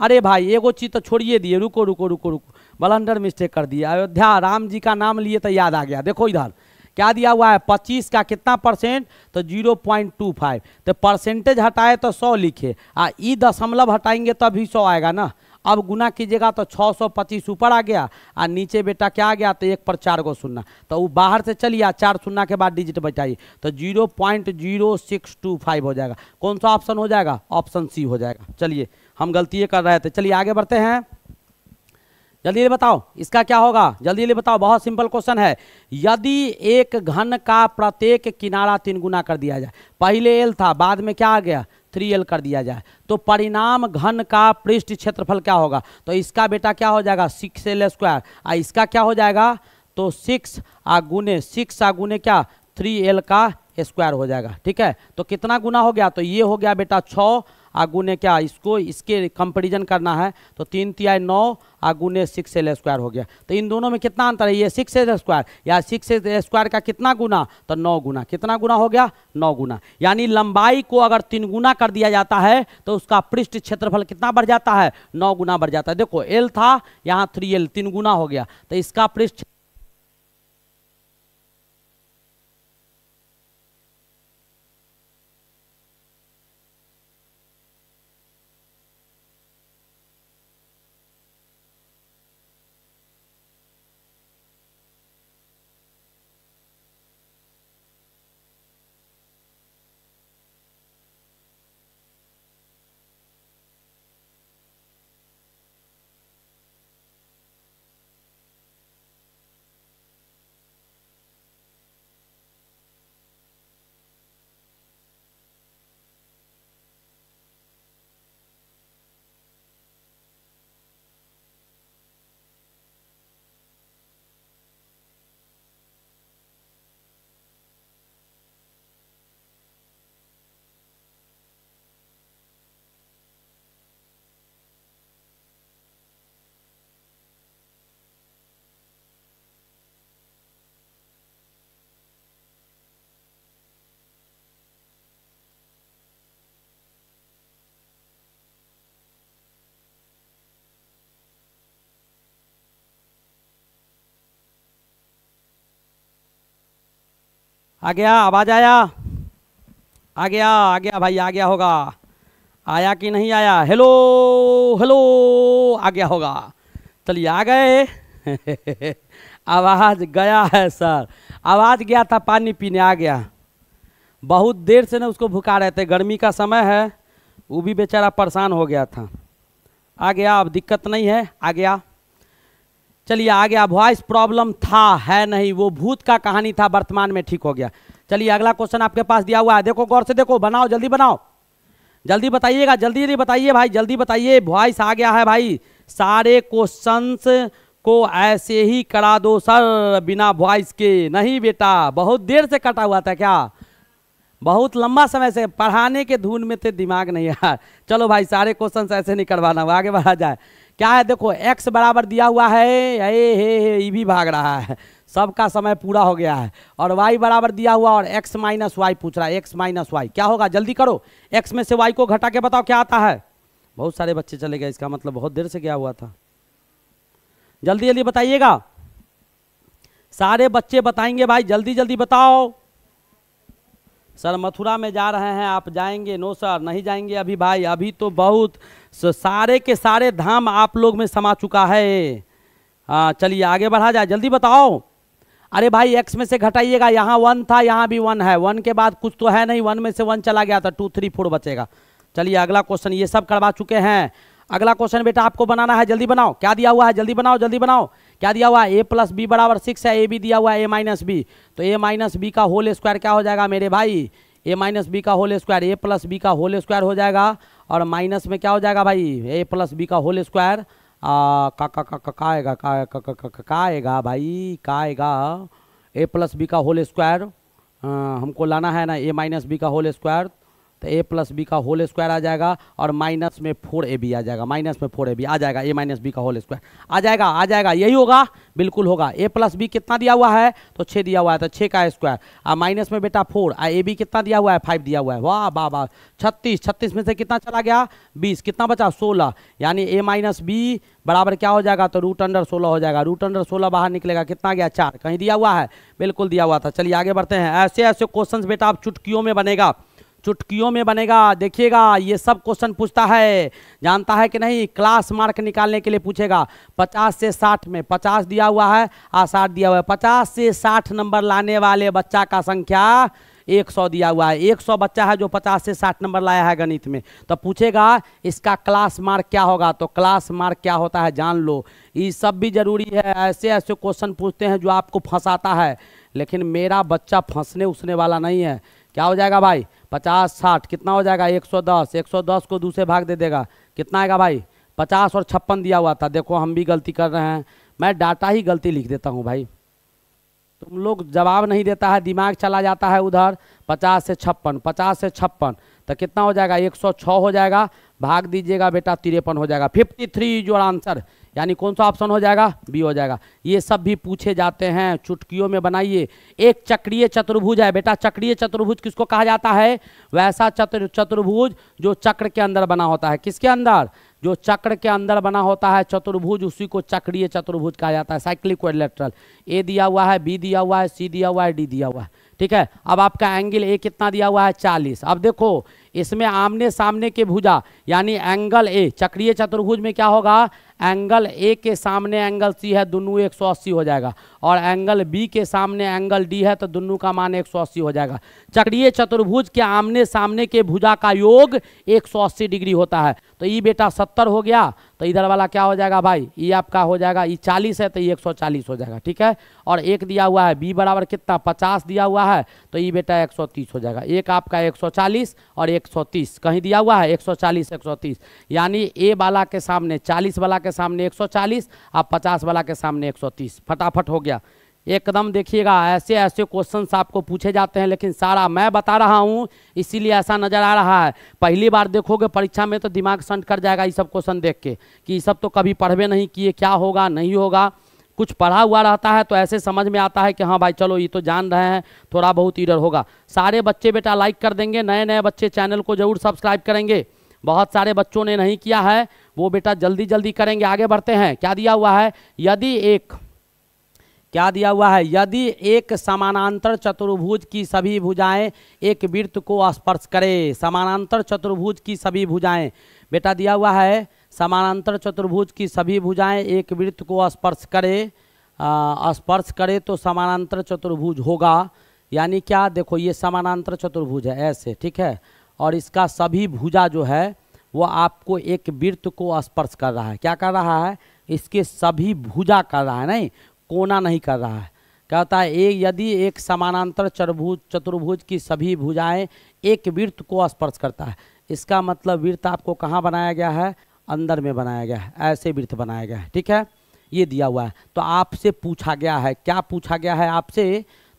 अरे भाई एगो चीज तो छोड़िए दिए रुको रुको रुको रुको ब्लंडर मिस्टेक कर दिया अयोध्या राम जी का नाम लिए तो याद आ गया देखो इधर क्या दिया हुआ है 25 का कितना परसेंट तो 0.25 तो परसेंटेज हटाए तो 100 लिखे आ ई दशमलव हटाएंगे तभी तो 100 आएगा ना अब गुना कीजिएगा तो छः सौ पच्चीस ऊपर आ गया और नीचे बेटा क्या आ गया तो एक पर चार गो सुनना तो वो बाहर से चलिए चार सुनना के बाद डिजिट बचाइए तो zero point zero six two five हो जाएगा कौन सा ऑप्शन हो जाएगा ऑप्शन सी हो जाएगा चलिए हम गलती कर रहे थे चलिए आगे बढ़ते हैं जल्दी जल्दी बताओ इसका क्या होगा जल्दी जल्दी बताओ बहुत सिंपल क्वेश्चन है यदि एक घन का प्रत्येक किनारा तीन गुना कर दिया जाए पहले एल था बाद में क्या आ गया थ्री एल कर दिया जाए तो परिणाम घन का पृष्ठ क्षेत्रफल क्या होगा तो इसका बेटा क्या हो जाएगा सिक्स एल स्क्वायर आ इसका क्या हो जाएगा तो सिक्स आ गुने सिक्स आ गुने क्या थ्री एल का स्क्वायर हो जाएगा ठीक है तो कितना गुना हो गया तो ये हो गया बेटा छः आ गुने क्या इसको इसके कंपेरिजन करना है तो तीन तिहाई नौ आ ने सिक्स एल स्क्वायर हो गया तो इन दोनों में कितना अंतर है ये सिक्स एल स्क्वायर या सिक्स एल स्क्वायर का कितना गुना तो नौ गुना कितना गुना हो गया नौ गुना यानी लंबाई को अगर तीन गुना कर दिया जाता है तो उसका पृष्ठ क्षेत्रफल कितना बढ़ जाता है नौ गुना बढ़ जाता है देखो एल था यहाँ थ्री एल तीन गुना हो गया तो इसका पृष्ठ आ गया आवाज आया आ गया आ गया भाई आ गया होगा आया कि नहीं आया हेलो हेलो आ गया होगा चलिए आ गए आवाज़ गया है सर आवाज़ गया था पानी पीने आ गया बहुत देर से ना उसको भुका रहे थे गर्मी का समय है वो भी बेचारा परेशान हो गया था आ गया अब दिक्कत नहीं है आ गया चलिए आगे अब वॉइस प्रॉब्लम था है नहीं वो भूत का कहानी था वर्तमान में ठीक हो गया चलिए अगला क्वेश्चन आपके पास दिया हुआ है देखो गौर से देखो बनाओ जल्दी बनाओ जल्दी बताइएगा जल्दी जल्दी बताइए भाई जल्दी बताइए वॉइस आ गया है भाई सारे क्वेश्चंस को ऐसे ही करा दो सर बिना वॉइस के नहीं बेटा बहुत देर से कटा हुआ था क्या बहुत लंबा समय से पढ़ाने के धुन में थे दिमाग नहीं यार चलो भाई सारे क्वेश्चन ऐसे नहीं करवाना आगे बढ़ा जाए क्या है देखो एक्स बराबर दिया हुआ है ये हे हे ये भी भाग रहा है सबका समय पूरा हो गया है और वाई बराबर दिया हुआ और एक्स माइनस वाई पूछ रहा है एक्स माइनस वाई क्या होगा जल्दी करो एक्स में से वाई को घटा के बताओ क्या आता है बहुत सारे बच्चे चले गए इसका मतलब बहुत देर से क्या हुआ था जल्दी जल्दी बताइएगा सारे बच्चे बताएंगे भाई जल्दी जल्दी बताओ सर मथुरा में जा रहे हैं आप जाएंगे नो सर नहीं जाएंगे अभी भाई अभी तो बहुत सारे के सारे धाम आप लोग में समा चुका है हाँ चलिए आगे बढ़ा जाए जल्दी बताओ अरे भाई एक्स में से घटाइएगा यहाँ वन था यहाँ भी वन है वन के बाद कुछ तो है नहीं वन में से वन चला गया था टू थ्री फोर बचेगा चलिए अगला क्वेश्चन ये सब करवा चुके हैं अगला क्वेश्चन बेटा आपको बनाना है जल्दी बनाओ क्या दिया हुआ है जल्दी बनाओ जल्दी बनाओ क्या दिया हुआ है ए प्लस बी बराबर सिक्स है ए बी दिया हुआ है ए माइनस बी तो ए माइनस बी का होल स्क्वायर क्या हो जाएगा मेरे भाई ए माइनस बी का whole square A plus B का होल स्क्वायर हो जाएगा और माइनस में क्या हो जाएगा भाई ए प्लस बी का होल स्क्वायर का आएगा भाई काएगा ए प्लस बी का होल स्क्वायर हमको लाना है ना ए माइनस बी का होल स्क्वायर तो ए प्लस बी का होल स्क्वायर आ जाएगा और माइनस में फोर ए बी आ जाएगा माइनस में फोर ए बी आ जाएगा ए माइनस बी का होल स्क्वायर आ जाएगा आ जाएगा यही होगा बिल्कुल होगा ए प्लस बी कितना दिया हुआ है तो छः दिया हुआ है तो छः का स्क्वायर और माइनस में बेटा फोर आ ए बी कितना दिया हुआ है फाइव दिया हुआ है वाह वाह वाह छत्तीस छत्तीस में से कितना चला गया बीस कितना बचा सोलह यानी ए माइनस बी बराबर क्या हो जाएगा तो रूट अंडर सोलह हो जाएगा रूट अंडर सोलह बाहर निकलेगा कितना गया चार कहीं दिया हुआ है बिल्कुल दिया हुआ था चलिए आगे बढ़ते हैं ऐसे ऐसे क्वेश्चन बेटा आप चुटकियों में बनेगा चुटकियों में बनेगा देखिएगा ये सब क्वेश्चन पूछता है जानता है कि नहीं क्लास मार्क निकालने के लिए पूछेगा पचास से साठ में पचास दिया हुआ है आ हाँ, साठ दिया हुआ है पचास से साठ नंबर लाने वाले बच्चा का संख्या एक सौ दिया हुआ है एक सौ बच्चा है जो पचास से साठ नंबर लाया है गणित में तो पूछेगा इसका क्लास मार्क क्या होगा तो क्लास मार्क क्या होता है जान लो ये सब भी जरूरी है ऐसे ऐसे क्वेश्चन पूछते हैं जो आपको फंसाता है लेकिन मेरा बच्चा फंसने उसने वाला नहीं है क्या हो जाएगा भाई पचास साठ कितना हो जाएगा एक सौ दस एक सौ दस को दूसरे भाग दे देगा कितना आएगा भाई पचास और छप्पन दिया हुआ था देखो हम भी गलती कर रहे हैं मैं डाटा ही गलती लिख देता हूँ भाई तुम लोग जवाब नहीं देता है दिमाग चला जाता है उधर पचास से छप्पन पचास से छप्पन तो कितना हो जाएगा एक सौ छः हो जाएगा भाग दीजिएगा बेटा तिरपन हो जाएगा fifty three is your answer यानी कौन सा ऑप्शन हो जाएगा बी हो जाएगा ये सब भी पूछे जाते हैं चुटकियों में बनाइए एक चक्रीय चतुर्भुज है बेटा चक्रीय चतुर्भुज किसको कहा जाता है वैसा चतुर चतुर्भुज जो चक्र के अंदर बना होता है किसके अंदर जो चक्र के अंदर बना होता है चतुर्भुज उसी को चक्रीय चतुर्भुज कहा जाता है साइक्लिक इलेक्ट्रल ए दिया हुआ है बी दिया हुआ है सी दिया हुआ है डी दिया हुआ है ठीक है अब आपका एंगल ए कितना दिया हुआ है चालीस अब देखो इसमें आमने सामने के भुजा यानी एंगल ए चक्रीय चतुर्भुज में क्या होगा एंगल ए के सामने एंगल सी है दोनों एक सौ अस्सी हो जाएगा और एंगल बी के सामने एंगल डी है तो दोनों का मान एक सौ अस्सी हो जाएगा चक्रीय चतुर्भुज के आमने सामने के भुजा का योग एक सौ अस्सी डिग्री होता है तो ई बेटा सत्तर हो गया तो इधर वाला क्या हो जाएगा भाई ये आपका हो जाएगा ये चालीस है तो ये एक सौ चालीस हो जाएगा ठीक है और एक दिया हुआ है बी बराबर कितना पचास दिया हुआ है तो ये बेटा एक सौ तीस हो जाएगा एक आपका एक सौ चालीस और एक सौ तीस कहीं दिया हुआ है एक सौ चालीस एक सौ तीस यानी ए वाला के सामने चालीस वाला के सामने एक सौ चालीस और पचास वाला के सामने एक सौ तीस फटाफट हो गया एकदम देखिएगा ऐसे ऐसे क्वेश्चंस आपको पूछे जाते हैं लेकिन सारा मैं बता रहा हूँ इसीलिए ऐसा नज़र आ रहा है पहली बार देखोगे परीक्षा में तो दिमाग संट कर जाएगा ये सब क्वेश्चन देख के कि ये सब तो कभी पढ़वे नहीं किए क्या होगा नहीं होगा कुछ पढ़ा हुआ रहता है तो ऐसे समझ में आता है कि हाँ भाई चलो ये तो जान रहे हैं थोड़ा बहुत इडर होगा सारे बच्चे बेटा लाइक कर देंगे नए नए बच्चे चैनल को ज़रूर सब्सक्राइब करेंगे बहुत सारे बच्चों ने नहीं किया है वो बेटा जल्दी जल्दी करेंगे आगे बढ़ते हैं क्या दिया हुआ है यदि एक क्या दिया हुआ है यदि एक समानांतर चतुर्भुज की सभी भुजाएं एक वृत्त को स्पर्श करें समानांतर चतुर्भुज की सभी भुजाएं बेटा दिया हुआ है समानांतर चतुर्भुज की सभी भुजाएं एक वृत्त को स्पर्श करें स्पर्श करे तो समानांतर चतुर्भुज होगा यानी क्या देखो ये समानांतर चतुर्भुज है ऐसे ठीक है और इसका सभी भुजा जो है वो आपको एक वृत्त को स्पर्श कर रहा है क्या कर रहा है इसके सभी भुजा कर रहा है नहीं कोना नहीं कर रहा है कहता है एक यदि एक समानांतर चरभुज चतुर्भुज की सभी भुजाएं एक वृत्त को स्पर्श करता है इसका मतलब वृत्त आपको कहाँ बनाया गया है अंदर में बनाया गया है ऐसे वृत्त बनाया गया है ठीक है ये दिया हुआ है तो आपसे पूछा गया है क्या पूछा गया है आपसे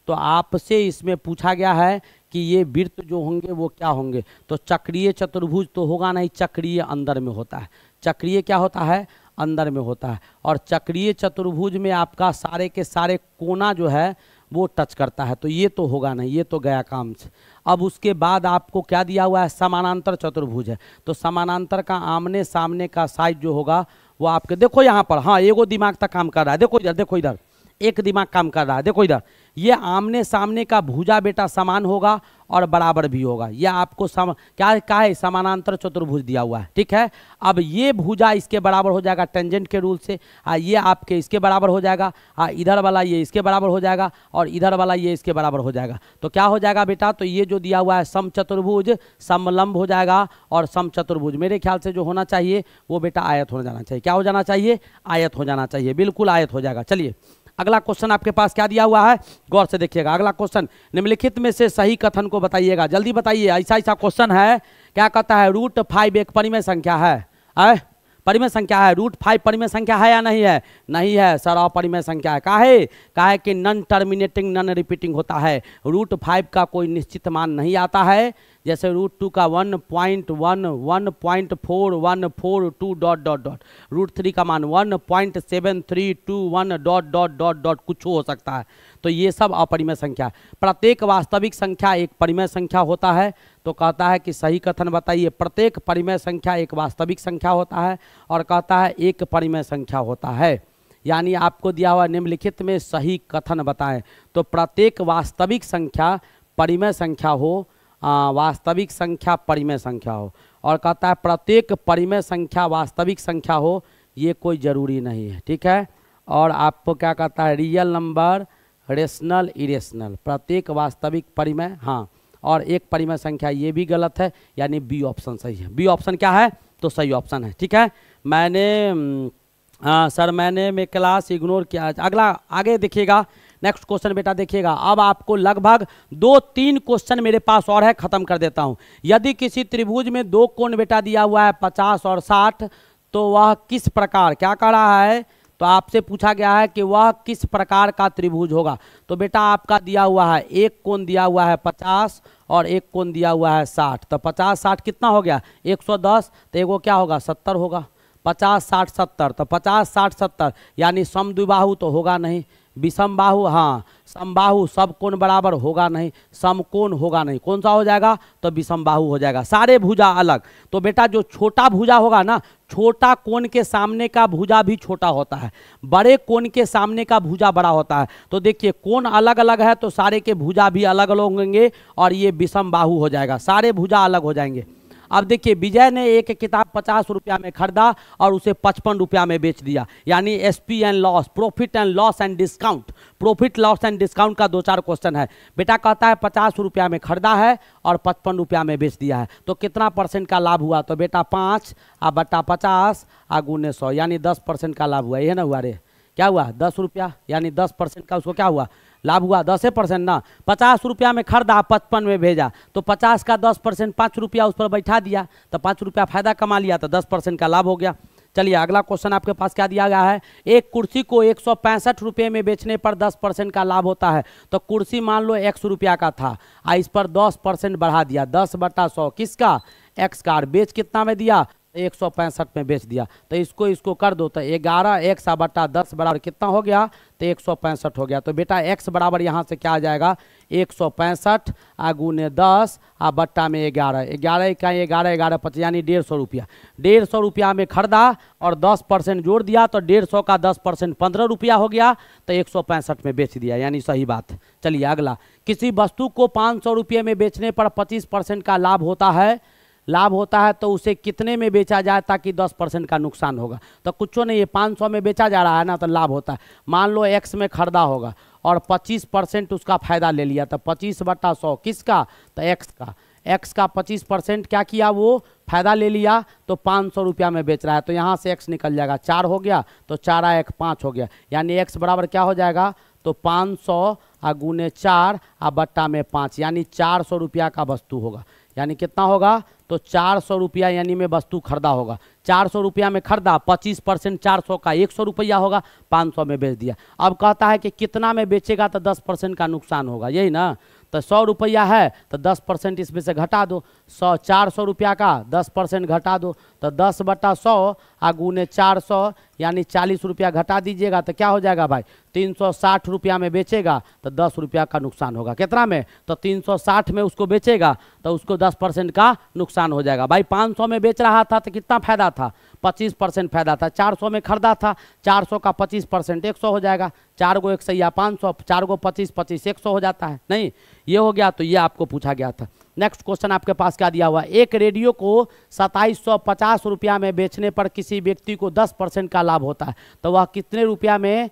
तो आपसे इसमें पूछा गया है कि ये वृत्त जो होंगे वो क्या होंगे तो चक्रीय चतुर्भुज तो होगा नहीं चक्रीय अंदर में होता है चक्रीय क्या होता है अंदर में होता है और चक्रीय चतुर्भुज में आपका सारे के सारे कोना जो है वो टच करता है तो ये तो होगा नहीं ये तो गया काम से अब उसके बाद आपको क्या दिया हुआ है समानांतर चतुर्भुज है तो समानांतर का आमने सामने का साइज जो होगा वो आपके देखो यहाँ पर हाँ एगो दिमाग तक काम कर रहा है देखो इधर देखो इधर एक दिमाग काम कर रहा है देखो इधर ये आमने सामने का भुजा बेटा समान होगा और बराबर भी होगा यह आपको सम क्या क्या है समानांतर चतुर्भुज दिया हुआ है ठीक है अब ये भुजा इसके बराबर हो जाएगा टेंजेंट के रूल से आ हाँ, ये आपके इसके बराबर हो जाएगा आ हाँ, इधर वाला ये इसके बराबर हो जाएगा और इधर वाला ये इसके बराबर हो जाएगा तो क्या हो जाएगा बेटा तो ये जो दिया हुआ है सम चतुर्भुज समलंब हो जाएगा और सम चतुर्भुज मेरे ख्याल से जो होना चाहिए वो बेटा आयत हो जाना चाहिए क्या हो जाना चाहिए आयत हो जाना चाहिए बिल्कुल आयत हो जाएगा चलिए अगला क्वेश्चन आपके पास क्या दिया हुआ है गौर से देखिएगा अगला क्वेश्चन निम्नलिखित में से सही कथन को बताइएगा जल्दी बताइए ऐसा ऐसा क्वेश्चन है क्या कहता है रूट फाइव एक परिमय संख्या है आए? परिमय संख्या है रूट फाइव परिमय संख्या है या नहीं है नहीं है सर अपरिमय संख्या है काहे काहे कि नॉन टर्मिनेटिंग नॉन रिपीटिंग होता है रूट फाइव का कोई निश्चित मान नहीं आता है जैसे रूट टू का one point one one point four one four two dot dot dot root three का मान one point seven three two one dot dot dot dot कुछ हो सकता है तो ये सब अपरिमय संख्या प्रत्येक वास्तविक संख्या एक परिमय संख्या होता है तो कहता है कि सही कथन बताइए प्रत्येक परिमय संख्या एक वास्तविक संख्या होता है और कहता है एक परिमय संख्या होता है यानी आपको दिया हुआ निम्नलिखित में सही कथन बताएं तो प्रत्येक वास्तविक संख्या परिमेय संख्या हो वास्तविक संख्या परिमेय संख्या हो और कहता है प्रत्येक परिमेय संख्या वास्तविक संख्या हो ये कोई ज़रूरी नहीं है ठीक है और आपको क्या कहता है रियल नंबर रेशनल इरेशनल प्रत्येक वास्तविक परिमेय हाँ और एक परिमेय संख्या ये भी गलत है यानी बी ऑप्शन सही है बी ऑप्शन क्या है तो सही ऑप्शन है ठीक है मैंने हम्म, आ, सर मैंने मैं क्लास इग्नोर किया अगला आगे देखिएगा नेक्स्ट क्वेश्चन बेटा देखिएगा अब आपको लगभग दो तीन क्वेश्चन मेरे पास और है खत्म कर देता हूं यदि किसी त्रिभुज में दो कोण बेटा दिया हुआ है पचास और साठ तो वह किस प्रकार क्या कर रहा है तो आपसे पूछा गया है कि वह किस प्रकार का त्रिभुज होगा तो बेटा आपका दिया हुआ है एक कोण दिया हुआ है पचास और एक कोण दिया हुआ है साठ तो पचास साठ कितना हो गया एक सौ दस तो एगो क्या होगा सत्तर होगा पचास साठ सत्तर तो पचास साठ सत्तर यानी सम तो होगा नहीं विषमबाहु हाँ समबाहु सब कोण बराबर होगा नहीं समकोण होगा नहीं कौन सा हो जाएगा तो विषमबाहु हो जाएगा सारे भुजा अलग तो बेटा जो छोटा भुजा होगा ना छोटा कोण के सामने का भुजा भी छोटा होता है बड़े कोण के सामने का भुजा बड़ा होता है तो देखिए कोण अलग अलग है तो सारे के भुजा भी अलग अलग होंगे और ये विषम बाहु हो जाएगा सारे भुजा अलग हो जाएंगे अब देखिए विजय ने एक किताब पचास रुपया में खरीदा और उसे पचपन रुपया में बेच दिया यानी S P and loss profit and loss and discount profit loss and discount का दो चार क्वेश्चन है बेटा कहता है पचास रुपया में खरीदा है और पचपन रुपया में बेच दिया है तो कितना परसेंट का लाभ हुआ तो बेटा पाँच आ बट्टा पचास आ गुने सौ यानी दस परसेंट का लाभ हुआ यह ना हुआ रे क्या हुआ दस रुपया यानी दस परसेंट का उसको क्या हुआ लाभ हुआ दस परसेंट ना पचास रुपया में खरीदा पचपन में भेजा तो पचास का दस परसेंट पाँच रुपया उस पर बैठा दिया तो पाँच रुपया फायदा कमा लिया तो दस परसेंट का लाभ हो गया चलिए अगला क्वेश्चन आपके पास क्या दिया गया है एक कुर्सी को एक सौ पैंसठ रुपये में बेचने पर दस परसेंट का लाभ होता है तो कुर्सी मान लो एक सौ रुपया का था आ इस पर दस परसेंट बढ़ा दिया दस बटा सौ किसका एक्स कार बेच कितना में दिया एक सौ पैंसठ में बेच दिया तो इसको इसको कर दो तो ग्यारह एक सा बट्टा दस बराबर कितना हो गया तो एक सौ पैंसठ हो गया तो बेटा एक्स बराबर यहाँ से क्या आ जाएगा एक सौ पैंसठ आ गुने दस आ बट्टा में ग्यारह ग्यारह इकाई ग्यारह ग्यारह पच यानी डेढ़ सौ रुपया डेढ़ सौ रुपया में खरीदा और दस परसेंट जोड़ दिया तो डेढ़ सौ का दस परसेंट पंद्रह रुपया हो गया तो एक सौ पैंसठ में बेच दिया यानी सही बात चलिए अगला किसी वस्तु को पाँच सौ रुपये में बेचने पर पच्चीस परसेंट का लाभ होता है लाभ होता है तो उसे कितने में बेचा जाए ताकि 10 परसेंट का नुकसान होगा तो कुछ नहीं ये 500 में बेचा जा रहा है ना तो लाभ होता है मान लो एक्स में खरीदा होगा और 25 परसेंट उसका फ़ायदा ले लिया तो 25 बट्टा सौ किसका तो एक्स का एक्स का 25 परसेंट क्या किया वो फ़ायदा ले लिया तो पाँच सौ रुपया में बेच रहा है तो यहाँ से एक्स निकल जाएगा चार हो गया तो चार एक पाँच हो गया यानी एक्स बराबर क्या हो जाएगा तो पाँच सौ आ गुने चार आ बट्टा में पाँच यानी चार सौ रुपया का वस्तु होगा यानी कितना होगा तो चार सौ रुपया यानी में वस्तु खरीदा होगा चार सौ रुपया में खरीदा पच्चीस परसेंट चार सौ का एक सौ रुपया होगा पाँच सौ में बेच दिया अब कहता है कि कितना में बेचेगा तो दस परसेंट का नुकसान होगा यही ना तो सौ रुपया है तो दस परसेंट इसमें से घटा दो सौ चार सौ रुपया का दस परसेंट घटा दो तो दस बटा सौ आगुने चार सौ यानी चालीस रुपया घटा दीजिएगा तो क्या हो जाएगा भाई तीन सौ साठ रुपया में बेचेगा तो दस रुपया का नुकसान होगा कितना में तो तीन सौ साठ में उसको बेचेगा तो उसको दस परसेंट का नुकसान हो जाएगा भाई पाँच सौ में बेच रहा था तो कितना फायदा था पच्चीस परसेंट फायदा था चार सौ में खरीदा था चार सौ का पच्चीस परसेंट एक सौ हो जाएगा चार गो एक सैया पाँच सौ चार गो पच्चीस पच्चीस एक सौ हो जाता है नहीं ये हो गया तो ये आपको पूछा गया था नेक्स्ट क्वेश्चन आपके पास क्या दिया हुआ एक रेडियो को सताईस सौ पचास रुपया में बेचने पर किसी व्यक्ति को दस परसेंट का लाभ होता है तो वह कितने रुपया में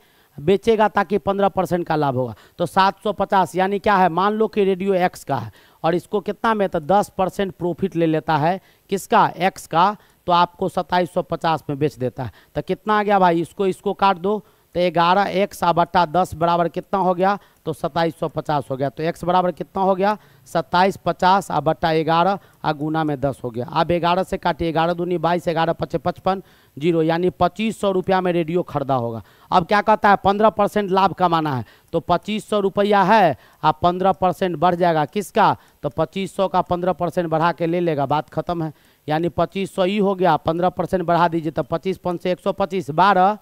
बेचेगा ताकि पंद्रह परसेंट का लाभ होगा तो सात सौ पचास यानी क्या है मान लो कि रेडियो एक्स का है और इसको कितना में तो दस परसेंट प्रॉफिट ले लेता है किसका एक्स का तो आपको सत्ताईस सौ पचास में बेच देता है तो कितना आ गया भाई इसको इसको काट दो तो ग्यारह एक्स बट्टा दस बराबर कितना हो गया तो सत्ताईस सौ पचास हो गया तो एक्स बराबर कितना हो गया सत्ताईस पचास आ बट्टा ग्यारह आ गुना में दस हो गया अब ग्यारह से काटिए ग्यारह दूनी बाईस ग्यारह पच्चे पचपन जीरो यानी पच्चीस सौ रुपया में रेडियो खरीदा होगा अब क्या कहता है पंद्रह परसेंट लाभ कमाना है तो पच्चीस सौ रुपया है आप पंद्रह परसेंट बढ़ जाएगा किसका तो पच्चीस सौ का पंद्रह परसेंट बढ़ा के ले लेगा बात खत्म है यानी पच्चीस सौ ही हो गया पंद्रह परसेंट बढ़ा दीजिए तो पच्चीस पाँच से एक सौ पच्चीस बारह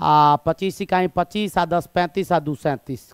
आ पच्चीस इकाई पच्चीस आ दस पैंतीस आ दो सैंतीस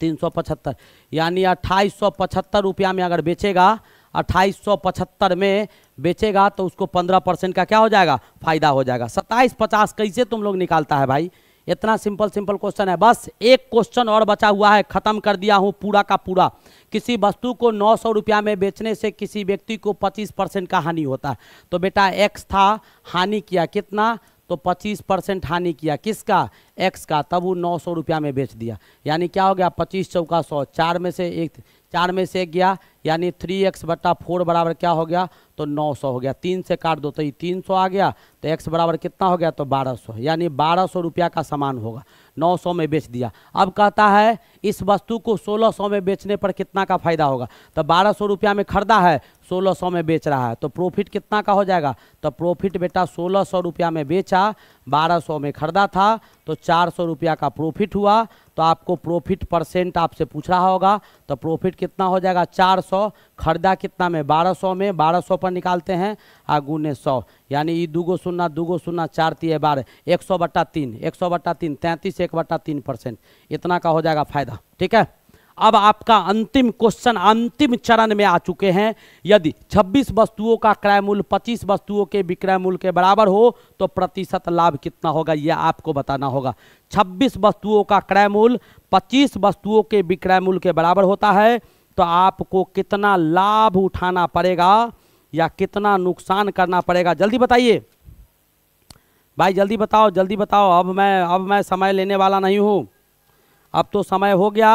तीन सौ पचहत्तर यानी अट्ठाईस सौ पचहत्तर रुपया में अगर बेचेगा अट्ठाईस सौ पचहत्तर में बेचेगा तो उसको पंद्रह परसेंट का क्या हो जाएगा फायदा हो जाएगा सत्ताईस पचास कैसे तुम लोग निकालता है भाई इतना सिंपल सिंपल क्वेश्चन है बस एक क्वेश्चन और बचा हुआ है खत्म कर दिया हूँ पूरा का पूरा किसी वस्तु को नौ सौ रुपया में बेचने से किसी व्यक्ति को पच्चीस परसेंट का हानि होता है तो बेटा एक्स था हानि किया कितना तो 25 परसेंट हानि किया किसका एक्स का तब वो नौ सौ रुपया में बेच दिया यानी क्या हो गया पच्चीस चौका सौ चार में से एक चार में से एक गया यानी थ्री एक्स बट्टा फोर बराबर क्या हो गया तो 900 हो गया तीन से काट दो तो ये तीन सौ आ गया तो एक्स बराबर कितना हो गया तो बारह यानी बारह सौ रुपया का सामान होगा नौ सौ में बेच दिया अब कहता है इस वस्तु को सोलह सौ में बेचने पर कितना का फायदा होगा तो बारह सौ रुपया में खरीदा है सोलह सौ में बेच रहा है तो प्रॉफिट कितना का हो जाएगा तो प्रॉफिट बेटा सोलह सौ रुपया में बेचा बारह सौ में खरीदा था तो चार सौ रुपया का प्रॉफिट हुआ तो आपको प्रॉफिट परसेंट आपसे पूछ रहा होगा तो प्रॉफिट कितना हो जाएगा 400 खरीदा कितना में 1200 में 1200 पर निकालते हैं आ गुने सौ यानी ये दूगो सुनना दूगो सुनना चार तीय बारह एक सौ बट्टा तीन एक सौ बट्टा तीन तैंतीस एक बट्टा तीन परसेंट इतना का हो जाएगा फायदा ठीक है अब आपका अंतिम क्वेश्चन अंतिम चरण में आ चुके हैं यदि 26 वस्तुओं का क्रय मूल्य 25 वस्तुओं के विक्रय मूल्य के बराबर हो तो प्रतिशत लाभ कितना होगा यह आपको बताना होगा 26 वस्तुओं का क्रय मूल्य 25 वस्तुओं के विक्रय मूल्य के बराबर होता है तो आपको कितना लाभ उठाना पड़ेगा या कितना नुकसान करना पड़ेगा जल्दी बताइए भाई जल्दी बताओ जल्दी बताओ अब मैं अब मैं समय लेने वाला नहीं हूँ अब तो समय हो गया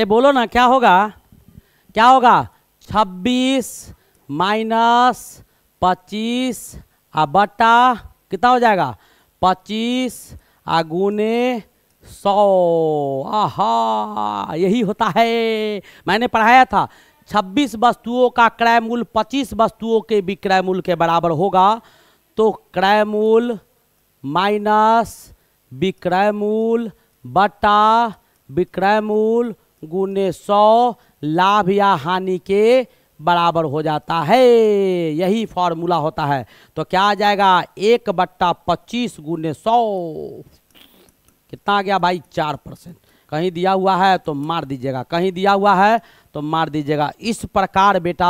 ए बोलो ना क्या होगा क्या होगा 26 माइनस पच्चीस आ बटा कितना हो जाएगा 25 आ गुने सौ आहा यही होता है मैंने पढ़ाया था 26 वस्तुओं का क्रय मूल्य 25 वस्तुओं के विक्रय मूल्य के बराबर होगा तो क्रय मूल माइनस विक्रय मूल बटा विक्रय मूल गुने सौ लाभ या हानि के बराबर हो जाता है यही फॉर्मूला होता है तो क्या आ जाएगा एक बट्टा पच्चीस गुने सौ कितना आ गया भाई चार परसेंट कहीं दिया हुआ है तो मार दीजिएगा कहीं दिया हुआ है तो मार दीजिएगा इस प्रकार बेटा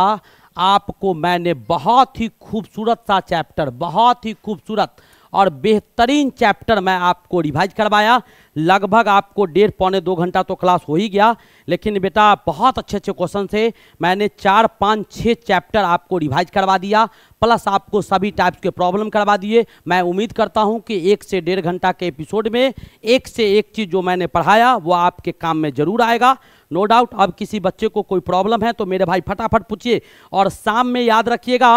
आपको मैंने बहुत ही खूबसूरत सा चैप्टर बहुत ही खूबसूरत और बेहतरीन चैप्टर मैं आपको रिवाइज करवाया लगभग आपको डेढ़ पौने दो घंटा तो क्लास हो ही गया लेकिन बेटा बहुत अच्छे अच्छे क्वेश्चन थे मैंने चार पाँच छः चैप्टर आपको रिवाइज करवा दिया प्लस आपको सभी टाइप्स के प्रॉब्लम करवा दिए मैं उम्मीद करता हूं कि एक से डेढ़ घंटा के एपिसोड में एक से एक चीज़ जो मैंने पढ़ाया वो आपके काम में ज़रूर आएगा नो डाउट अब किसी बच्चे को कोई प्रॉब्लम है तो मेरे भाई फटाफट पूछिए और शाम में याद रखिएगा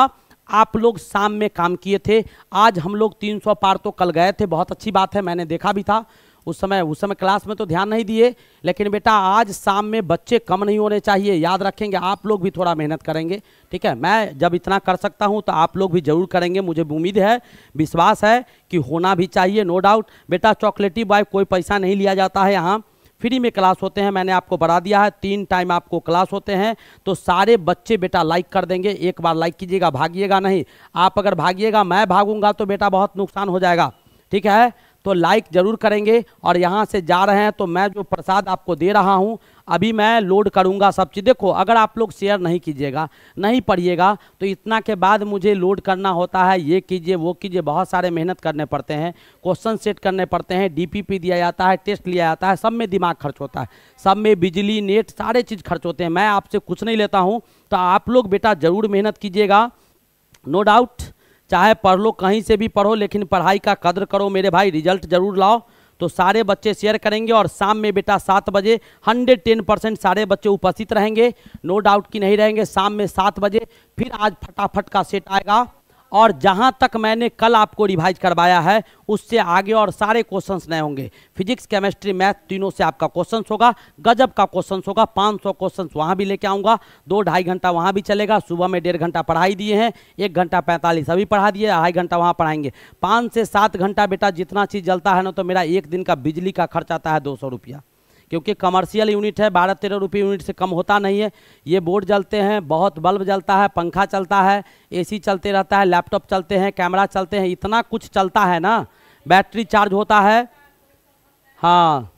आप लोग शाम में काम किए थे आज हम लोग 300 पार तो कल गए थे बहुत अच्छी बात है मैंने देखा भी था उस समय उस समय क्लास में तो ध्यान नहीं दिए लेकिन बेटा आज शाम में बच्चे कम नहीं होने चाहिए याद रखेंगे आप लोग भी थोड़ा मेहनत करेंगे ठीक है मैं जब इतना कर सकता हूँ तो आप लोग भी ज़रूर करेंगे मुझे उम्मीद है विश्वास है कि होना भी चाहिए नो डाउट बेटा चॉकलेटी बॉय कोई पैसा नहीं लिया जाता है यहाँ फ्री में क्लास होते हैं मैंने आपको बढ़ा दिया है तीन टाइम आपको क्लास होते हैं तो सारे बच्चे बेटा लाइक कर देंगे एक बार लाइक कीजिएगा भागिएगा नहीं आप अगर भागिएगा मैं भागूंगा तो बेटा बहुत नुकसान हो जाएगा ठीक है तो लाइक ज़रूर करेंगे और यहाँ से जा रहे हैं तो मैं जो प्रसाद आपको दे रहा हूँ अभी मैं लोड करूँगा सब चीज़ देखो अगर आप लोग शेयर नहीं कीजिएगा नहीं पढ़िएगा तो इतना के बाद मुझे लोड करना होता है ये कीजिए वो कीजिए बहुत सारे मेहनत करने पड़ते हैं क्वेश्चन सेट करने पड़ते हैं पी दिया जाता है टेस्ट लिया जाता है सब में दिमाग खर्च होता है सब में बिजली नेट सारे चीज़ खर्च होते हैं मैं आपसे कुछ नहीं लेता हूँ तो आप लोग बेटा ज़रूर मेहनत कीजिएगा नो डाउट चाहे पढ़ लो कहीं से भी पढ़ो लेकिन पढ़ाई का कदर करो मेरे भाई रिजल्ट जरूर लाओ तो सारे बच्चे शेयर करेंगे और शाम में बेटा सात बजे हंड्रेड टेन परसेंट सारे बच्चे उपस्थित रहेंगे नो डाउट कि नहीं रहेंगे शाम में सात बजे फिर आज फटाफट का सेट आएगा और जहाँ तक मैंने कल आपको रिवाइज करवाया है उससे आगे और सारे क्वेश्चन नए होंगे फिजिक्स केमिस्ट्री मैथ तीनों से आपका क्वेश्चन होगा गजब का क्वेश्चन होगा 500 सौ क्वेश्चन वहाँ भी लेके आऊँगा दो ढाई घंटा वहाँ भी चलेगा सुबह में डेढ़ घंटा पढ़ाई दिए हैं एक घंटा पैंतालीस अभी पढ़ा दिए ढाई घंटा वहाँ पढ़ाएंगे पाँच से सात घंटा बेटा जितना चीज़ जलता है ना तो मेरा एक दिन का बिजली का खर्च आता है दो सौ रुपया क्योंकि कमर्शियल यूनिट है बारह तेरह रुपये यूनिट से कम होता नहीं है ये बोर्ड जलते हैं बहुत बल्ब जलता है पंखा चलता है एसी चलते रहता है लैपटॉप चलते हैं कैमरा चलते हैं इतना कुछ चलता है ना बैटरी चार्ज होता है हाँ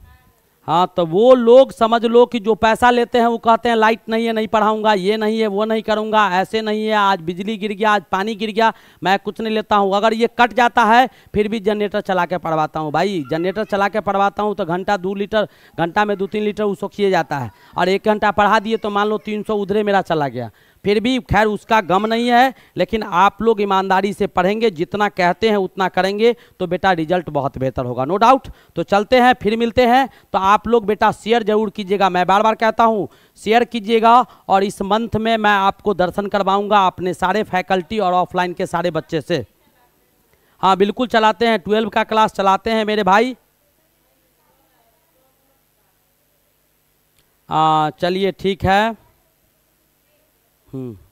हाँ तो वो लोग समझ लो कि जो पैसा लेते हैं वो कहते हैं लाइट नहीं है नहीं पढ़ाऊंगा ये नहीं है वो नहीं करूंगा ऐसे नहीं है आज बिजली गिर गया आज पानी गिर गया मैं कुछ नहीं लेता हूँ अगर ये कट जाता है फिर भी जनरेटर चला के पढ़वाता हूँ भाई जनरेटर चला के पढ़वाता हूँ तो घंटा दो लीटर घंटा में दो तीन लीटर उसको किए जाता है और एक घंटा पढ़ा दिए तो मान लो तीन उधरे मेरा चला गया फिर भी खैर उसका गम नहीं है लेकिन आप लोग ईमानदारी से पढ़ेंगे जितना कहते हैं उतना करेंगे तो बेटा रिजल्ट बहुत बेहतर होगा नो डाउट तो चलते हैं फिर मिलते हैं तो आप लोग बेटा शेयर जरूर कीजिएगा मैं बार बार कहता हूँ शेयर कीजिएगा और इस मंथ में मैं आपको दर्शन करवाऊँगा अपने सारे फैकल्टी और ऑफलाइन के सारे बच्चे से हाँ बिल्कुल चलाते हैं ट्वेल्व का क्लास चलाते हैं मेरे भाई हाँ, चलिए ठीक है Hmm.